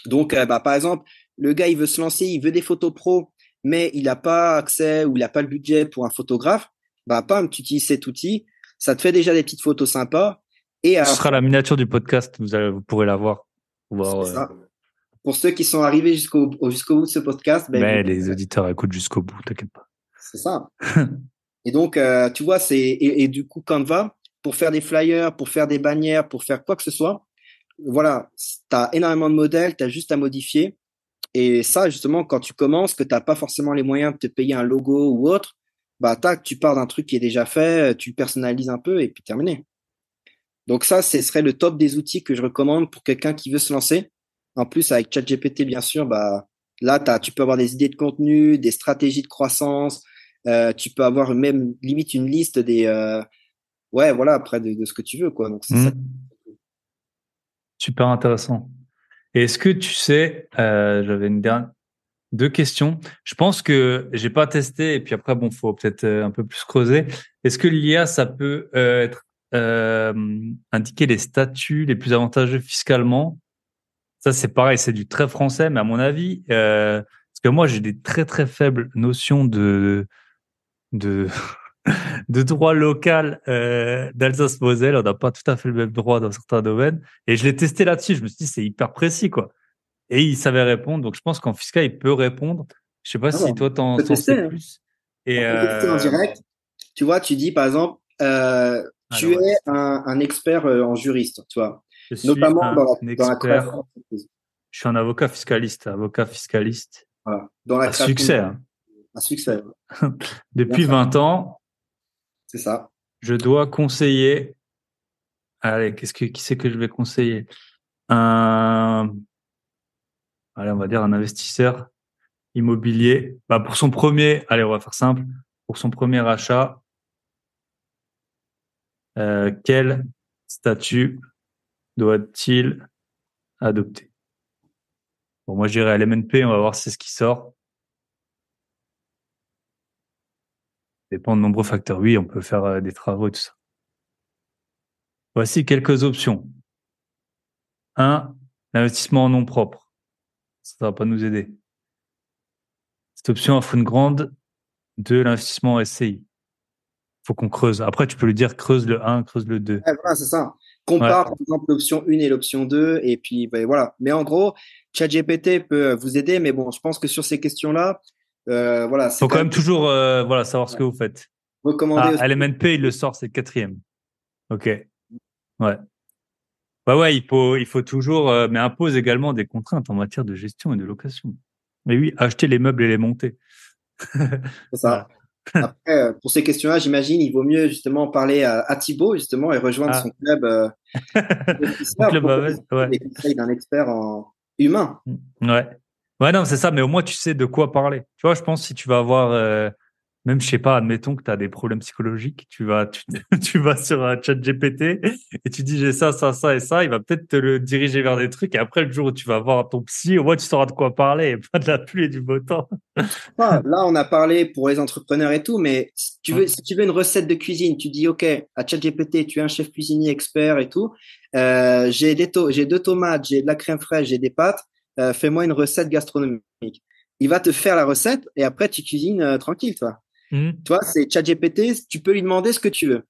Speaker 2: Donc, euh, bah, par exemple, le gars, il veut se lancer, il veut des photos pro, mais il n'a pas accès ou il n'a pas le budget pour un photographe. Bah, pam, tu utilises cet outil, ça te fait déjà des petites photos sympas. Et, Ce sera
Speaker 1: la miniature du podcast, vous pourrez la voir. Pour
Speaker 2: ceux qui sont arrivés jusqu'au bout de ce podcast, ben, ben,
Speaker 1: les auditeurs écoutent jusqu'au bout, t'inquiète pas.
Speaker 2: C'est ça. et donc, euh, tu vois, c'est et, du coup Canva pour faire des flyers, pour faire des bannières, pour faire quoi que ce soit. Voilà, tu as énormément de modèles, tu as juste à modifier. Et ça, justement, quand tu commences, que tu n'as pas forcément les moyens de te payer un logo ou autre, bah tac, tu pars d'un truc qui est déjà fait, tu personnalises un peu et puis terminé. Donc ça, ce serait le top des outils que je recommande pour quelqu'un qui veut se lancer. En plus, avec ChatGPT, bien sûr, bah, là, tu peux avoir des idées de contenu, des stratégies de croissance, euh, tu peux avoir même limite une liste des... Euh, ouais, voilà, après de, ce que tu
Speaker 1: veux. Quoi. Donc, mmh. Super intéressant. Et est-ce que tu sais, euh, j'avais une dernière... Deux questions. Je pense que j'ai pas testé et puis après bon, faut peut-être un peu plus creuser. Est-ce que l'IA ça peut être indiquer les statuts les plus avantageux fiscalement. Ça, c'est pareil, c'est du très français, mais à mon avis, euh, parce que moi, j'ai des très très faibles notions de de, de droit local euh, d'Alsace-Moselle. On n'a pas tout à fait le même droit dans certains domaines. Et je l'ai testé là-dessus. Je me suis dit, c'est hyper précis, quoi. Et il savait répondre. Donc, je pense qu'en fiscal, il peut répondre. Je sais pas ah si bon, toi, t'en sais hein. plus. Et en euh, direct.
Speaker 2: Tu vois, tu dis, par exemple, euh, tu es un, expert euh, en juriste, toi. Je Notamment un, dans,
Speaker 1: Je suis un avocat fiscaliste, avocat fiscaliste. Dans la succès. un hein. succès.
Speaker 3: Depuis 20
Speaker 1: ans. C'est ça. Je dois conseiller. Allez, qu'est-ce que qui c'est que je vais conseiller Un. Allez, on va dire un investisseur immobilier. Bah pour son premier, allez, on va faire simple. Pour son premier achat, euh, quel statut doit-il adopter Bon, moi, j'irai à l'MNP, on va voir si c'est ce qui sort. Ça dépend de nombreux facteurs. Oui, on peut faire euh, des travaux et tout ça. Voici quelques options. Un, L'investissement en nom propre. Ça ne va pas nous aider. Cette option offre une grande de l'investissement en SCI faut qu'on creuse. Après, tu peux lui dire creuse le 1, creuse le 2. voilà,
Speaker 2: c'est ça. Compare, par exemple, l'option 1 et l'option 2. Et puis, ben, voilà. Mais en gros, ChatGPT peut euh, vous aider. Mais bon, je pense que sur ces questions-là, euh, voilà. Faut quand, même, toujours
Speaker 1: euh, voilà, savoir ce que vous faites. Recommander. À ah, LMNP, il le sort, c'est le quatrième. OK. Ouais. Bah ouais, il faut, il faut toujours, mais impose également des contraintes en matière de gestion et de location. Mais oui, acheter les meubles et les monter. c'est ça.
Speaker 2: Après, euh, pour ces questions-là, j'imagine, il vaut mieux justement parler à, Thibaut justement et rejoindre ah. son club. Euh, le club ouais. conseils d'un expert humain.
Speaker 1: Ouais. Ouais, non, c'est ça. Mais au moins, tu sais de quoi parler. Tu vois, je pense que si tu vas avoir euh, même, je sais pas, admettons que tu as des problèmes psychologiques, tu vas, tu, vas sur un chat GPT et tu dis j'ai ça, ça, ça et ça, il va peut-être te le diriger vers des trucs et après le jour où tu vas voir ton psy, au moins tu sauras de quoi parler pas de la pluie et du beau temps.
Speaker 2: là, on a parlé pour les entrepreneurs et tout, mais si tu veux, si tu veux une recette de cuisine, tu dis ok, à chat GPT, tu es un chef cuisinier expert et tout, euh, j'ai des j'ai deux tomates, j'ai de la crème fraîche, j'ai des pâtes, euh, fais-moi une recette gastronomique. Il va te faire la recette et après tu cuisines euh, tranquille, toi. Hmm. Toi, c'est ChatGPT, tu peux lui demander ce que tu veux.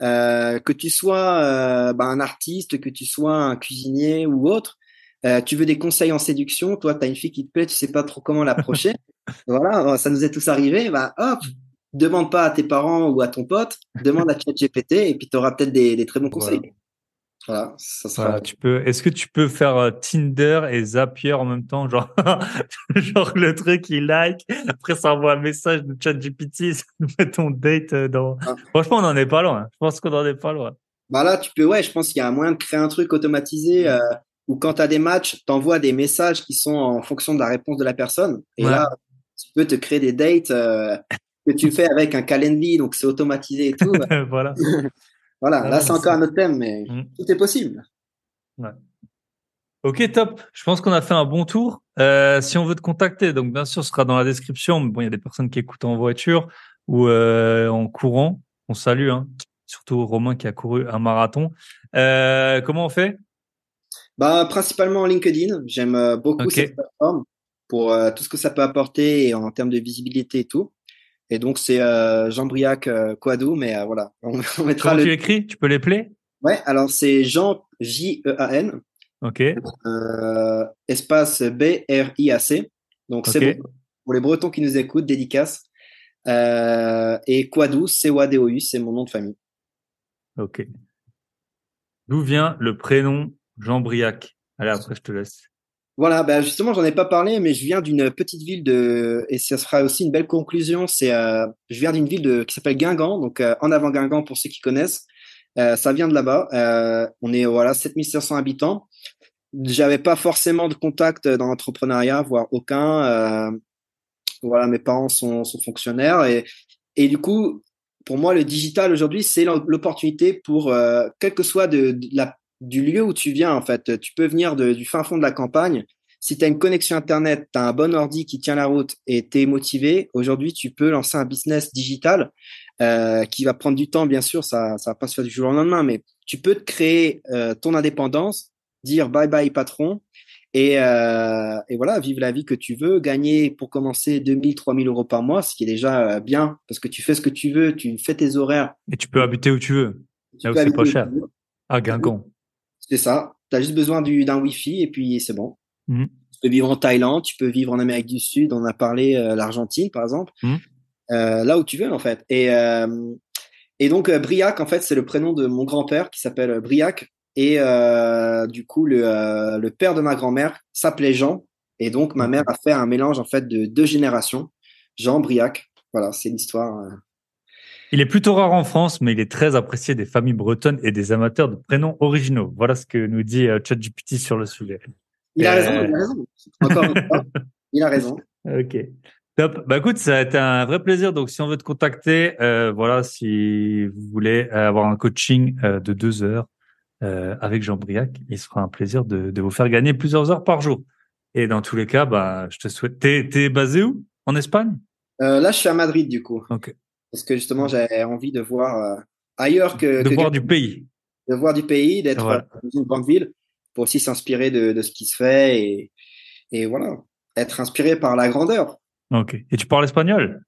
Speaker 2: Euh, que tu sois euh, bah, un artiste, que tu sois un cuisinier ou autre, euh, tu veux des conseils en séduction, toi, tu as une fille qui te plaît, tu sais pas trop comment l'approcher. voilà, ça nous est tous arrivé, bah hop, hmm. demande pas à tes parents ou à ton pote, demande à ChatGPT et puis tu auras peut-être des, très bons conseils. Voilà,
Speaker 1: ça tu peux. Est-ce que tu peux faire euh, Tinder et Zapier en même temps, genre, genre le truc il like, après ça envoie un message de chat GPT, ça met ton date euh, dans. Ah. Franchement, on n'en est pas loin. Hein. Je pense qu'on n'en est pas loin. Bah
Speaker 2: là, tu peux. Ouais, je pense qu'il y a un moyen de créer un truc automatisé euh, où quand tu as des matchs, t'envoies des messages qui sont en fonction de la réponse de la personne. Et là, tu peux te créer des dates. que tu fais avec un calendrier, donc c'est automatisé et tout. voilà. Voilà, ah là, c'est encore un autre thème, mais mmh. tout est possible.
Speaker 1: Ok, top. Je pense qu'on a fait un bon tour. Euh, si on veut te contacter, donc bien sûr, ce sera dans la description. Mais bon, il y a des personnes qui écoutent en voiture ou euh, en courant. On salue, hein. surtout Romain qui a couru un marathon. Euh, comment on fait
Speaker 2: bah, Principalement LinkedIn. J'aime beaucoup cette plateforme pour tout ce que ça peut apporter en termes de visibilité et tout. Et donc, c'est euh, Jean-Briac Quadou, euh, mais euh, voilà, on, mettra. tu
Speaker 1: écris Tu peux les plaies
Speaker 2: Ouais, alors c'est Jean J-E-A-N. Ok. espace B-R-I-A-C. Donc, c'est bon. Pour les Bretons qui nous écoutent, dédicace. et Quadou, c a d o u c'est mon nom de famille. Ok.
Speaker 1: D'où vient le prénom Jean Briac Allez, après, je te laisse.
Speaker 2: Voilà, bah justement, j'en ai pas parlé, mais je viens d'une petite ville de, et ça sera aussi une belle conclusion. C'est, euh, je viens d'une ville qui s'appelle Guingamp, donc euh, en avant Guingamp pour ceux qui connaissent. Euh, ça vient de là-bas. on est voilà 7500 habitants. J'avais pas forcément de contact dans l'entrepreneuriat, voire aucun. voilà, mes parents sont, fonctionnaires et, et du coup, pour moi, le digital aujourd'hui, c'est l'opportunité pour, euh, quel que soit de, de la du lieu où tu viens, en fait. Tu peux venir du fin fond de la campagne. Si tu as une connexion Internet, tu as un bon ordi qui tient la route et tu es motivé, aujourd'hui, tu peux lancer un business digital euh, qui va prendre du temps, bien sûr, ça ne va pas se faire du jour au lendemain, mais tu peux te créer euh, ton indépendance, dire bye bye patron, euh, et, voilà, vivre la vie que tu veux, gagner pour commencer 2000, 3000 euros par mois, ce qui est déjà bien, parce que tu fais ce que tu veux, tu fais tes horaires.
Speaker 1: Et tu peux habiter où tu veux, c'est pas cher.
Speaker 2: À Guingamp. C'est ça. Tu as juste besoin d'un wifi Wi-Fi et puis c'est bon. Mm. Tu peux vivre en Thaïlande, tu peux vivre en Amérique du Sud, on a parlé euh, l'Argentine par exemple, mm. euh, là où tu veux en fait. Et, euh, donc Briac, en fait, c'est le prénom de mon grand-père qui s'appelle Briac. Et du coup, le, le, père de ma grand-mère s'appelait Jean. Et donc, ma mm. mère a fait un mélange en fait de deux générations, Jean Briac. Voilà, c'est
Speaker 1: l'histoire. Il est plutôt rare en France, mais il est très apprécié des familles bretonnes et des amateurs de prénoms originaux. Voilà ce que nous dit euh, ChatGPT sur le sujet.
Speaker 3: Il a euh, raison, il a raison. il a raison. Ok.
Speaker 1: Top. Bah écoute, ça a été un vrai plaisir. Donc, si on veut te contacter, euh, voilà, si vous voulez avoir un coaching de deux heures avec Jean Briac, il sera un plaisir de, vous faire gagner plusieurs heures par jour. Et dans tous les cas, bah, je te souhaite. t'es basé où En Espagne
Speaker 2: Là, je suis à Madrid, du coup. Ok. Parce que justement, j'avais envie de voir euh, ailleurs que. De voir du pays. De voir du pays, d'être euh, dans une grande ville, pour aussi s'inspirer de, ce qui se fait et, voilà, être inspiré par la grandeur.
Speaker 1: Ok. Et tu parles espagnol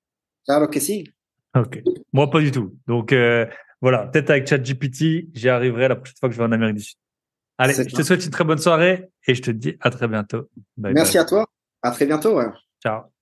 Speaker 1: Claro que si. Ok. Moi, pas du tout. Donc, euh, voilà, peut-être avec ChatGPT, j'y arriverai la prochaine fois que je vais en Amérique du Sud. Allez, je te souhaite une très bonne soirée et je te dis à très bientôt. Merci
Speaker 2: à toi. À très bientôt. Ciao.